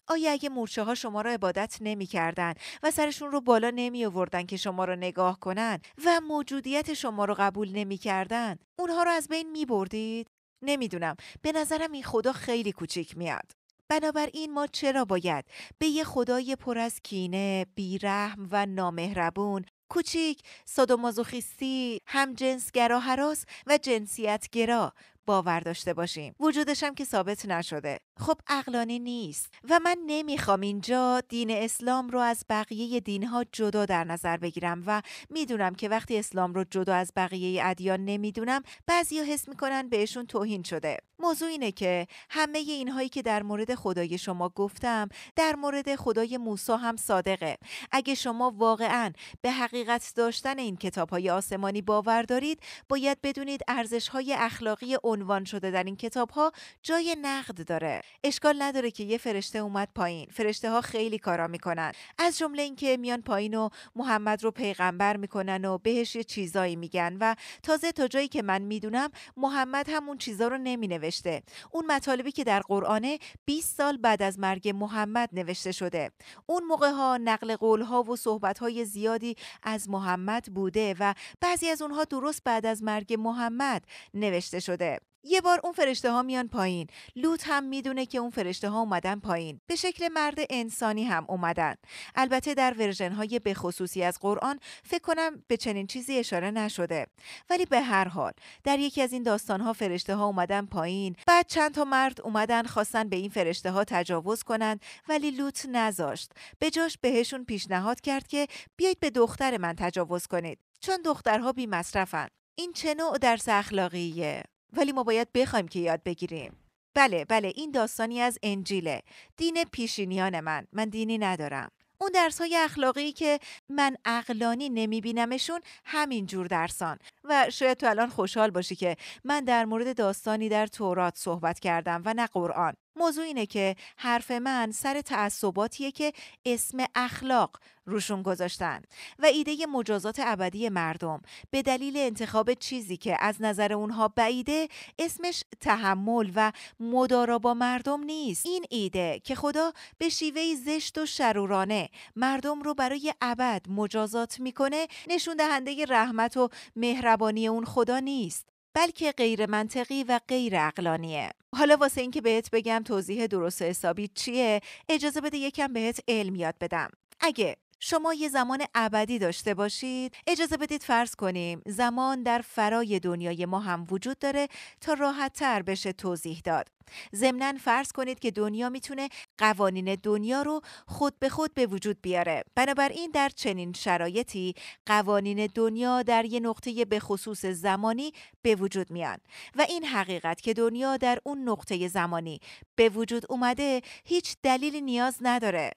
آیا اگه مورچه ها شما را عبادت نمی کردن و سرشون رو بالا نمی آوردن که شما را نگاه کنند و موجودیت شما رو قبول نمی کردن اونها رو از بین می بردید؟ نمیدونم به نظرم این خدا خیلی کوچیک میاد بنابراین ما چرا باید به یه خدای پر از کینه، بیرحم و نامهربون کوچیک، سادومازوخیستی، هم جنسگرا هراس و جنسیتگرا باور داشته باشیم وجودش هم که ثابت نشده خب اقلانی نیست و من نمیخوام اینجا دین اسلام رو از بقیه دینها جدا در نظر بگیرم و میدونم که وقتی اسلام رو جدا از بقیه ادیان نمیدونم ها حس میکنن بهشون توهین شده موضوع اینه که همه اینهایی که در مورد خدای شما گفتم در مورد خدای موسی هم صادقه اگه شما واقعا به حقیقت داشتن این کتاب های آسمانی باور دارید باید بدونید ارزش های اخلاقی عنوان شده در این کتاب ها جای نقد داره اشکال نداره که یه فرشته اومد پایین فرشته ها خیلی کارا میکنن از جمله اینکه میان پایین و محمد رو پیغمبر میکنن و بهش یه چیزایی میگن و تازه تا جایی که من میدونم محمد همون چیزا رو نمینوشته اون مطالبی که در قرآن 20 سال بعد از مرگ محمد نوشته شده اون موقع ها نقل قول ها و صحبت های زیادی از محمد بوده و بعضی از اونها درست بعد از مرگ محمد نوشته شده یه بار اون فرشته ها میان پایین لوط هم میدونه که اون فرشته ها اومدن پایین به شکل مرد انسانی هم اومدن البته در ورژن های بخصوصی از قرآن فکر کنم به چنین چیزی اشاره نشده ولی به هر حال در یکی از این داستان ها فرشته ها اومدن پایین بعد چند تا مرد اومدن خواستن به این فرشته ها تجاوز کنند ولی لوط نذاشت به جاش بهشون پیشنهاد کرد که بیایید به دختر من تجاوز کنید چون دخترها بی مصرفن این چه نوع درس اخلاقیه ولی ما باید بخوایم که یاد بگیریم بله بله این داستانی از انجیله دین پیشینیان من من دینی ندارم اون درس های اخلاقی که من اقلانی نمیبینمشون همین جور درسان و شاید تو الان خوشحال باشی که من در مورد داستانی در تورات صحبت کردم و نه قرآن موضوع اینه که حرف من سر تعصباتیه که اسم اخلاق روشون گذاشتن و ایده مجازات ابدی مردم به دلیل انتخاب چیزی که از نظر اونها بعیده اسمش تحمل و مدارا با مردم نیست این ایده که خدا به شیوه زشت و شرورانه مردم رو برای ابد مجازات میکنه نشون دهنده رحمت و مهربانی اون خدا نیست بلکه غیر منطقی و غیر اقلانیه حالا واسه اینکه بهت بگم توضیح درست و حسابی چیه اجازه بده یکم بهت علم یاد بدم اگه شما یه زمان ابدی داشته باشید اجازه بدید فرض کنیم زمان در فرای دنیای ما هم وجود داره تا راحت تر بشه توضیح داد ضمنا فرض کنید که دنیا میتونه قوانین دنیا رو خود به خود به وجود بیاره بنابراین در چنین شرایطی قوانین دنیا در یه نقطه به خصوص زمانی به وجود میان و این حقیقت که دنیا در اون نقطه زمانی به وجود اومده هیچ دلیلی نیاز نداره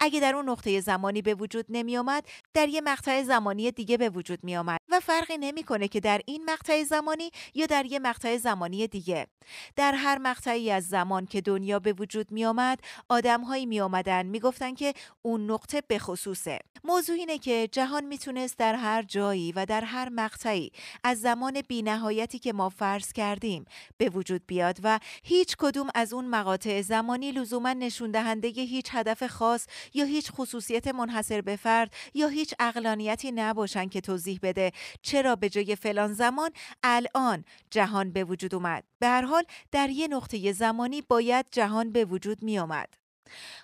اگه در اون نقطه زمانی به وجود نمی آمد، در یه مقطع زمانی دیگه به وجود می آمد و فرقی نمیکنه که در این مقطع زمانی یا در یه مقطع زمانی دیگه در هر مقطعی از زمان که دنیا به وجود می آمد آدمهایی می آمدن می گفتن که اون نقطه به خصوصه موضوع اینه که جهان میتونست در هر جایی و در هر مقطعی از زمان بینهایتی که ما فرض کردیم به وجود بیاد و هیچ کدوم از اون مقاطع زمانی لزوما نشون دهنده هیچ هدف خاص یا هیچ خصوصیت منحصر به فرد یا هیچ اقلانیتی نباشن که توضیح بده چرا به جای فلان زمان الان جهان به وجود اومد به هر حال در یه نقطه زمانی باید جهان به وجود می آمد.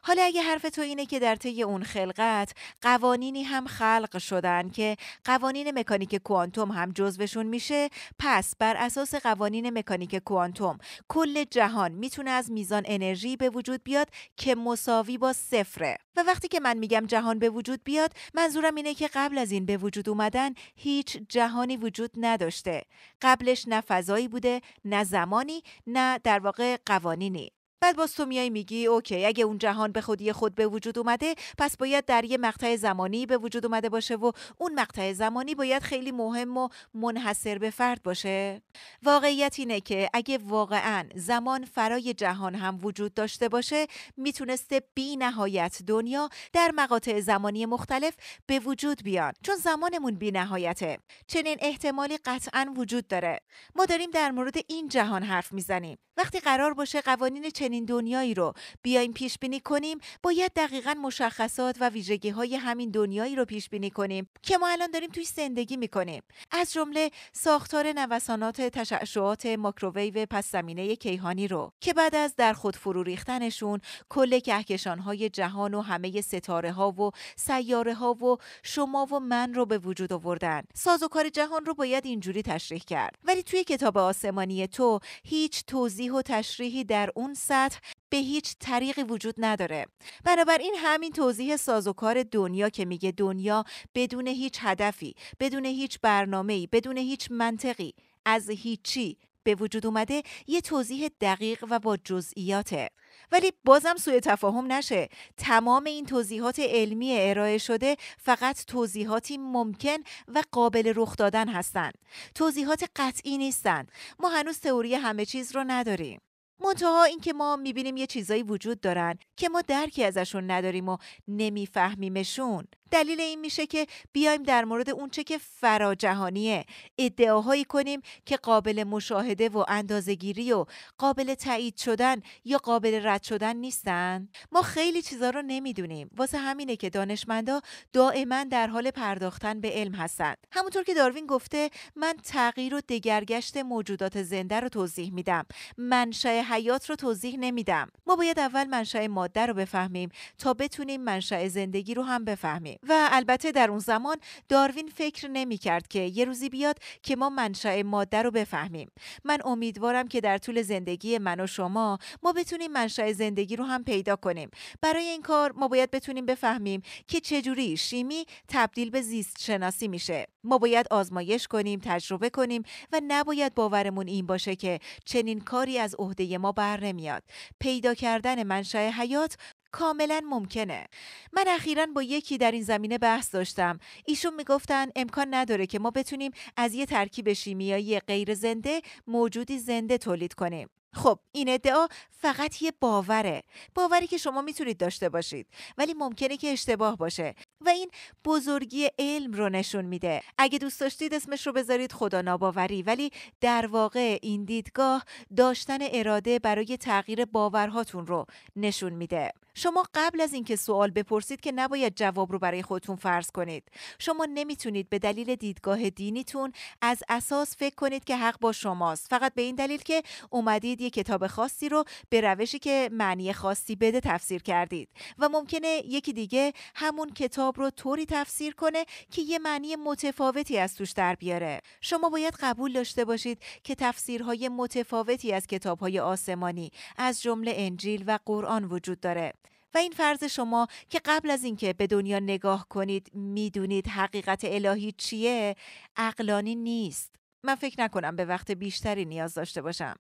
حالا اگه حرف تو اینه که در طی اون خلقت قوانینی هم خلق شدن که قوانین مکانیک کوانتوم هم جزوشون میشه پس بر اساس قوانین مکانیک کوانتوم کل جهان میتونه از میزان انرژی به وجود بیاد که مساوی با صفره و وقتی که من میگم جهان به وجود بیاد منظورم اینه که قبل از این به وجود اومدن هیچ جهانی وجود نداشته قبلش نه فضایی بوده نه زمانی نه در واقع قوانینی بعد باز تو میای میگی اوکی اگه اون جهان به خودی خود به وجود اومده پس باید در یه مقطع زمانی به وجود اومده باشه و اون مقطع زمانی باید خیلی مهم و منحصر به فرد باشه واقعیت اینه که اگه واقعا زمان فرای جهان هم وجود داشته باشه میتونسته بی نهایت دنیا در مقاطع زمانی مختلف به وجود بیان چون زمانمون بی نهایته چنین احتمالی قطعا وجود داره ما داریم در مورد این جهان حرف میزنیم وقتی قرار باشه قوانین چنین دنیایی رو بیایم پیش بینی کنیم باید دقیقا مشخصات و ویژگی های همین دنیایی رو پیش بینی کنیم که ما الان داریم توی زندگی میکنیم از جمله ساختار نوسانات تشعشعات ماکروویو پس زمینه کیهانی رو که بعد از در خود فرو ریختنشون کل کهکشان های جهان و همه ستاره ها و سیاره ها و شما و من رو به وجود آوردن سازوکار جهان رو باید اینجوری تشریح کرد ولی توی کتاب آسمانی تو هیچ توضیح و تشریحی در اون سر به هیچ طریقی وجود نداره بنابراین همین توضیح سازوکار دنیا که میگه دنیا بدون هیچ هدفی بدون هیچ برنامه‌ای بدون هیچ منطقی از هیچی به وجود اومده یه توضیح دقیق و با جزئیاته ولی بازم سوء تفاهم نشه تمام این توضیحات علمی ارائه شده فقط توضیحاتی ممکن و قابل رخ دادن هستند توضیحات قطعی نیستند ما هنوز تئوری همه چیز رو نداریم منتها اینکه ما میبینیم یه چیزایی وجود دارن که ما درکی ازشون نداریم و نمیفهمیمشون دلیل این میشه که بیایم در مورد اونچه که فراجهانیه ادعاهایی کنیم که قابل مشاهده و اندازهگیری و قابل تایید شدن یا قابل رد شدن نیستن ما خیلی چیزا رو نمیدونیم واسه همینه که دانشمندا دائما در حال پرداختن به علم هستند همونطور که داروین گفته من تغییر و دگرگشت موجودات زنده رو توضیح میدم منشأ حیات رو توضیح نمیدم ما باید اول منشأ ماده رو بفهمیم تا بتونیم منشأ زندگی رو هم بفهمیم و البته در اون زمان داروین فکر نمی کرد که یه روزی بیاد که ما منشأ ماده رو بفهمیم من امیدوارم که در طول زندگی من و شما ما بتونیم منشأ زندگی رو هم پیدا کنیم برای این کار ما باید بتونیم بفهمیم که چجوری شیمی تبدیل به زیست شناسی میشه ما باید آزمایش کنیم تجربه کنیم و نباید باورمون این باشه که چنین کاری از عهده ما بر نمیاد پیدا کردن منشأ حیات کاملا ممکنه من اخیرا با یکی در این زمینه بحث داشتم ایشون میگفتن امکان نداره که ما بتونیم از یه ترکیب شیمیایی غیر زنده موجودی زنده تولید کنیم خب این ادعا فقط یه باوره باوری که شما میتونید داشته باشید ولی ممکنه که اشتباه باشه و این بزرگی علم رو نشون میده اگه دوست داشتید اسمش رو بذارید خدا ناباوری ولی در واقع این دیدگاه داشتن اراده برای تغییر باورهاتون رو نشون میده شما قبل از اینکه سوال بپرسید که نباید جواب رو برای خودتون فرض کنید شما نمیتونید به دلیل دیدگاه دینیتون از اساس فکر کنید که حق با شماست فقط به این دلیل که اومدید یه کتاب خاصی رو به روشی که معنی خاصی بده تفسیر کردید و ممکنه یکی دیگه همون کتاب کتاب رو طوری تفسیر کنه که یه معنی متفاوتی از توش در بیاره شما باید قبول داشته باشید که تفسیرهای متفاوتی از کتابهای آسمانی از جمله انجیل و قرآن وجود داره و این فرض شما که قبل از اینکه به دنیا نگاه کنید میدونید حقیقت الهی چیه عقلانی نیست من فکر نکنم به وقت بیشتری نیاز داشته باشم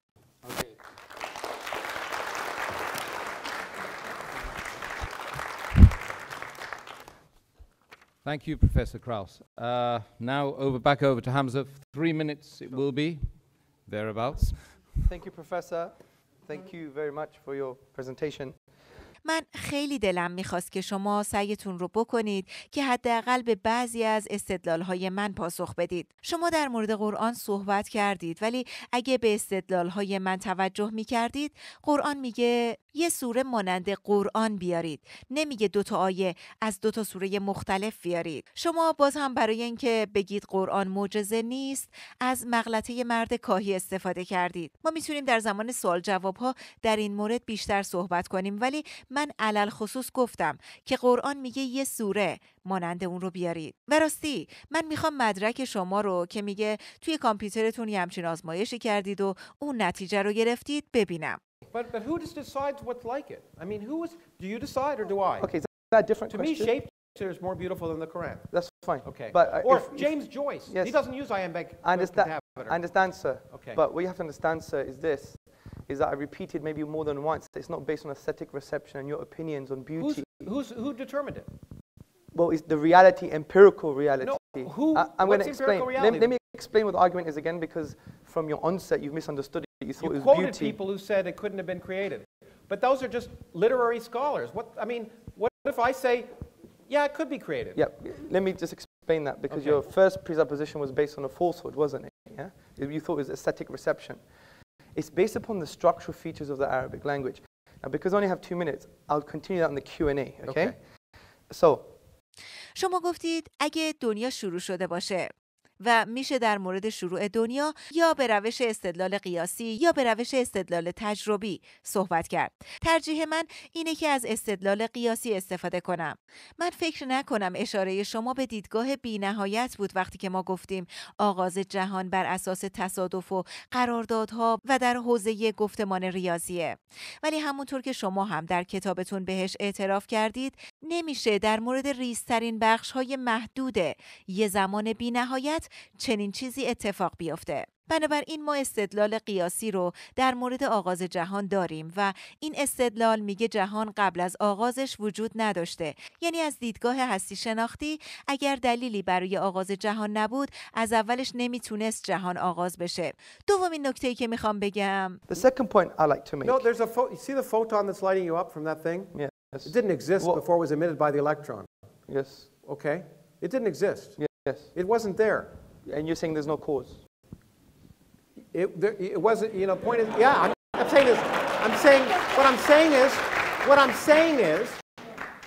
Thank you, Professor Kraus. Uh, now over back over to Hamza. Three minutes it will be, thereabouts. Thank you, Professor. Thank you very much for your presentation. من خیلی دلم میخواست که شما سعیتون رو بکنید که حداقل به بعضی از های من پاسخ بدید. شما در مورد قرآن صحبت کردید ولی اگه به های من توجه میکردید قرآن میگه یه سوره مانند قرآن بیارید نمیگه دوتا آیه از دو تا سوره مختلف بیارید شما باز هم برای اینکه بگید قرآن معجزه نیست از مغلطه مرد کاهی استفاده کردید ما میتونیم در زمان سوال جواب ها در این مورد بیشتر صحبت کنیم ولی من علل خصوص گفتم که قرآن میگه یه سوره مانند اون رو بیارید و راستی من میخوام مدرک شما رو که میگه توی کامپیوترتون یه همچین آزمایشی کردید و اون نتیجه رو گرفتید ببینم But, but who just decides what's like it? I mean, who is, do you decide or do I? Okay, is that different To question? me, shape is more beautiful than the Quran. That's fine. Okay. But, uh, or if, James if, Joyce. Yes. He doesn't use iambic I understand, I understand, sir. Okay. But what you have to understand, sir, is this. Is that I repeated maybe more than once. It's not based on aesthetic reception and your opinions on beauty. Who's, who's who determined it? Well, it's the reality, empirical reality. No, who, I, am going to explain. Let, let me explain what the argument is again, because from your onset, you've misunderstood you, you quoted beauty. people who said it couldn't have been created. But those are just literary scholars. What I mean, what if I say, yeah, it could be created? Yeah, let me just explain that because okay. your first presupposition was based on a falsehood, wasn't it? Yeah? You thought it was aesthetic reception. It's based upon the structural features of the Arabic language. Now, because I only have two minutes, I'll continue that in the Q&A, okay? okay. So, شما گفتید اگه دنیا شروع شده باشه و میشه در مورد شروع دنیا یا به روش استدلال قیاسی یا به روش استدلال تجربی صحبت کرد ترجیح من اینه که از استدلال قیاسی استفاده کنم من فکر نکنم اشاره شما به دیدگاه بینهایت بود وقتی که ما گفتیم آغاز جهان بر اساس تصادف و قراردادها و در حوزه گفتمان ریاضیه ولی همونطور که شما هم در کتابتون بهش اعتراف کردید نمیشه در مورد ریزترین بخش های محدود یه زمان بینهایت چنین چیزی اتفاق بیفته بنابراین ما استدلال قیاسی رو در مورد آغاز جهان داریم و این استدلال میگه جهان قبل از آغازش وجود نداشته یعنی از دیدگاه هستی شناختی اگر دلیلی برای آغاز جهان نبود از اولش نمیتونست جهان آغاز بشه دومین نکته ای که میخوام بگم It didn't exist. Yes. It wasn't there. And you're saying there's no cause? It, there, it wasn't, you know, point is, yeah, I'm, I'm saying this. I'm saying, what I'm saying is, what I'm saying is,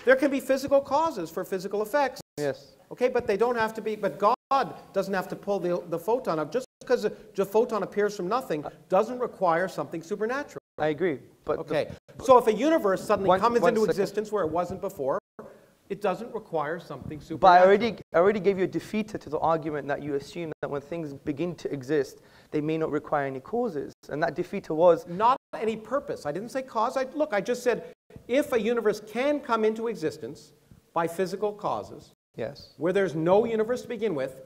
there can be physical causes for physical effects. Yes. Okay, but they don't have to be, but God doesn't have to pull the, the photon up. Just because the, photon appears from nothing doesn't require something supernatural. I agree. But okay. The, but so if a universe suddenly one, comes one into second. existence where it wasn't before, it doesn't require something supernatural. But I already, I already gave you a defeater to the argument that you assume that when things begin to exist, they may not require any causes. And that defeater was... Not any purpose. I didn't say cause. I, look, I just said if a universe can come into existence by physical causes, yes. where there's no universe to begin with,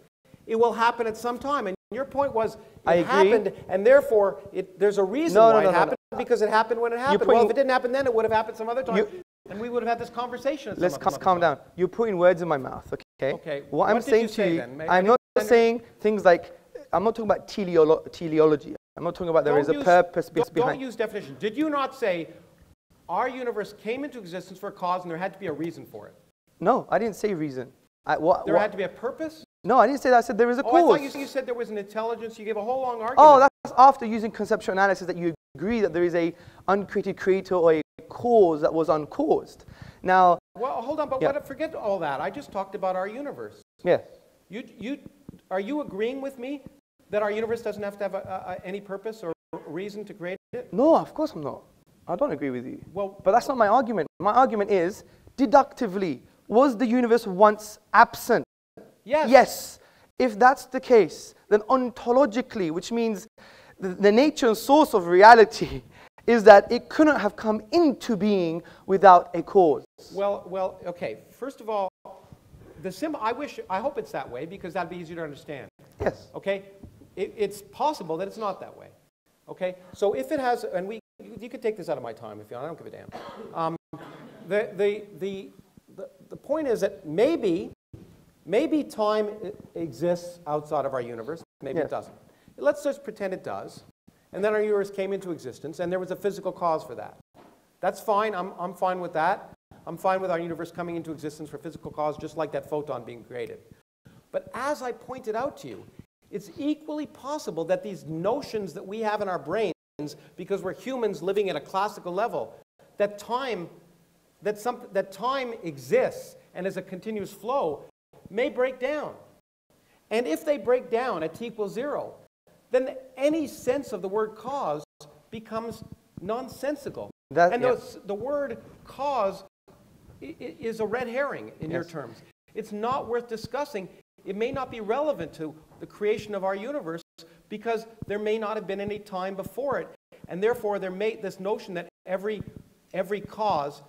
it will happen at some time. And your point was it I happened, and therefore it, there's a reason no, why no, no, it happened because it happened when it happened. Well, if it didn't happen then, it would have happened some other time. You, and we would have had this conversation. Let's calm, calm down. You're putting words in my mouth, okay? Okay. What, what I'm saying to you, I'm not saying things like, I'm not talking about teleolo teleology. I'm not talking about there don't is use, a purpose don't, behind. Don't use definition. Did you not say our universe came into existence for a cause and there had to be a reason for it? No, I didn't say reason. I, what, there what? had to be a purpose? No, I didn't say that. I said there is a oh, cause. I thought you, you said there was an intelligence. You gave a whole long oh, argument. Oh, that's after using conceptual analysis that you agree that there is a uncreated creator or a cause that was uncaused. Now, well, hold on, but yeah. what, forget all that. I just talked about our universe. Yes. You, you, are you agreeing with me that our universe doesn't have to have a, a, any purpose or reason to create it? No, of course I'm not. I don't agree with you. Well, but that's not my argument. My argument is deductively, was the universe once absent? Yes. Yes. If that's the case, then ontologically, which means the, the nature and source of reality is that it couldn't have come into being without a cause. Well, well, okay. First of all, the symbol, I wish, I hope it's that way because that'd be easier to understand. Yes. Okay? It, it's possible that it's not that way. Okay? So if it has, and we, you, you take this out of my time if you want, I don't give a damn. Um, the, the, the, the, the point is that maybe, maybe time exists outside of our universe, maybe yes. it doesn't. Let's just pretend it does. And then our universe came into existence, and there was a physical cause for that. That's fine. I'm, I'm fine with that. I'm fine with our universe coming into existence for physical cause, just like that photon being created. But as I pointed out to you, it's equally possible that these notions that we have in our brains, because we're humans living at a classical level, that time, that, some, that time exists and is a continuous flow, may break down. And if they break down at t equals zero, then any sense of the word cause becomes nonsensical. That, and the word cause is a red herring in yes. your terms. It's not worth discussing. It may not be relevant to the creation of our universe because there may not have been any time before it. And therefore, there may, this notion that every, every cause,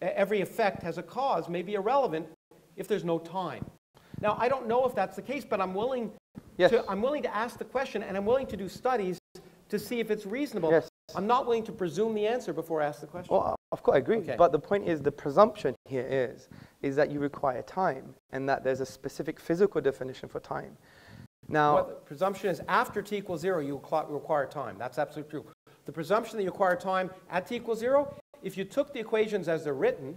every effect has a cause may be irrelevant if there's no time. Now, I don't know if that's the case, but I'm willing Yes. So I'm willing to ask the question and I'm willing to do studies to see if it's reasonable. Yes. I'm not willing to presume the answer before I ask the question. Well, of course, I agree. Okay. But the point is, the presumption here is, is that you require time and that there's a specific physical definition for time. Now, well, the presumption is after t equals zero, you require time. That's absolutely true. The presumption that you require time at t equals zero, if you took the equations as they're written,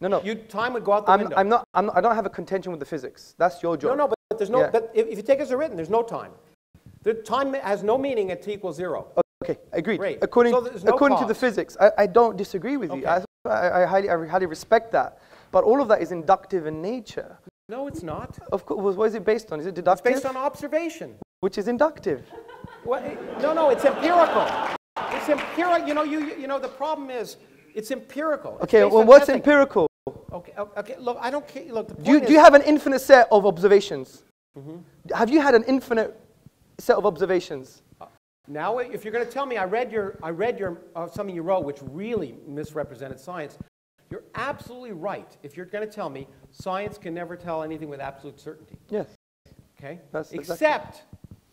no, no. You, time would go out the I'm, window. I'm not, I'm not, I don't have a contention with the physics. That's your job. No, no, but but there's no, yeah. if, if, you take it as written, there's no time. The time has no meaning at t equals zero. Okay, agreed. Great. According, so no according to the physics, I, I, don't disagree with okay. you. I, I, highly, I highly respect that. But all of that is inductive in nature. No, it's not. Of course, what is it based on? Is it deductive? It's based on observation. Which is inductive. no, no, it's empirical. It's empirical. You know, you, you know, the problem is it's empirical. It's okay, well, what's empirical? Okay, okay, look, I don't care. Look, do, you, do you have an infinite set of observations? Mm -hmm. Have you had an infinite set of observations? Uh, now, if you're going to tell me, I read, your, I read your, uh, something you wrote which really misrepresented science, you're absolutely right. If you're going to tell me, science can never tell anything with absolute certainty. Yes. Okay? That's Except exactly.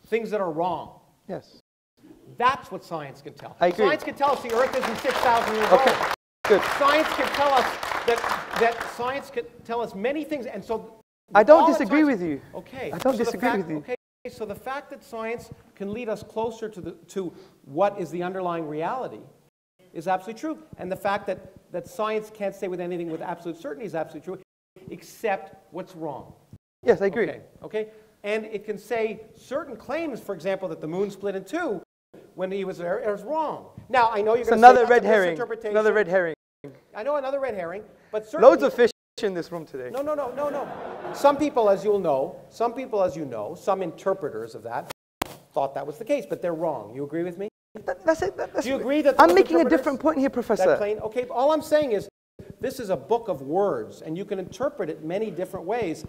things that are wrong. Yes. That's what science can tell. I agree. Science can tell us the Earth isn't 6,000 years okay. old. Good. Science can tell us that, that science can tell us many things. And so I don't disagree science, with you. Okay. I don't so disagree fact, with you. Okay, so the fact that science can lead us closer to, the, to what is the underlying reality is absolutely true. And the fact that, that science can't say with anything with absolute certainty is absolutely true, except what's wrong. Yes, I agree. Okay. okay? And it can say certain claims, for example, that the moon split in two when he was there, is wrong. Now, I know you're going to say another red herring. Another red herring. I know another red herring, but loads of fish in this room today. No, no, no, no, no. Some people, as you'll know, some people, as you know, some interpreters of that thought that was the case, but they're wrong. You agree with me? That, that's it. That, that's Do you agree that I'm making a different point here, Professor? okay, all I'm saying is this is a book of words, and you can interpret it many different ways.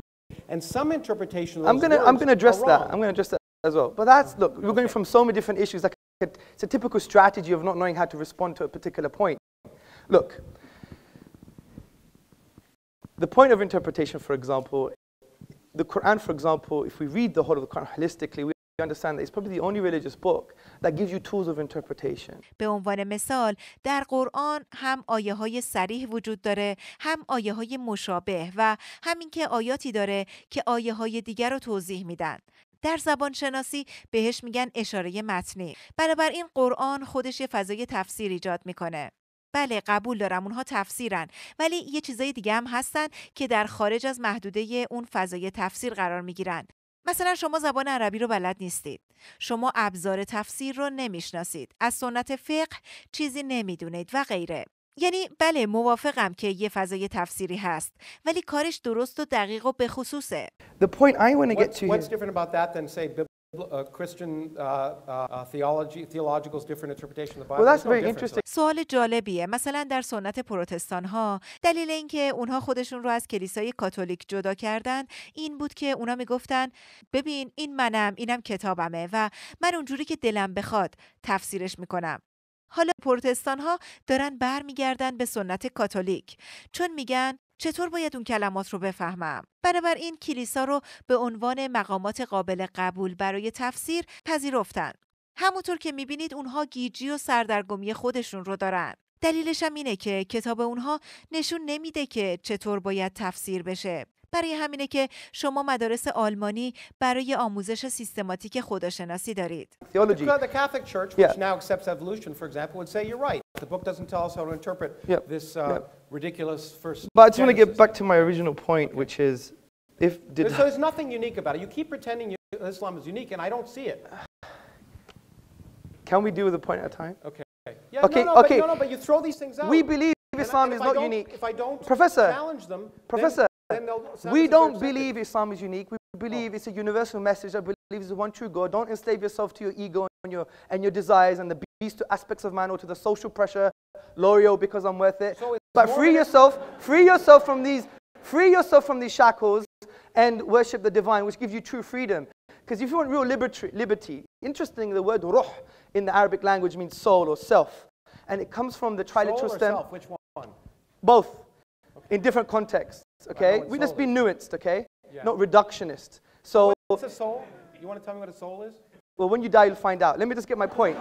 And some interpretation I'm gonna, I'm gonna address that. I'm gonna address that as well. But that's look, we're okay. going from so many different issues. Like it's a typical strategy of not knowing how to respond to a particular point. Look, the point of interpretation, for example, the Quran, for example, if we read the whole of the Quran holistically, we understand that it's probably the only religious book that gives you tools of interpretation. به عنوان مثال در قرآن هم آیه های سریح وجود داره هم آیه های مشابه و همین که آیاتی داره که آیه های دیگر رو توضیح میدن در زبان شناسی بهش میگن اشاره متنی بنابراین قرآن خودش یه فضای تفسیر ایجاد میکنه بله قبول دارم اونها تفسیرن ولی یه چیزای دیگه هم هستن که در خارج از محدوده اون فضای تفسیر قرار میگیرن مثلا شما زبان عربی رو بلد نیستید شما ابزار تفسیر رو نمیشناسید از سنت فقه چیزی نمیدونید و غیره یعنی بله موافقم که یه فضای تفسیری هست ولی کارش درست و دقیق و به خصوصه سوال جالبیه مثلا در سنت پروتستان ها دلیل اینکه اونها خودشون رو از کلیسای کاتولیک جدا کردن این بود که اونا میگفتن ببین این منم اینم کتابمه و من اونجوری که دلم بخواد تفسیرش میکنم حالا پروتستان ها دارن برمیگردن به سنت کاتولیک چون میگن چطور باید اون کلمات رو بفهمم بنابراین کلیسا رو به عنوان مقامات قابل قبول برای تفسیر پذیرفتن همونطور که میبینید اونها گیجی و سردرگمی خودشون رو دارن دلیلش هم اینه که کتاب اونها نشون نمیده که چطور باید تفسیر بشه برای همینه که شما مدارس آلمانی برای آموزش سیستماتیک خداشناسی دارید. ridiculous first. But I just want to get back to my original point, okay. which is if did. So there's nothing unique about it. You keep pretending Islam is unique, and I don't see it. Can we do with a point at a time? Okay. Yeah, okay. No, no, okay. But, no, no, but you throw these things out. We believe Islam I, is not unique. If I don't Professor, challenge them, Professor, then, then we don't believe Islam is unique. We oh. believe oh. it's a universal message that believes the one true God. Don't enslave yourself to your ego and your, and your desires and the these two aspects of man or to the social pressure, L'Oreal because I'm worth it. So but free yourself, free yourself from these, free yourself from these shackles and worship the divine, which gives you true freedom. Because if you want real liberty, liberty, interesting, the word ruh in the Arabic language means soul or self. And it comes from the triliteral stem. Self, which one? Both. Okay. In different contexts, okay? We just be nuanced, okay? Yeah. Not reductionist. So. What's a soul? You want to tell me what a soul is? Well, when you die, you'll find out. Let me just get my point.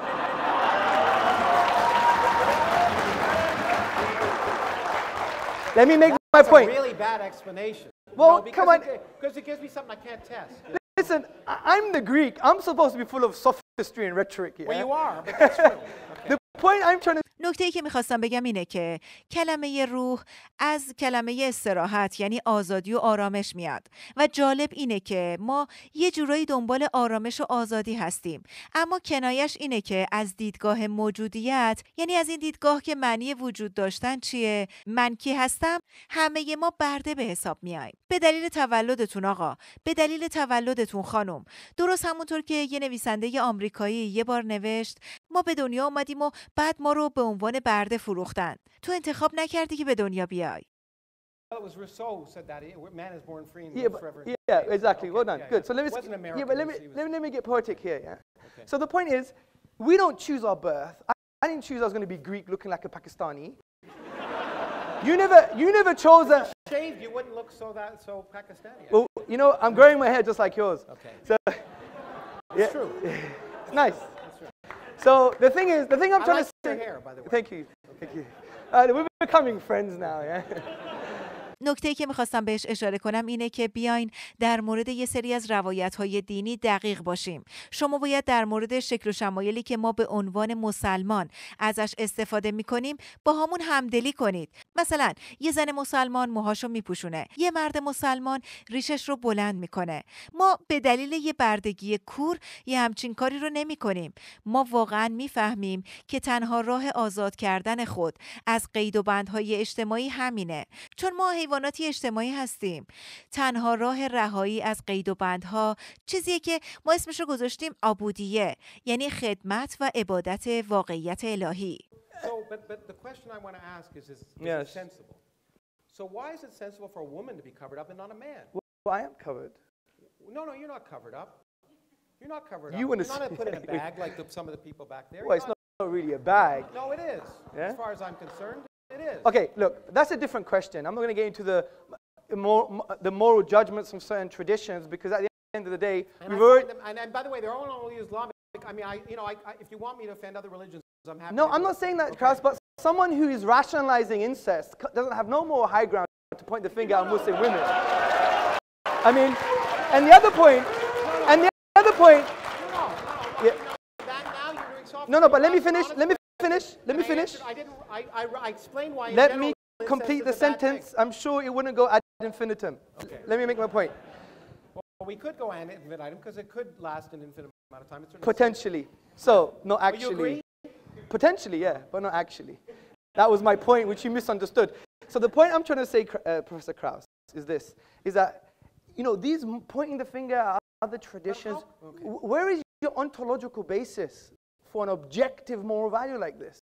Let me make That's my point. really bad explanation. Well, no, come on. Because it, gives me something I can't test. Listen, I'm the Greek. I'm supposed to be full of sophistry and rhetoric here. Well, you are, but that's true. نکته ای که میخواستم بگم اینه که کلمه روح از کلمه استراحت یعنی آزادی و آرامش میاد و جالب اینه که ما یه جورایی دنبال آرامش و آزادی هستیم اما کنایش اینه که از دیدگاه موجودیت یعنی از این دیدگاه که معنی وجود داشتن چیه من کی هستم همه ما برده به حساب میایم به دلیل تولدتون آقا به دلیل تولدتون خانم درست همونطور که یه نویسنده آمریکایی یه بار نوشت ما به دنیا آمدیم و بعد ما رو به عنوان برده فروختن تو انتخاب نکردی که به دنیا بیای it was Rousseau said that man is born free and yeah, Yeah, exactly. well done. Good. So let me. Yeah, but let me, let me get poetic here. Yeah. So the point is, we don't choose our birth. I, I didn't choose I was going to be Greek, looking like a Pakistani. you never you never chose that. Shaved, you wouldn't look so that so Pakistani. Well, you know, I'm growing my hair just like yours. Okay. So. That's yeah. true. it's nice. That's true. So the thing is, the thing I'm I trying like to say. Hair, by the way. Thank you. Okay. Thank you. Uh, we're becoming friends now, yeah? نکته که میخواستم بهش اشاره کنم اینه که بیاین در مورد یه سری از روایت های دینی دقیق باشیم شما باید در مورد شکل و شمایلی که ما به عنوان مسلمان ازش استفاده میکنیم با همون همدلی کنید مثلا یه زن مسلمان موهاشو میپوشونه یه مرد مسلمان ریشش رو بلند میکنه ما به دلیل یه بردگی کور یه همچین کاری رو نمیکنیم ما واقعا میفهمیم که تنها راه آزاد کردن خود از قید و بندهای اجتماعی همینه چون ما حیواناتی اجتماعی هستیم تنها راه رهایی از قید و بندها چیزیه که ما اسمش رو گذاشتیم آبودیه یعنی خدمت و عبادت واقعیت الهی Okay, look, that's a different question. I'm not going to get into the, the moral judgments of certain traditions because at the end of the day, and we've Them, and, and, by the way, they're all only Islamic. I mean, I, you know, I, I, if you want me to offend other religions, I'm happy. No, I'm not saying that, okay. but someone who is rationalizing incest doesn't have no moral high ground to point the finger at Muslim women. I mean, and the other point, and the other point. No, no, no, yeah. no, no, but let me finish. Let me finish. Let me I finish. Answered, I didn't. I, I, I explained why. Let me complete the sentence. I'm sure it wouldn't go ad infinitum. Okay. Let me make my point. Well, we could go ad infinitum because it could last an infinite amount of time. Potentially. So, not actually. Potentially, yeah, but not actually. That was my point, which you misunderstood. So the point I'm trying to say, uh, Professor Krauss, is this: is that you know these pointing the finger at other traditions. okay. Where is your ontological basis? for an objective moral value like this?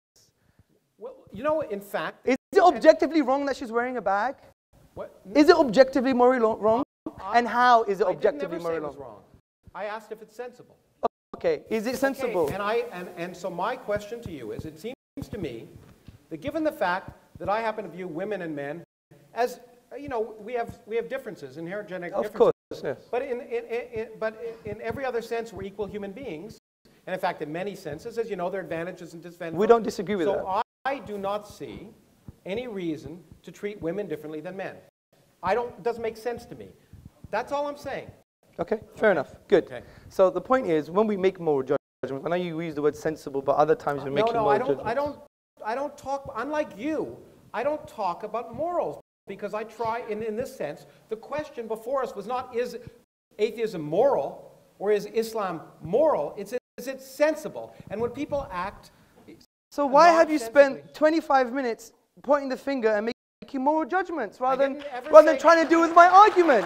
Well, you know, in fact. Is it objectively wrong that she's wearing a bag? What? Is it objectively morally wrong? I, and how is it objectively morally wrong? I asked if it's sensible. Okay, is it sensible? Okay. And, I, and, and so my question to you is, it seems to me that given the fact that I happen to view women and men as, you know, we have, we have differences, inherent genetic of differences. Of course, yes. But in, in, in, but in every other sense, we're equal human beings. And in fact, in many senses, as you know, there are advantages and disadvantages. We don't disagree with so that. So I do not see any reason to treat women differently than men. I don't, it doesn't make sense to me. That's all I'm saying. Okay, fair enough. Good. Okay. So the point is, when we make moral judgments, I know you use the word sensible, but other times we're uh, making no, no, moral I don't, judgments. I don't, I don't talk, unlike you, I don't talk about morals because I try, in, in this sense, the question before us was not is atheism moral or is Islam moral? It's because it's sensible. And when people act. So why have you spent 25 minutes pointing the finger and making moral judgments rather than, rather than trying to do with my argument?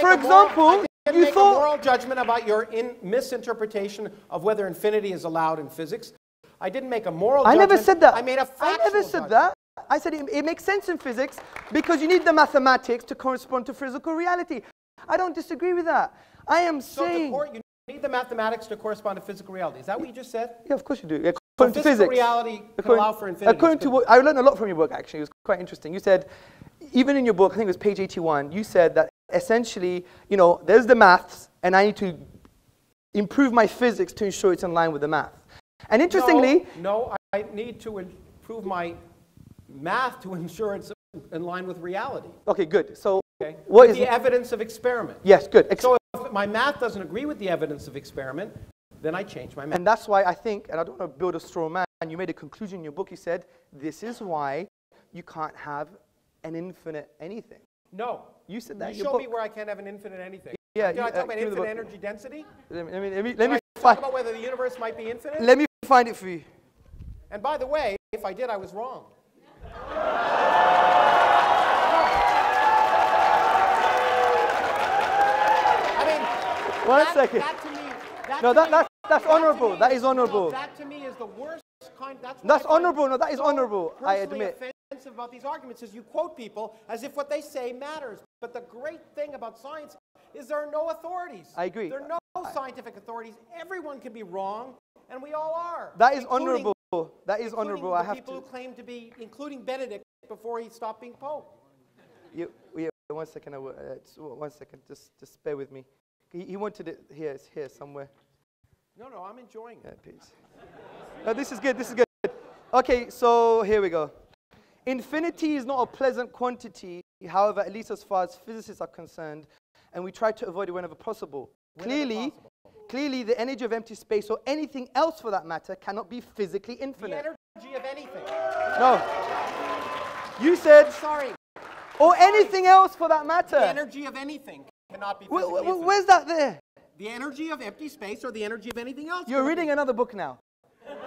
For example, you make thought... a moral judgment about your misinterpretation of whether infinity is allowed in physics. I didn't make a moral I judgment. never said that. I made a factual I never said judgment. that. I said it, it makes sense in physics because you need the mathematics to correspond to physical reality. I don't disagree with that. I am so saying... Need the mathematics to correspond to physical reality. Is that what you just said? Yeah, of course you do. Yeah, according so to physics. reality according, allow for infinity. According to what, I learned a lot from your book, actually. It was quite interesting. You said, even in your book, I think it was page 81, you said that essentially, you know, there's the maths, and I need to improve my physics to ensure it's in line with the math. And interestingly... No, no I need to improve my math to ensure it's in line with reality. Okay, good. So okay. the evidence of experiment? Yes, good. Ex so if my math doesn't agree with the evidence of experiment, then I change my math. And that's why I think, and I don't want to build a straw man, and you made a conclusion in your book, you said, this is why you can't have an infinite anything. No. You said that you show book. me where I can't have an infinite anything. Yeah, Can I talk uh, about infinite energy density? Let me, let me, let me, let me talk about whether the universe might be infinite? Let me find it for you. And by the way, if I did, I was wrong. One that, second. That to me, that no, to that, me, that, that's honorable. That is honorable. No, that to me is the worst kind. That's, that's honorable. No, that is so honorable. I admit. Offensive about these arguments is you quote people as if what they say matters. But the great thing about science is there are no authorities. I agree. There are no I, scientific authorities. Everyone can be wrong, and we all are. That is honorable. That is honorable. I have people to. People who claim to be, including Benedict, before he stopped being pope. You, yeah, one second. I will, uh, one second. Just, just bear with me. He, he wanted it here, it's here somewhere. No, no, I'm enjoying it. Yeah, no, this is good, this is good. Okay, so here we go. Infinity is not a pleasant quantity, however, at least as far as physicists are concerned, and we try to avoid it whenever possible. Whenever clearly, possible. clearly, the energy of empty space, or anything else for that matter, cannot be physically infinite. The energy of anything. No. You said. I'm sorry. Or anything else for that matter. The energy of anything cannot be physically where, where's that there? The energy of empty space or the energy of anything else. You're reading be? another book now.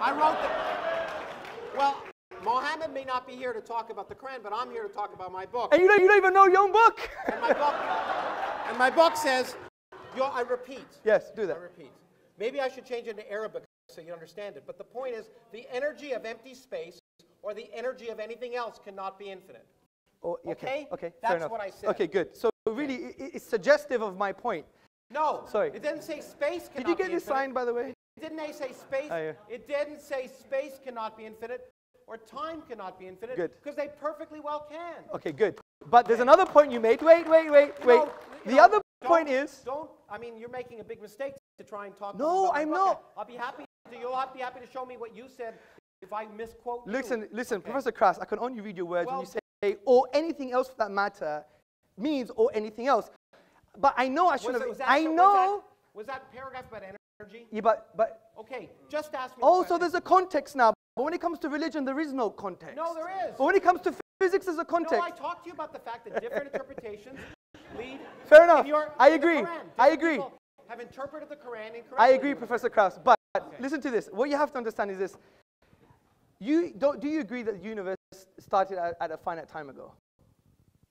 I wrote the. Well, Mohammed may not be here to talk about the Quran, but I'm here to talk about my book. And you don't, you don't even know your own book. and my book, and my book says, your, I repeat. Yes, do that. I repeat. Maybe I should change it to Arabic so you understand it. But the point is, the energy of empty space or the energy of anything else cannot be infinite. Oh, okay. Okay. okay That's what I said. Okay. Good. So really, it, it's suggestive of my point. No. Sorry. It didn't say space. Did you get this infinite. by the way? It didn't say space. Oh, yeah. It didn't say space cannot be infinite or time cannot be infinite. Good. Because they perfectly well can. Okay. Good. But there's another point you made. Wait. Wait. Wait. You wait. Know, the know, other point is. Don't. I mean, you're making a big mistake to try and talk. No, I'm not. I'll be happy. To, you'll be happy to show me what you said if I misquote. Listen. You. Listen, okay. Professor Krass. I can only read your words well, when you say or anything else for that matter means or anything else. But I know I should have. I know. Was that, was that paragraph about energy? Yeah, but but. Okay, just ask me. Oh, so there's a context now. But when it comes to religion, there is no context. No, there is. But when it comes to physics, there's a context. No, I talked to you about the fact that different interpretations lead. Fair enough. Your, I agree. I agree. Have interpreted the Quran incorrectly. I agree, Professor Krauss. But okay. listen to this. What you have to understand is this: you, don't, do you agree that the universe started at, at a finite time ago?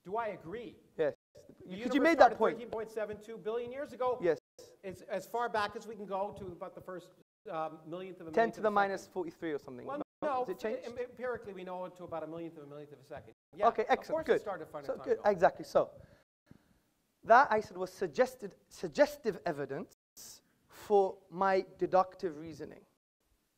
Do I agree? Yes. Because you made that point. 13.72 billion years ago. Yes. It's as far back as we can go to about the first um, millionth of a 10 to the, the minus 43 or something. Well, no, empirically we know it to about a millionth of a millionth of a second. Yeah, okay, excellent. good. so, good. Exactly. So that I said was suggested, suggestive evidence for my deductive reasoning.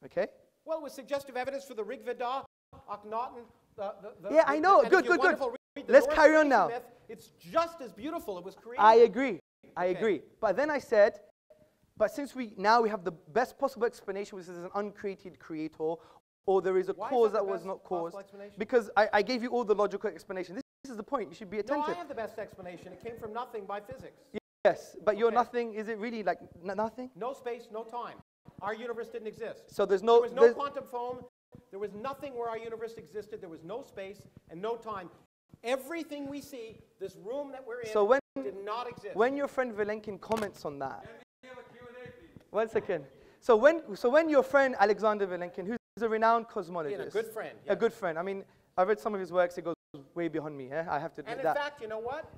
Okay? Well, with suggestive evidence for the Rig Veda, Akhenaten, the, the, the Yeah, I know. Good, good, good. Let's North carry on now. Myth, it's just as beautiful. It was created. I agree. I okay. agree. But then I said, but since we now we have the best possible explanation, which is an uncreated creator, or there is a Why cause is that, that was not caused. Because I, I, gave you all the logical explanation. This, this, is the point. You should be attentive. No, I have the best explanation. It came from nothing by physics. Yes, but okay. your nothing is it really like nothing? No space, no time. Our universe didn't exist. So there's no there was no quantum foam. There was nothing where our universe existed. There was no space and no time. Everything we see, this room that we're in, so when, did not exist. When your friend Vilenkin comments on that, one second. So when so when your friend Alexander Vilenkin, who's a renowned cosmologist, a good friend, a good friend. I mean, I've read some of his works. It goes way beyond me. Eh? I have to admit that. And in that. fact, you know what?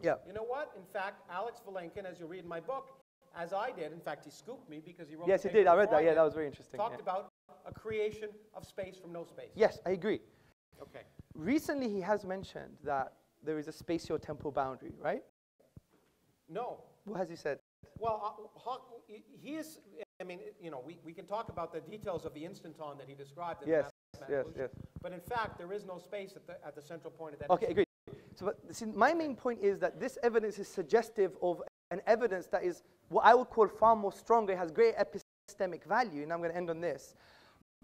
Yeah. You know what? In fact, Alex Vilenkin, as you read in my book, as I did. In fact, he scooped me because he wrote. Yes, he did. I read that. I yeah, that was very interesting. Talked yeah. about a creation of space from no space. Yes, I agree. Okay. Recently, he has mentioned that there is a spatio-temporal boundary, right? No. What has he said? Well, uh, he is. I mean, you know, we, we can talk about the details of the instanton that he described. yes. Yes, yes. But in fact, there is no space at the, at the central point of that. Okay, agreed. So, but, see, my main point is that this evidence is suggestive of an evidence that is what I would call far more stronger. It has great epistemic value, and I'm going to end on this.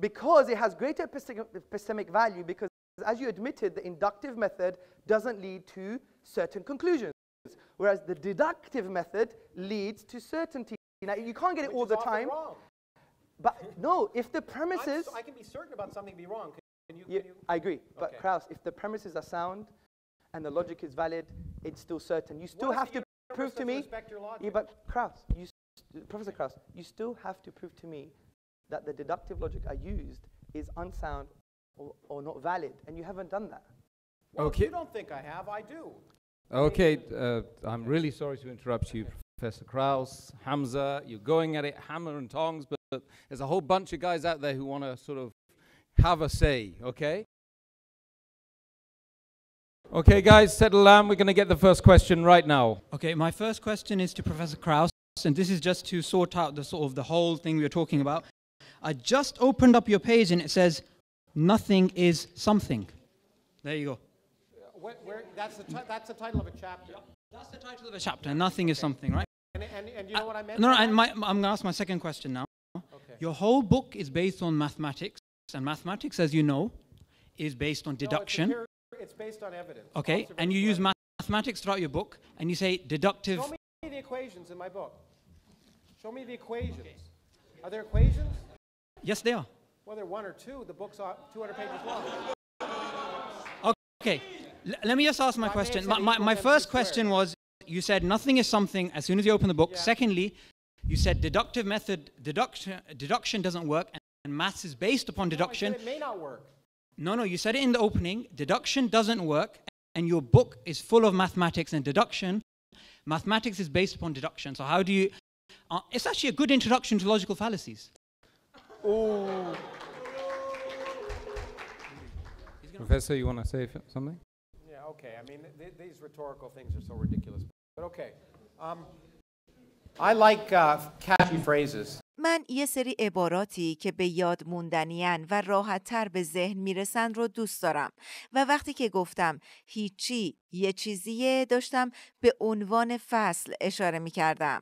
Because it has greater epistemic value, because as you admitted, the inductive method doesn't lead to certain conclusions, whereas the deductive method leads to certainty. Now, you can't get it Which all the time. Wrong. But no, if the premises. So I can be certain about something be wrong. Can you, yeah, can you? I agree. Okay. But Kraus, if the premises are sound and the logic is valid, it's still certain. You still have to prove to me. Yeah, but Krauss, you Professor Krauss, you still have to prove to me that the deductive logic I used is unsound or, or not valid, and you haven't done that. Well, okay. you don't think I have, I do. Okay, uh, I'm really sorry to interrupt you, Professor Krauss, Hamza. You're going at it hammer and tongs, but, but there's a whole bunch of guys out there who want to sort of have a say, okay? Okay, guys, settle down. We're going to get the first question right now. Okay, my first question is to Professor Krauss, and this is just to sort out the sort of the whole thing we were talking about. I just opened up your page, and it says nothing is something. There you go. Uh, where, where, that's, the that's the title of a chapter. Yep. That's the title of a chapter. Nothing is something, right? And, and, and you know what I meant? No, no and my, I'm going to ask my second question now. Okay. Your whole book is based on mathematics, and mathematics, as you know, is based on deduction. No, it's based on evidence. Okay, and you use mathematics throughout your book, and you say deductive. Show me the equations in my book. Show me the equations. Okay. Are there equations? Yes, they are. Well, there are one or two. The book's 200 pages long. Okay, L let me just ask my question. My, my, my first question was, you said nothing is something as soon as you open the book. Yeah. Secondly, you said deductive method, deduction, deduction doesn't work, and, and maths is based upon no, deduction. it may not work. No, no, you said it in the opening. Deduction doesn't work, and your book is full of mathematics and deduction. Mathematics is based upon deduction. So, how do you. Uh, it's actually a good introduction to logical fallacies. Oh. Professor, you want to say something? Yeah, okay. I mean, th these rhetorical things are so ridiculous. But okay. Um, I like uh, catchy phrases. من یه سری عباراتی که به یاد موندنیان و تر به ذهن میرسن رو دوست دارم و وقتی که گفتم هیچی یه چیزیه داشتم به عنوان فصل اشاره میکردم.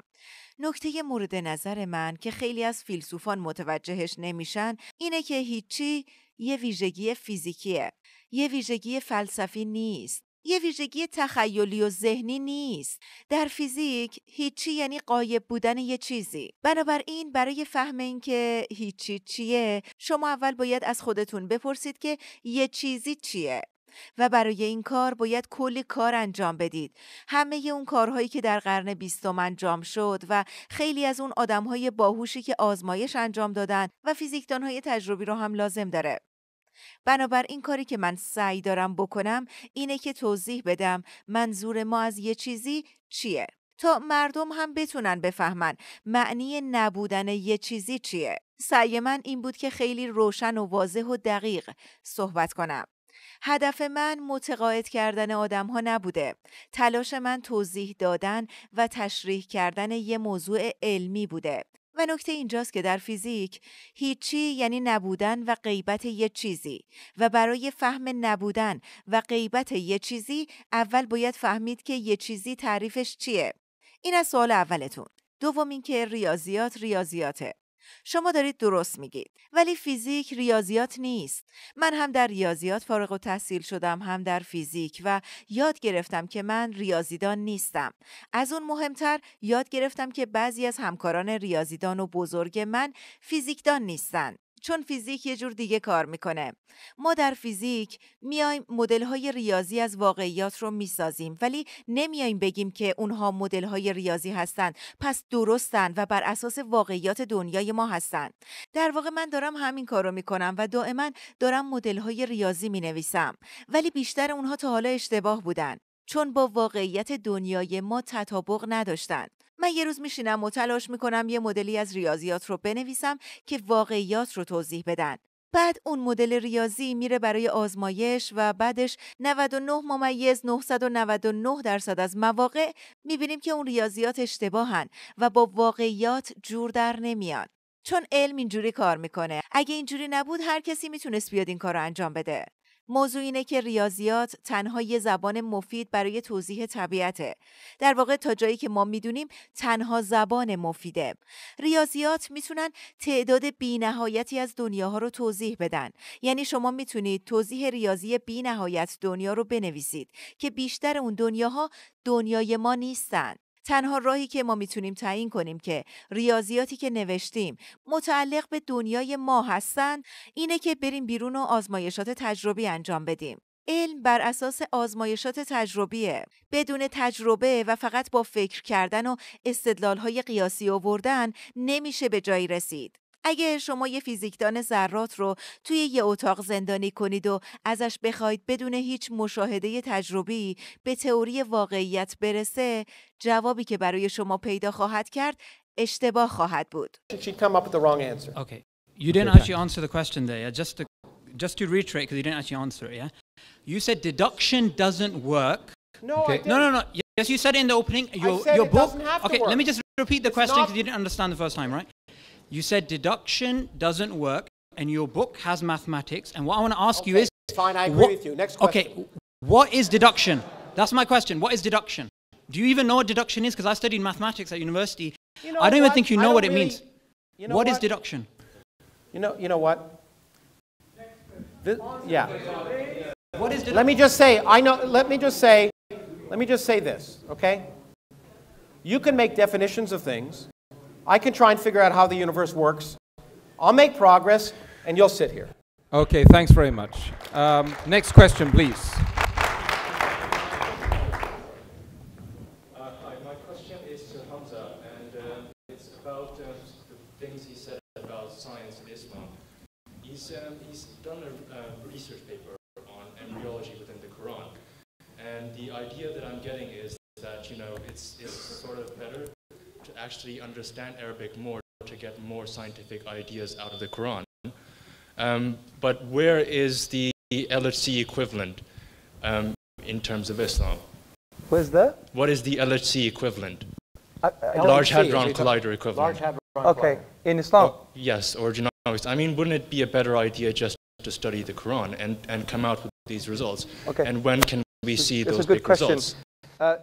نکته مورد نظر من که خیلی از فیلسوفان متوجهش نمیشن اینه که هیچی یه ویژگی فیزیکیه. یه ویژگی فلسفی نیست. یه ویژگی تخیلی و ذهنی نیست در فیزیک هیچی یعنی قایب بودن یه چیزی بنابراین برای فهم اینکه هیچی چیه شما اول باید از خودتون بپرسید که یه چیزی چیه و برای این کار باید کلی کار انجام بدید همه ی اون کارهایی که در قرن بیستم انجام شد و خیلی از اون آدمهای باهوشی که آزمایش انجام دادن و فیزیکدانهای تجربی رو هم لازم داره بنابراین کاری که من سعی دارم بکنم اینه که توضیح بدم منظور ما از یه چیزی چیه تا مردم هم بتونن بفهمن معنی نبودن یه چیزی چیه سعی من این بود که خیلی روشن و واضح و دقیق صحبت کنم هدف من متقاعد کردن آدم ها نبوده. تلاش من توضیح دادن و تشریح کردن یه موضوع علمی بوده. و نکته اینجاست که در فیزیک هیچی یعنی نبودن و غیبت یه چیزی و برای فهم نبودن و غیبت یه چیزی اول باید فهمید که یه چیزی تعریفش چیه این از سوال اولتون دوم اینکه ریاضیات ریاضیاته شما دارید درست میگید ولی فیزیک ریاضیات نیست من هم در ریاضیات فارغ و تحصیل شدم هم در فیزیک و یاد گرفتم که من ریاضیدان نیستم از اون مهمتر یاد گرفتم که بعضی از همکاران ریاضیدان و بزرگ من فیزیکدان نیستند. چون فیزیک یه جور دیگه کار میکنه ما در فیزیک میایم مدل های ریاضی از واقعیات رو میسازیم ولی نمیایم بگیم که اونها مدل های ریاضی هستند پس درستن و بر اساس واقعیات دنیای ما هستند در واقع من دارم همین کار رو میکنم و دائما دارم مدل های ریاضی مینویسم ولی بیشتر اونها تا حالا اشتباه بودن چون با واقعیت دنیای ما تطابق نداشتند من یه روز میشینم و تلاش میکنم یه مدلی از ریاضیات رو بنویسم که واقعیات رو توضیح بدن بعد اون مدل ریاضی میره برای آزمایش و بعدش 99 ممیز 999 درصد از مواقع میبینیم که اون ریاضیات اشتباهن و با واقعیات جور در نمیان چون علم اینجوری کار میکنه اگه اینجوری نبود هر کسی میتونست بیاد این کار رو انجام بده موضوع اینه که ریاضیات تنها یه زبان مفید برای توضیح طبیعته. در واقع تا جایی که ما میدونیم تنها زبان مفیده. ریاضیات میتونن تعداد بینهایتی از دنیاها رو توضیح بدن. یعنی شما میتونید توضیح ریاضی بینهایت دنیا رو بنویسید که بیشتر اون دنیاها دنیای ما نیستن. تنها راهی که ما میتونیم تعیین کنیم که ریاضیاتی که نوشتیم متعلق به دنیای ما هستند اینه که بریم بیرون و آزمایشات تجربی انجام بدیم علم بر اساس آزمایشات تجربیه بدون تجربه و فقط با فکر کردن و استدلالهای قیاسی آوردن نمیشه به جایی رسید اگه شما یه فیزیکدان ذرات رو توی یه اتاق زندانی کنید و ازش بخواید بدون هیچ مشاهده تجربی به تئوری واقعیت برسه جوابی که برای شما پیدا خواهد کرد اشتباه خواهد بود. Okay. You didn't answer the question there. Just to just to reiterate because you didn't actually answer it. Yeah. You said deduction doesn't work. No, okay. no, no, no. Yes, you said in the opening your your book. okay, work. let me just repeat the it's question because you didn't understand the first time, right? You said deduction doesn't work, and your book has mathematics. And what I want to ask okay, you is fine, I agree what, with you. Next question. Okay, what is deduction? That's my question. What is deduction? Do you even know what deduction is? Because I studied mathematics at university. You know I don't what? even think you know what it really, means. You know what, what is deduction? You know, you know what? yeah. What is deduction? Let me just say, I know, let me just say, let me just say this, okay? You can make definitions of things, I can try and figure out how the universe works. I'll make progress, and you'll sit here. Okay, thanks very much. Um, next question, please. Uh, my question is to and uh, it's about about uh, things he said science He's, Islam. he's, um, done a research paper on embryology within the Quran. And the idea that I'm getting is that, you know, it's sort of better actually understand Arabic more to get more scientific ideas out of the Quran. Um, but where is the LHC equivalent um, in terms of Islam? Where's the? What is the LHC equivalent? Uh, uh, Large Hadron Collider equivalent. Large Hadron Okay, in Islam? Oh, yes, or genomics. I mean, wouldn't it be a better idea just to study the Quran and, and come out with these results? Okay. And when can we see it's those big question. results? Uh,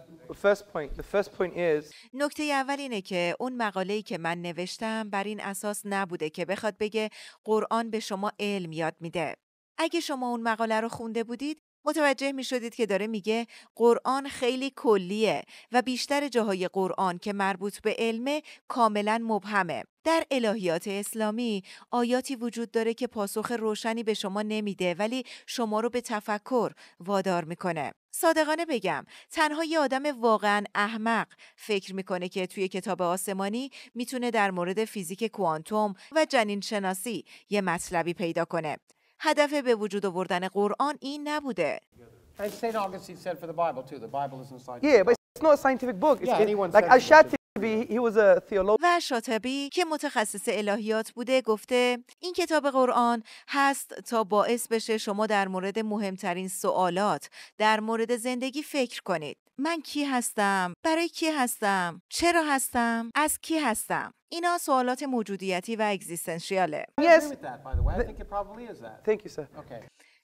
نکته اول اینه که اون مقاله‌ای که من نوشتم بر این اساس نبوده که بخواد بگه قرآن به شما علم یاد میده. اگه شما اون مقاله رو خونده بودید متوجه می شدید که داره میگه قرآن خیلی کلیه و بیشتر جاهای قرآن که مربوط به علمه کاملا مبهمه. در الهیات اسلامی آیاتی وجود داره که پاسخ روشنی به شما نمیده ولی شما رو به تفکر وادار میکنه. صادقانه بگم تنها یه آدم واقعا احمق فکر میکنه که توی کتاب آسمانی میتونه در مورد فیزیک کوانتوم و جنین شناسی یه مطلبی پیدا کنه هدف به وجود آوردن قرآن این نبوده و شاتبی که متخصص الهیات بوده گفته این کتاب قرآن هست تا باعث بشه شما در مورد مهمترین سوالات در مورد زندگی فکر کنید من کی هستم برای کی هستم چرا هستم از کی هستم اینا سوالات موجودیتی و yes.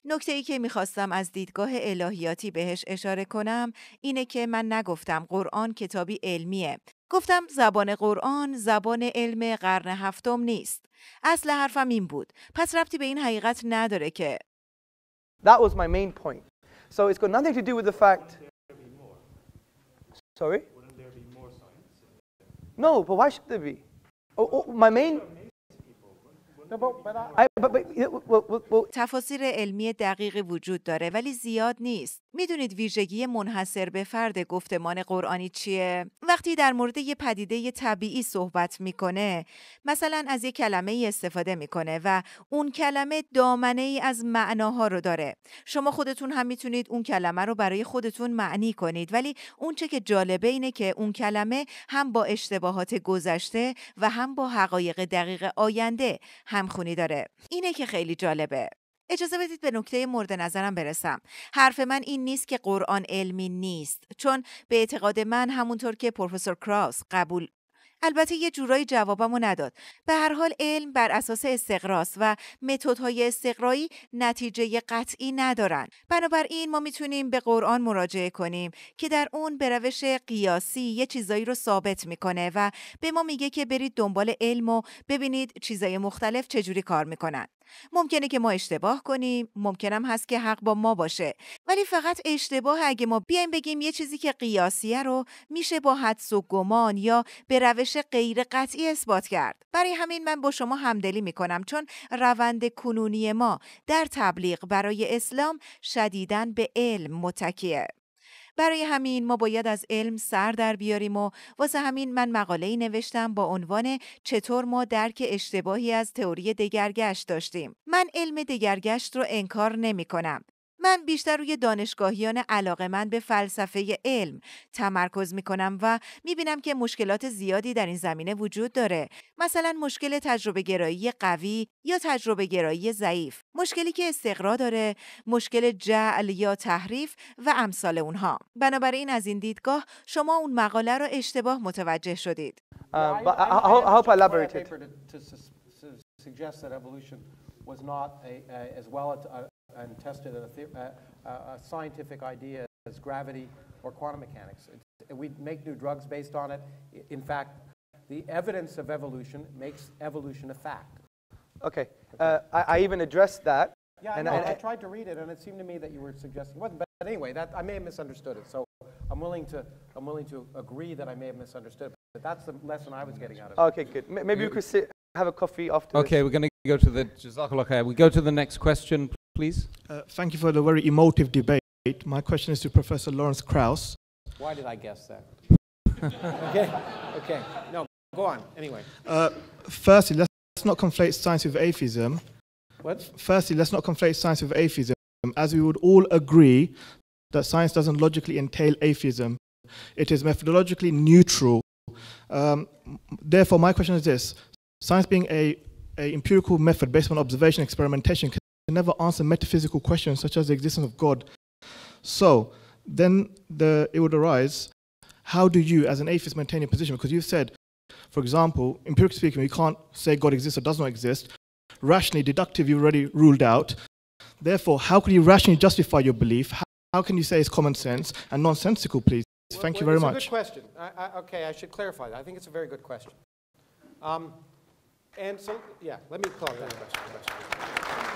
نکته ای که میخواستم از دیدگاه الهیاتی بهش اشاره کنم اینه که من نگفتم قرآن کتابی علمیه گفتم زبان قرآن زبان علم قرن هفتم نیست. اصل حرفم این بود. پس ربطی به این حقیقت نداره که That was my main point. So it's got nothing to do with the fact Sorry? No, but why should there be? Oh, oh, my main تفاصیل علمی دقیقی وجود داره ولی زیاد نیست. میدونید ویژگی منحصر به فرد گفتمان قرآنی چیه؟ وقتی در مورد یه پدیده یه طبیعی صحبت میکنه مثلا از یه کلمه ای استفاده میکنه و اون کلمه دامنه ای از معناها رو داره شما خودتون هم میتونید اون کلمه رو برای خودتون معنی کنید ولی اون چه که جالبه اینه که اون کلمه هم با اشتباهات گذشته و هم با حقایق دقیق آینده همخونی داره اینه که خیلی جالبه اجازه بدید به نکته مورد نظرم برسم حرف من این نیست که قرآن علمی نیست چون به اعتقاد من همونطور که پروفسور کراس قبول البته یه جورایی جوابمو نداد به هر حال علم بر اساس استقراس و متدهای استقرایی نتیجه قطعی ندارن بنابراین ما میتونیم به قرآن مراجعه کنیم که در اون به روش قیاسی یه چیزایی رو ثابت میکنه و به ما میگه که برید دنبال علم و ببینید چیزای مختلف چجوری کار میکنن ممکنه که ما اشتباه کنیم ممکنم هست که حق با ما باشه ولی فقط اشتباه اگه ما بیایم بگیم یه چیزی که قیاسیه رو میشه با حدس و گمان یا به روش غیر قطعی اثبات کرد برای همین من با شما همدلی میکنم چون روند کنونی ما در تبلیغ برای اسلام شدیداً به علم متکیه برای همین ما باید از علم سر در بیاریم و واسه همین من مقاله ای نوشتم با عنوان چطور ما درک اشتباهی از تئوری دگرگشت داشتیم من علم دگرگشت رو انکار نمی کنم من بیشتر روی دانشگاهیان علاقه من به فلسفه علم تمرکز می کنم و می بینم که مشکلات زیادی در این زمینه وجود داره. مثلا مشکل تجربه گرایی قوی یا تجربه گرایی ضعیف، مشکلی که استقرا داره، مشکل جعل یا تحریف و امثال اونها. بنابراین از این دیدگاه شما اون مقاله را اشتباه متوجه شدید. and tested a, a uh, uh, uh, scientific idea as gravity or quantum mechanics. we make new drugs based on it. In fact, the evidence of evolution makes evolution a fact. Okay. Uh, I, I, even addressed that. Yeah, and, no, I, I, tried to read it, and it seemed to me that you were suggesting it wasn't. But anyway, that, I may have misunderstood it. So I'm willing to I'm willing to agree that I may have misunderstood. It, but that's the lesson I was getting out of okay, it. Okay, good. maybe you, we could sit, have a coffee after. Okay, this. we're going to go to the We go to the next question please. Uh, thank you for the very emotive debate. My question is to Professor Lawrence Krauss. Why did I guess that? okay, okay. No, go on, anyway. Uh, firstly, let's, not conflate science with atheism. What? Firstly, let's not conflate science with atheism, as we would all agree that science doesn't logically entail atheism. It is methodologically neutral. Um, therefore, my question is this. Science being a, a empirical method based on observation experimentation they never answer metaphysical questions such as the existence of God. So then the, it would arise how do you, as an atheist, maintain your position? Because you've said, for example, empirically speaking, we can't say God exists or does not exist. Rationally, deductive, you have already ruled out. Therefore, how can you rationally justify your belief? How, how can you say it's common sense and nonsensical, please? Well, Thank well, you very much. a good question. I, I, okay, I should clarify that. I think it's a very good question. Um, and so, yeah, let me call that question.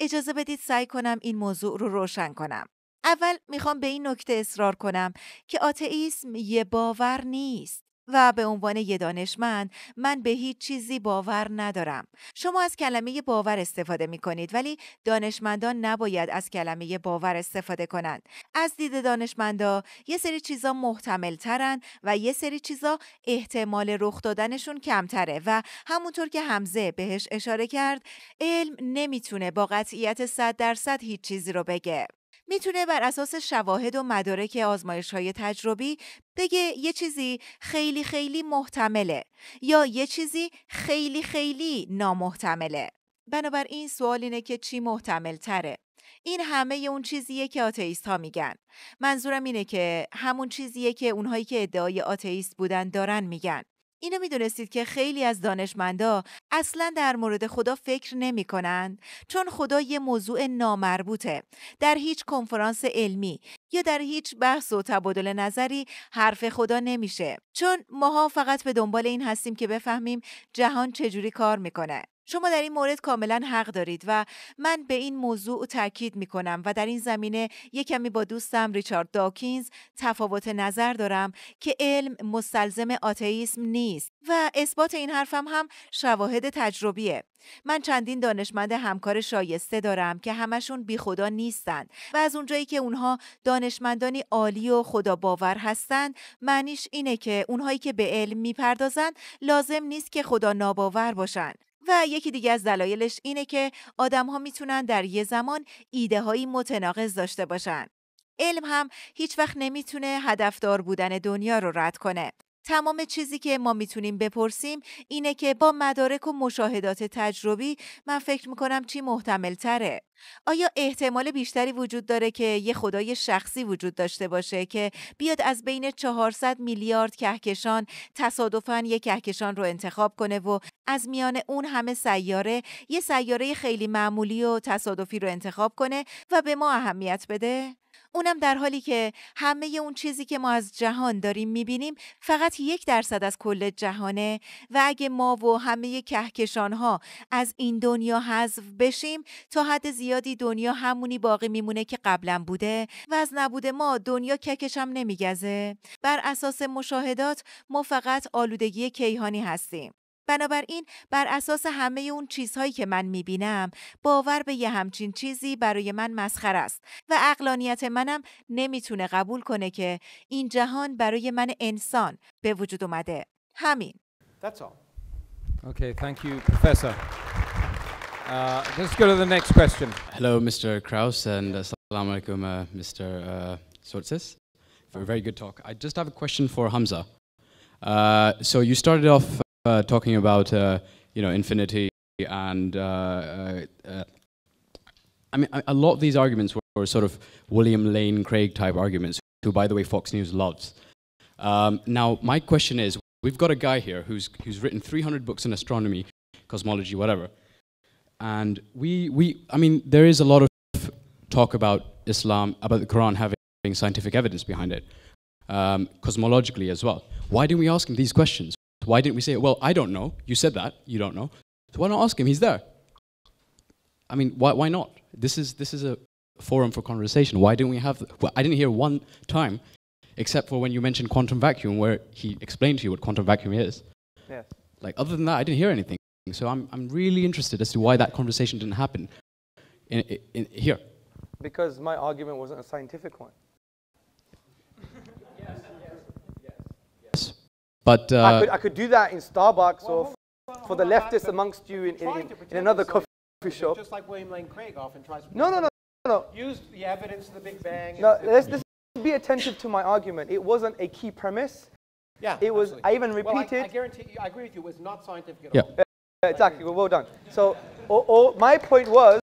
اجازه بدید سعی کنم این موضوع رو روشن کنم. اول میخوام به این نکته اصرار کنم که آتئیسم یه باور نیست. و به عنوان یه دانشمند من به هیچ چیزی باور ندارم. شما از کلمه باور استفاده می کنید ولی دانشمندان نباید از کلمه باور استفاده کنند. از دید دانشمندا یه سری چیزا محتمل ترن و یه سری چیزا احتمال رخ دادنشون کمتره و همونطور که همزه بهش اشاره کرد علم نمیتونه با قطعیت 100 درصد هیچ چیزی رو بگه. میتونه بر اساس شواهد و مدارک آزمایش های تجربی بگه یه چیزی خیلی خیلی محتمله یا یه چیزی خیلی خیلی نامحتمله. بنابراین سوال اینه که چی محتمل تره؟ این همه اون چیزیه که آتئیست ها میگن. منظورم اینه که همون چیزیه که اونهایی که ادعای آتئیست بودن دارن میگن. اینو میدونستید که خیلی از دانشمندا اصلا در مورد خدا فکر نمی کنند چون خدا یه موضوع نامربوطه در هیچ کنفرانس علمی یا در هیچ بحث و تبادل نظری حرف خدا نمیشه چون ماها فقط به دنبال این هستیم که بفهمیم جهان چجوری کار میکنه شما در این مورد کاملا حق دارید و من به این موضوع تاکید می کنم و در این زمینه یکمی با دوستم ریچارد داکینز تفاوت نظر دارم که علم مستلزم آتئیسم نیست و اثبات این حرفم هم شواهد تجربیه من چندین دانشمند همکار شایسته دارم که همشون بی خدا نیستند و از اونجایی که اونها دانشمندانی عالی و خدا باور هستند معنیش اینه که اونهایی که به علم میپردازند لازم نیست که خدا ناباور باشند و یکی دیگه از دلایلش اینه که آدم ها میتونن در یه زمان ایده هایی متناقض داشته باشن. علم هم هیچ وقت نمیتونه هدفدار بودن دنیا رو رد کنه. تمام چیزی که ما میتونیم بپرسیم اینه که با مدارک و مشاهدات تجربی من فکر میکنم چی محتمل تره آیا احتمال بیشتری وجود داره که یه خدای شخصی وجود داشته باشه که بیاد از بین 400 میلیارد کهکشان تصادفاً یک کهکشان رو انتخاب کنه و از میان اون همه سیاره یه سیاره خیلی معمولی و تصادفی رو انتخاب کنه و به ما اهمیت بده؟ اونم در حالی که همه اون چیزی که ما از جهان داریم میبینیم فقط یک درصد از کل جهانه و اگه ما و همه کهکشان ها از این دنیا حذف بشیم تا حد زیادی دنیا همونی باقی میمونه که قبلا بوده و از نبود ما دنیا ککشم نمیگزه بر اساس مشاهدات ما فقط آلودگی کیهانی هستیم بنابراین بر اساس همه اون چیزهایی که من میبینم باور به یه همچین چیزی برای من مسخره است و اقلانیت منم نمیتونه قبول کنه که این جهان برای من انسان به وجود اومده همین uh, talking about uh, you know infinity and uh, uh, uh I mean a lot of these arguments were, were, sort of William Lane Craig type arguments, who by the way Fox News loves. Um, now my question is, we've got a guy here who's who's written 300 books in astronomy, cosmology, whatever, and we we I mean there is a lot of talk about Islam about the Quran having scientific evidence behind it, um, cosmologically as well. Why didn't we ask him these questions? Why didn't we say, it? well, I don't know. You said that. You don't know. So why not ask him? He's there. I mean, why, why not? This is, this is a forum for conversation. Why didn't we have, well, I didn't hear one time, except for when you mentioned quantum vacuum, where he explained to you what quantum vacuum is. Yes. Like, other than that, I didn't hear anything. So I'm, I'm really interested as to why that conversation didn't happen in, in, in here. Because my argument wasn't a scientific one. But uh, I, could, uh, I, could, do that in Starbucks well, or on, well, for the leftists that, amongst you in, in, in another coffee shop. Just like William Lane Craig often tries. To no, no, no, no, no. Use the evidence of the Big Bang. No, let's, let's be attentive to my argument. It wasn't a key premise. Yeah, it was. Absolutely. I even repeated. Well, I, I, guarantee you, I agree with you. It was not scientific at yeah. Uh, exactly. Well, well done. So, oh, oh, my point was,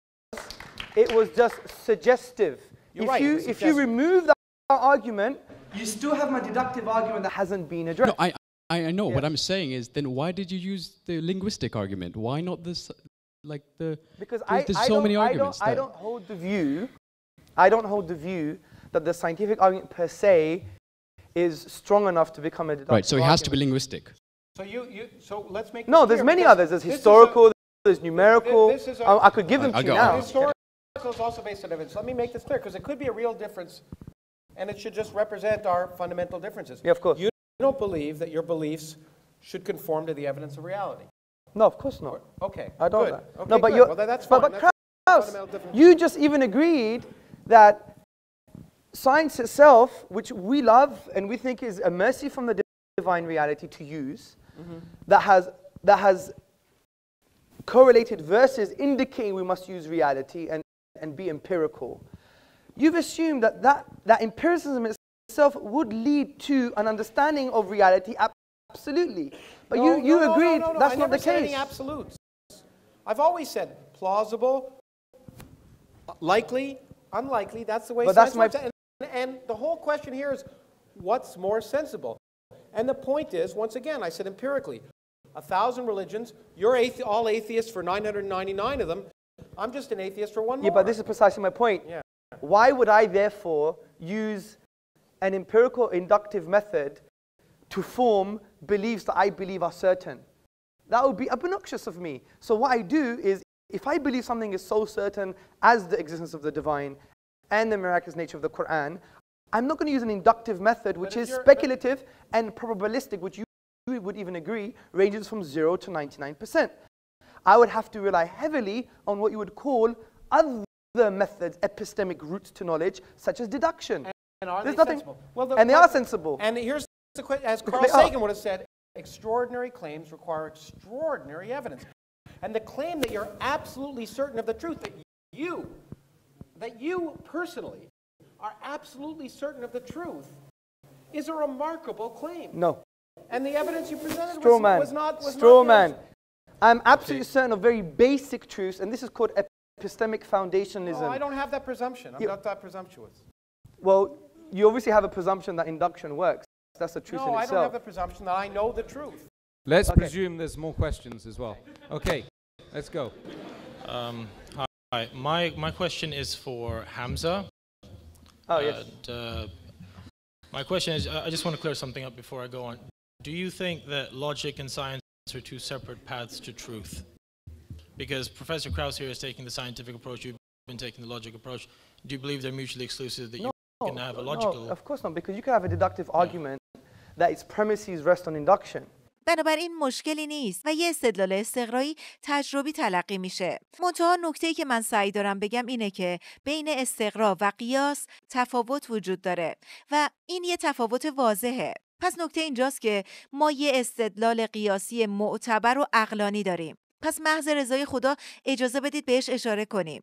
it was just suggestive. You're if right, you if you remove that argument, you still have my deductive argument that hasn't been addressed. No, I, I, I know. Yeah. What I'm saying is, then why did you use the linguistic argument? Why not this, like the? Because there's, I, there's I so many arguments. I don't, I don't hold the view. I don't hold the view that the scientific argument per se is strong enough to become a deductive Right, so it has to be linguistic. So you, you so let's make No, there's many others. There's historical, there's numerical. This, I, um, I could give them I, to you now. Historical is also based on evidence. Let me make this clear because it could be a real difference and it should just represent our fundamental differences. Yeah, of course. You you don't believe that your beliefs should conform to the evidence of reality. No, of course not. Okay. I don't. Good. Okay, no, but good. you. Well, that's fine. But, but that's you just even agreed that science itself, which we love and we think is a mercy from the divine reality to use, mm-hmm. that has that has correlated verses indicating we must use reality and, and be empirical. You've assumed that, that that empiricism itself would lead to an understanding of reality, absolutely. But no, you, you no, agreed no, that's I not the case. Any absolutes. I've always said plausible, likely, unlikely. That's the way. But that's my. And, and the whole question here is, what's more sensible? And the point is, once again, I said empirically, a thousand religions. You're athe all atheists for 999 of them. I'm just an atheist for one. Yeah, but this is precisely my point. Yeah. Why would I therefore use an empirical inductive method to form beliefs that I believe are certain. That would be obnoxious of me. So what I do is, if I believe something is so certain as the existence of the divine and the miraculous nature of the Quran, I'm not going to use an inductive method, which is speculative and probabilistic, which you would even agree ranges from 0 to 99%. I would have to rely heavily on what you would call other methods, epistemic routes to knowledge, such as deduction. And are There's they nothing. sensible? Well, the, and they are sensible. And here's the question, as Carl Sagan would have said, extraordinary claims require extraordinary evidence. And the claim that you're absolutely certain of the truth, that you, that you personally are absolutely certain of the truth, is a remarkable claim. No. And the evidence you presented Straw was, man. was not. Was Straw not man. I'm absolutely certain of very basic truths, and this is called epistemic foundationism. Oh, I don't have that presumption. I'm yeah. not that presumptuous. Well, you obviously have a presumption that induction works. That's the truth no, in itself. No, I don't have the presumption that I know the truth. Let's okay. presume there's more questions as well. Okay, let's go. Um, hi. My, my question is for Hamza. Oh, yes. And, uh, my question is, I just want to clear something up before I go on. Do you think that logic and science are two separate paths to truth? Because Professor Krauss here is taking the scientific approach, you've been taking the logic approach. Do you believe they're mutually exclusive, that no, can بنابراین مشکلی نیست و یه استدلال استقرایی تجربی تلقی میشه منتها نکته که من سعی دارم بگم اینه که بین استقرا و قیاس تفاوت وجود داره و این یه تفاوت واضحه پس نکته اینجاست که ما یه استدلال قیاسی معتبر و اقلانی داریم پس محض رضای خدا اجازه بدید بهش اشاره کنیم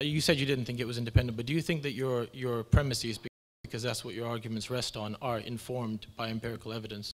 You said you didn't think it was independent, but do you think that your, your premises, because that's what your arguments rest on, are informed by empirical evidence?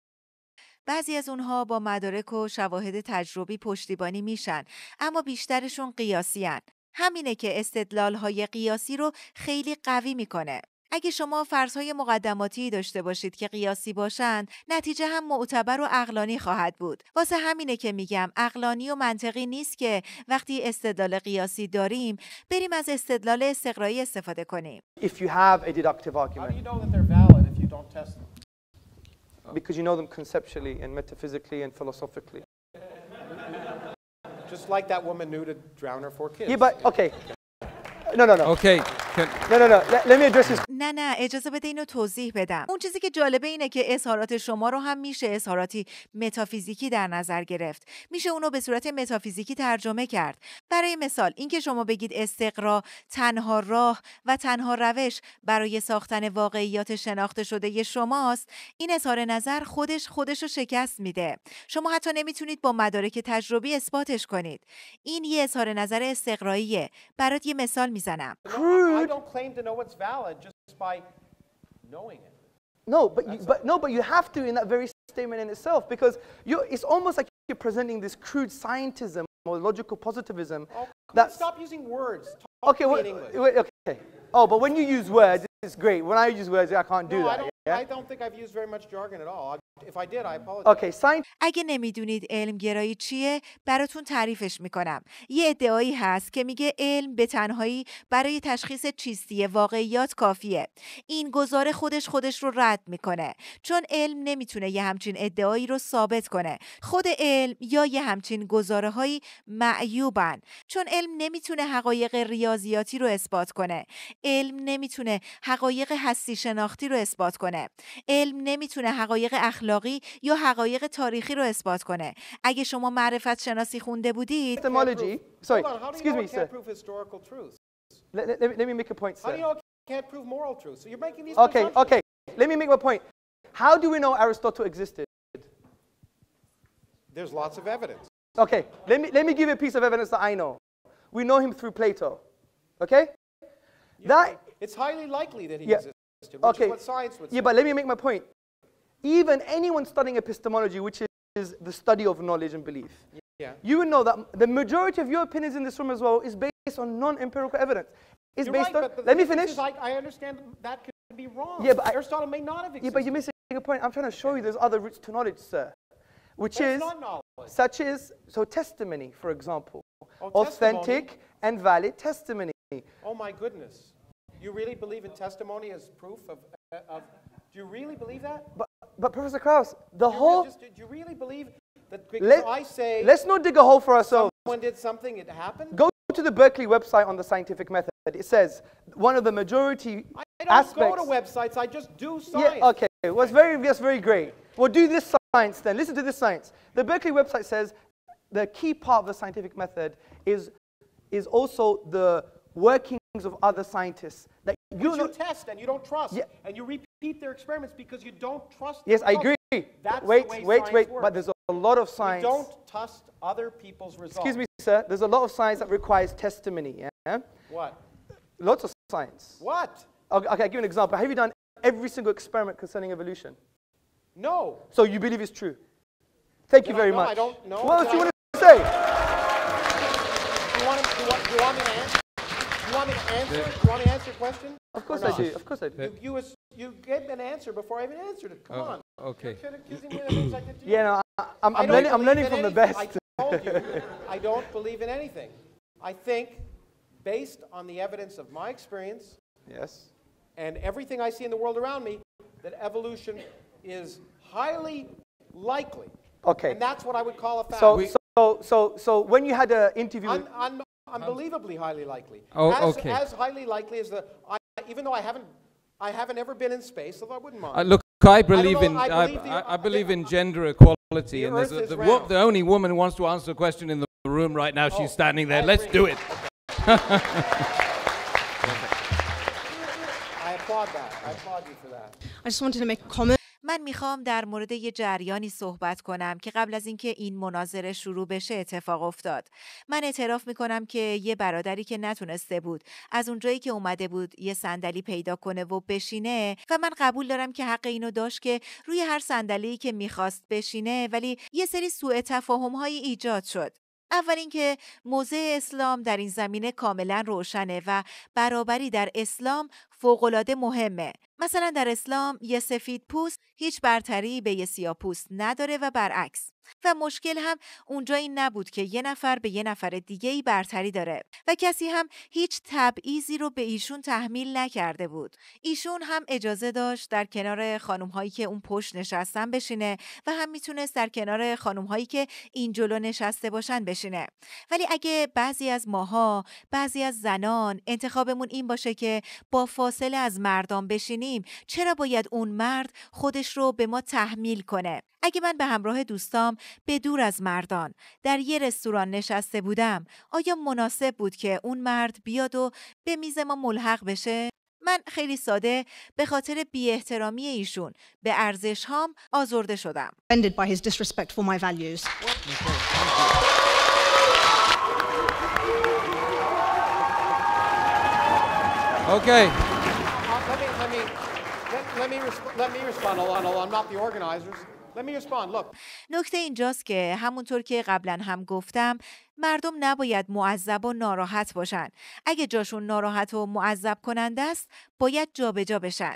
بعضی از اونها با مدارک و شواهد تجربی پشتیبانی میشن اما بیشترشون قیاسی هن. همینه که استدلال های قیاسی رو خیلی قوی میکنه. اگه شما فرضهای مقدماتی داشته باشید که قیاسی باشند نتیجه هم معتبر و اقلانی خواهد بود واسه همینه که میگم اقلانی و منطقی نیست که وقتی استدلال قیاسی داریم بریم از استدلال استقرایی استفاده کنیم نه نه نه نه نه اجازه بده اینو توضیح بدم اون چیزی که جالبه اینه که اظهارات شما رو هم میشه اظهاراتی متافیزیکی در نظر گرفت میشه اونو به صورت متافیزیکی ترجمه کرد برای مثال اینکه شما بگید استقرا تنها راه و تنها روش برای ساختن واقعیات شناخته شده شماست این اظهار نظر خودش خودش رو شکست میده شما حتی نمیتونید با مدارک تجربی اثباتش کنید این یه اظهار نظر استقراییه برات یه مثال میزنم I don't claim to know what's valid just by knowing it. No, but you, but no, but you have to in that very statement in itself because you it's almost like you're presenting this crude scientism or logical positivism. Oh, that stop using words. Talk okay, well, wait, okay. Oh, but when you use words, It's great. When I use words, I can't do that. I don't, I don't think I've used very much jargon at all. اگه نمیدونید علم گرایی چیه براتون تعریفش میکنم یه ادعایی هست که میگه علم به تنهایی برای تشخیص چیستی واقعیات کافیه این گزاره خودش خودش رو رد میکنه چون علم نمیتونه یه همچین ادعایی رو ثابت کنه خود علم یا یه همچین گزاره هایی معیوبن چون علم نمیتونه حقایق ریاضیاتی رو اثبات کنه علم نمیتونه حقایق هستی شناختی رو اثبات کنه علم نمیتونه حقایق اخلاقی یا حقایق تاریخی رو اثبات کنه اگه شما معرفت شناسی خونده بودید Let, me make How do my point. How do we know Aristotle existed? There's lots of evidence. Okay, let me, let me give you a piece of evidence that I know. We know him through Plato. Okay? That It's highly likely that he yeah. existed, which okay. is what science would yeah, say. Yeah, but let me make my point. Even anyone studying epistemology, which is the study of knowledge and belief, yeah. you would know that the majority of your opinions in this room as well is based on non-empirical evidence. It's You're based right, on, but the, let the me finish. Like, I understand that could be wrong. Yeah, but I, Aristotle may not have existed. Yeah, but you're missing a point. I'm trying to show you there's other routes to knowledge, sir which That's is such as so testimony, for example, oh, authentic testimony? and valid testimony. Oh my goodness! You really believe in testimony as proof of, uh, of do you really believe that? But, but Professor Krauss, the do whole... Really, just, do you really believe that because Let, I say... Let's not dig a hole for ourselves. Someone did something, it happened? Go to the Berkeley website on the scientific method. It says one of the majority I, I don't aspects... go to websites, I just do science. Yeah, okay, well, it's very, that's very great. Well, do this science then. Listen to this science. The Berkeley website says the key part of the scientific method is, is also the working of other scientists that you, you test and you don't trust yeah. and you repeat their experiments because you don't trust yes i agree That's wait wait wait works. but there's a lot of science you don't trust other people's results excuse me sir there's a lot of science that requires testimony yeah what lots of science what okay i'll give you an example have you done every single experiment concerning evolution no so you believe it's true thank you very no, much i don't know what else do you want to say do you want, do you want, do you want me to answer you want me to answer? Yeah. You want to answer a question? Of course I do. Of course I do. You, you, you gave an answer before I even answered it. Come oh, on. Okay. You're accusing me of things I did to you. Yeah, no, I, I'm, i learning, I'm learning from anything. the best. I told you, I don't believe in anything. I think, based on the evidence of my experience, yes, and everything I see in the world around me, that evolution is highly likely. Okay. And that's what I would call a fact. So, so, so, so when you had an interview. Un, un, Unbelievably highly likely. Oh, as, okay. As highly likely as the, I, even though I haven't, I haven't ever been in space, although I wouldn't mind. Uh, look, I believe I know, in, I believe, the, I, believe in gender equality, the and a, the, wo- the, only woman who wants to answer a question in the room right now. Oh, she's standing there. Let's do it. Okay. I applaud that. I applaud you for that. I just wanted to make a comment من میخوام در مورد یه جریانی صحبت کنم که قبل از اینکه این مناظره شروع بشه اتفاق افتاد من اعتراف میکنم که یه برادری که نتونسته بود از اونجایی که اومده بود یه صندلی پیدا کنه و بشینه و من قبول دارم که حق اینو داشت که روی هر صندلی که میخواست بشینه ولی یه سری سوء های ایجاد شد اول اینکه موضع اسلام در این زمینه کاملا روشنه و برابری در اسلام فوقالعاده مهمه مثلا در اسلام یه سفید پوست هیچ برتری به یه سیاه پوست نداره و برعکس. و مشکل هم اونجا این نبود که یه نفر به یه نفر دیگه ای برتری داره و کسی هم هیچ تبعیضی رو به ایشون تحمیل نکرده بود ایشون هم اجازه داشت در کنار خانم هایی که اون پشت نشستن بشینه و هم میتونست در کنار خانم هایی که این جلو نشسته باشن بشینه ولی اگه بعضی از ماها بعضی از زنان انتخابمون این باشه که با فاصله از مردان بشینیم چرا باید اون مرد خودش رو به ما تحمیل کنه اگه من به همراه دوستان به دور از مردان در یه رستوران نشسته بودم آیا مناسب بود که اون مرد بیاد و به میز ما ملحق بشه؟ من خیلی ساده به خاطر بی احترامی ایشون به ارزش هام آزرده شدم. نکته اینجاست که همونطور که قبلا هم گفتم مردم نباید معذب و ناراحت باشن اگه جاشون ناراحت و معذب کننده است باید جابجا جا بشن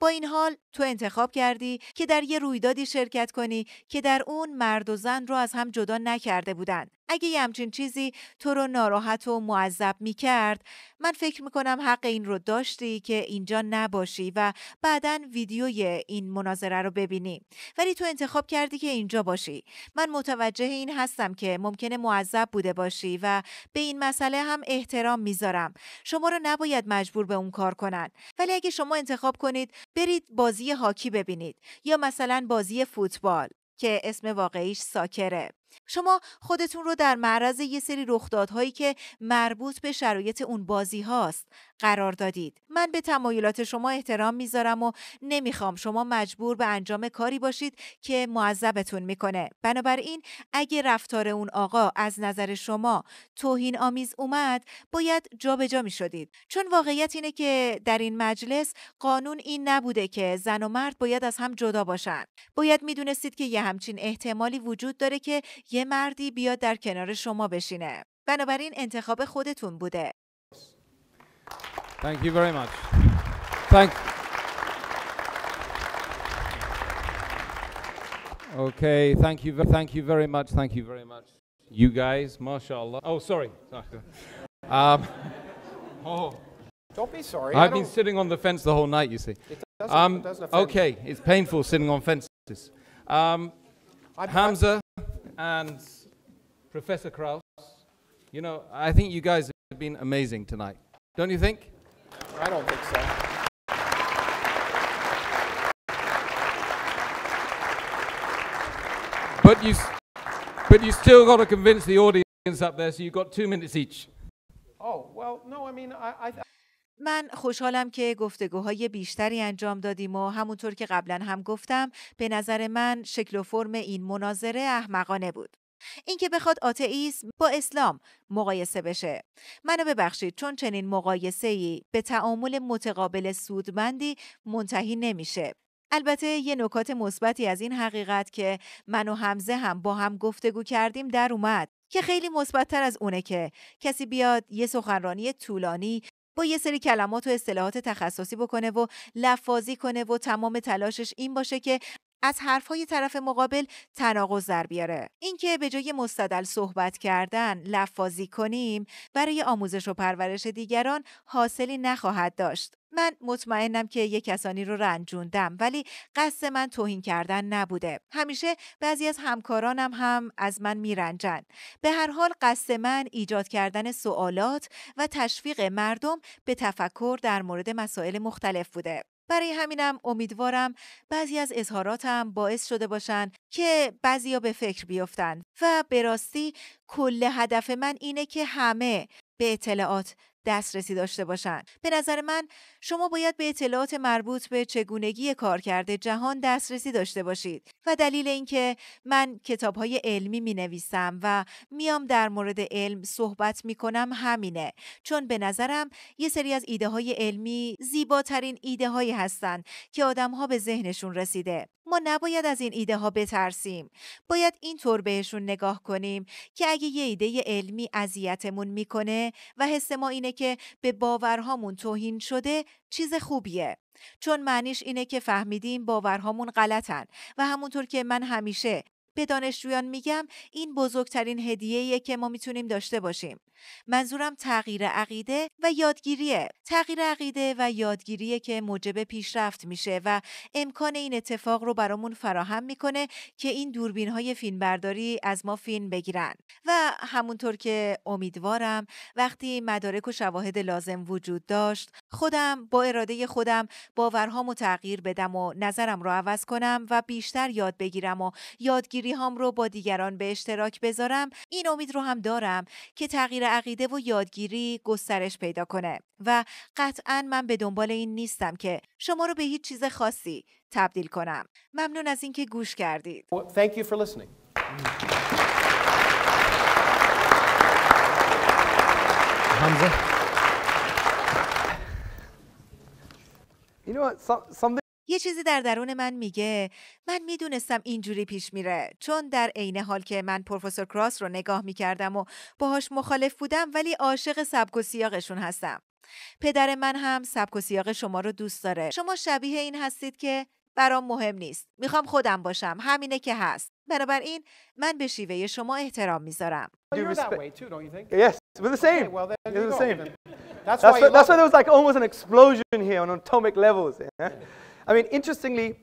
با این حال تو انتخاب کردی که در یه رویدادی شرکت کنی که در اون مرد و زن رو از هم جدا نکرده بودن اگه یه همچین چیزی تو رو ناراحت و معذب می کرد من فکر می کنم حق این رو داشتی که اینجا نباشی و بعدا ویدیوی این مناظره رو ببینی ولی تو انتخاب کردی که اینجا باشی من متوجه این هستم که ممکنه معذب بوده باشی و به این مسئله هم احترام میذارم شما رو نباید مجبور به اون کار کنن ولی اگه شما انتخاب کنید برید بازی هاکی ببینید یا مثلا بازی فوتبال که اسم واقعیش ساکره شما خودتون رو در معرض یه سری رخدادهایی که مربوط به شرایط اون بازی هاست قرار دادید من به تمایلات شما احترام میذارم و نمیخوام شما مجبور به انجام کاری باشید که معذبتون میکنه بنابراین اگه رفتار اون آقا از نظر شما توهین آمیز اومد باید جابجا میشدید چون واقعیت اینه که در این مجلس قانون این نبوده که زن و مرد باید از هم جدا باشن باید میدونستید که یه همچین احتمالی وجود داره که یه مردی بیاد در کنار شما بشینه بنابراین انتخاب خودتون بوده Thank you very much. Thank. Okay, thank you, thank you very much, thank you very much. You guys, mashallah. Oh, sorry. um, oh. Don't be sorry. I've been sitting on the fence the whole night, you see. It doesn't, um, it doesn't um, okay, it's painful sitting on fences. Um, Hamza and Professor Kraus, you know, I think you guys have been amazing tonight. Don't you think? I don't think so. But you, but you still got to convince the audience up there, so you've got two minutes each. Oh, well, no, I mean, I, I من خوشحالم که گفتگوهای بیشتری انجام دادیم و همونطور که قبلا هم گفتم به نظر من شکل و فرم این مناظره احمقانه بود. اینکه بخواد آتئیسم با اسلام مقایسه بشه منو ببخشید چون چنین مقایسه به تعامل متقابل سودمندی منتهی نمیشه البته یه نکات مثبتی از این حقیقت که من و حمزه هم با هم گفتگو کردیم در اومد که خیلی مثبتتر از اونه که کسی بیاد یه سخنرانی طولانی با یه سری کلمات و اصطلاحات تخصصی بکنه و لفاظی کنه و تمام تلاشش این باشه که از حرفهای طرف مقابل تناقض در بیاره اینکه به جای مستدل صحبت کردن لفاظی کنیم برای آموزش و پرورش دیگران حاصلی نخواهد داشت من مطمئنم که یه کسانی رو رنجوندم ولی قصد من توهین کردن نبوده همیشه بعضی از همکارانم هم از من میرنجن به هر حال قصد من ایجاد کردن سوالات و تشویق مردم به تفکر در مورد مسائل مختلف بوده برای همینم امیدوارم بعضی از اظهاراتم باعث شده باشن که بعضیا به فکر بیفتن و به راستی کل هدف من اینه که همه به اطلاعات دسترسی داشته باشند به نظر من شما باید به اطلاعات مربوط به چگونگی کارکرد جهان دسترسی داشته باشید و دلیل اینکه من های علمی می نویسم و میام در مورد علم صحبت می کنم همینه چون به نظرم یه سری از ایده های علمی زیباترین ایده هایی هستند که آدم ها به ذهنشون رسیده ما نباید از این ایده ها بترسیم باید اینطور بهشون نگاه کنیم که اگه یه ایده علمی اذیتمون میکنه و حس ما اینه که به باورهامون توهین شده چیز خوبیه چون معنیش اینه که فهمیدیم باورهامون غلطن و همونطور که من همیشه به دانشجویان میگم این بزرگترین هدیه‌ایه که ما میتونیم داشته باشیم منظورم تغییر عقیده و یادگیریه تغییر عقیده و یادگیریه که موجب پیشرفت میشه و امکان این اتفاق رو برامون فراهم میکنه که این دوربین های فیلمبرداری از ما فیلم بگیرن و همونطور که امیدوارم وقتی مدارک و شواهد لازم وجود داشت خودم با اراده خودم باورهامو تغییر بدم و نظرم رو عوض کنم و بیشتر یاد بگیرم و یادگیری هم رو با دیگران به اشتراک بذارم این امید رو هم دارم که تغییر عقیده و یادگیری گسترش پیدا کنه و قطعا من به دنبال این نیستم که شما رو به هیچ چیز خاصی تبدیل کنم ممنون از اینکه گوش کردید thank یه چیزی در درون من میگه من میدونستم اینجوری پیش میره چون در عین حال که من پروفسور کراس رو نگاه میکردم و باهاش مخالف بودم ولی عاشق سبک و سیاقشون هستم پدر من هم سبک و سیاق شما رو دوست داره شما شبیه این هستید که برام مهم نیست میخوام خودم باشم همینه که هست بنابراین من به شیوه شما احترام میذارم I mean,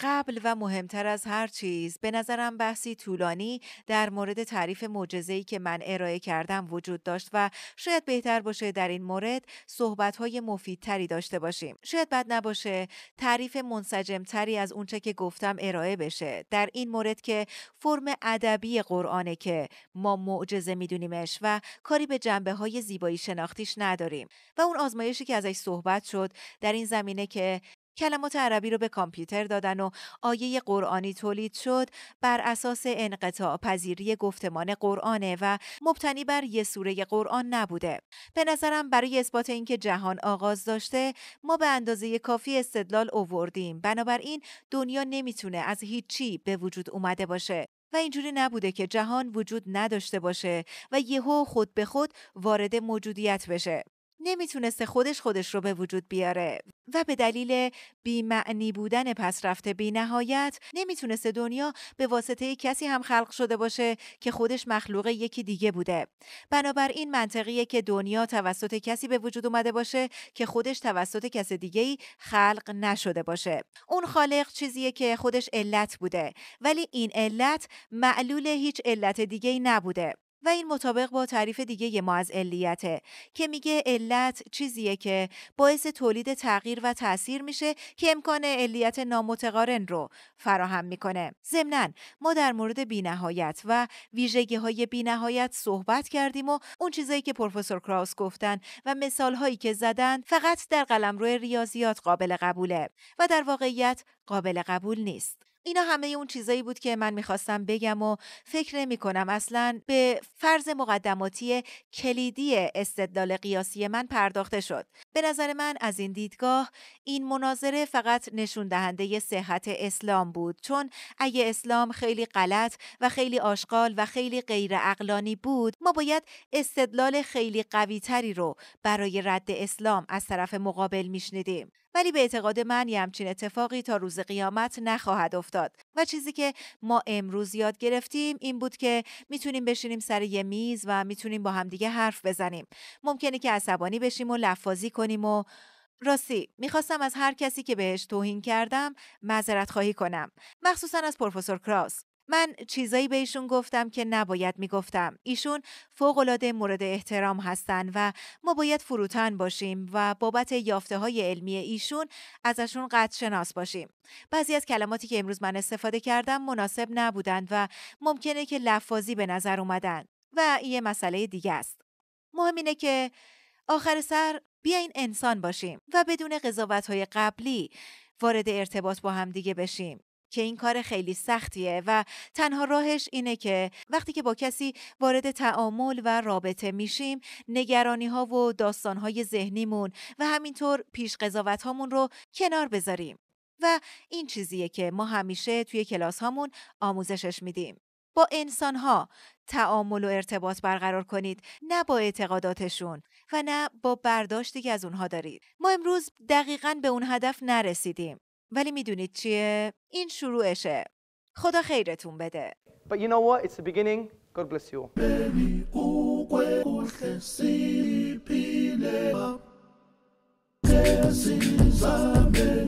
قبل و مهمتر از هر چیز به نظرم بحثی طولانی در مورد تعریف معجزه‌ای که من ارائه کردم وجود داشت و شاید بهتر باشه در این مورد صحبت‌های مفیدتری داشته باشیم شاید بد نباشه تعریف منسجمتری از اونچه که گفتم ارائه بشه در این مورد که فرم ادبی قرآنه که ما معجزه میدونیمش و کاری به جنبه های زیبایی شناختیش نداریم و اون آزمایشی که ازش صحبت شد در این زمینه که کلمات عربی رو به کامپیوتر دادن و آیه قرآنی تولید شد بر اساس انقطاع پذیری گفتمان قرآنه و مبتنی بر یه سوره قرآن نبوده. به نظرم برای اثبات اینکه جهان آغاز داشته ما به اندازه کافی استدلال اووردیم بنابراین دنیا نمیتونه از هیچی به وجود اومده باشه و اینجوری نبوده که جهان وجود نداشته باشه و یهو خود به خود وارد موجودیت بشه نمیتونسته خودش خودش رو به وجود بیاره و به دلیل بیمعنی بودن پس رفته بی نهایت نمیتونسته دنیا به واسطه کسی هم خلق شده باشه که خودش مخلوق یکی دیگه بوده بنابراین منطقیه که دنیا توسط کسی به وجود اومده باشه که خودش توسط کس دیگه خلق نشده باشه اون خالق چیزیه که خودش علت بوده ولی این علت معلول هیچ علت دیگه نبوده و این مطابق با تعریف دیگه ما از علیته که میگه علت چیزیه که باعث تولید تغییر و تاثیر میشه که امکان علیت نامتقارن رو فراهم میکنه ضمنا ما در مورد بینهایت و ویژگی های بینهایت صحبت کردیم و اون چیزایی که پروفسور کراوس گفتن و مثال هایی که زدن فقط در قلمرو ریاضیات قابل قبوله و در واقعیت قابل قبول نیست اینا همه اون چیزایی بود که من میخواستم بگم و فکر نمی کنم اصلا به فرض مقدماتی کلیدی استدلال قیاسی من پرداخته شد. به نظر من از این دیدگاه این مناظره فقط نشون دهنده صحت اسلام بود چون اگه اسلام خیلی غلط و خیلی آشغال و خیلی غیر اقلانی بود ما باید استدلال خیلی قویتری رو برای رد اسلام از طرف مقابل میشنیدیم. ولی به اعتقاد من یه همچین اتفاقی تا روز قیامت نخواهد افتاد و چیزی که ما امروز یاد گرفتیم این بود که میتونیم بشینیم سر یه میز و میتونیم با همدیگه حرف بزنیم ممکنه که عصبانی بشیم و لفاظی کنیم و راستی میخواستم از هر کسی که بهش توهین کردم معذرت خواهی کنم مخصوصا از پروفسور کراس من چیزایی بهشون گفتم که نباید میگفتم ایشون فوقالعاده مورد احترام هستن و ما باید فروتن باشیم و بابت یافته های علمی ایشون ازشون قد شناس باشیم بعضی از کلماتی که امروز من استفاده کردم مناسب نبودند و ممکنه که لفاظی به نظر اومدن و یه مسئله دیگه است مهم اینه که آخر سر بیاین انسان باشیم و بدون قضاوت های قبلی وارد ارتباط با همدیگه بشیم که این کار خیلی سختیه و تنها راهش اینه که وقتی که با کسی وارد تعامل و رابطه میشیم نگرانی ها و داستان های ذهنیمون و همینطور پیش قضاوت هامون رو کنار بذاریم و این چیزیه که ما همیشه توی کلاس هامون آموزشش میدیم با انسان ها تعامل و ارتباط برقرار کنید نه با اعتقاداتشون و نه با برداشتی که از اونها دارید ما امروز دقیقا به اون هدف نرسیدیم ولی میدونید چیه؟ این شروعشه. خدا خیرتون بده. But you know what? It's the beginning. God bless you.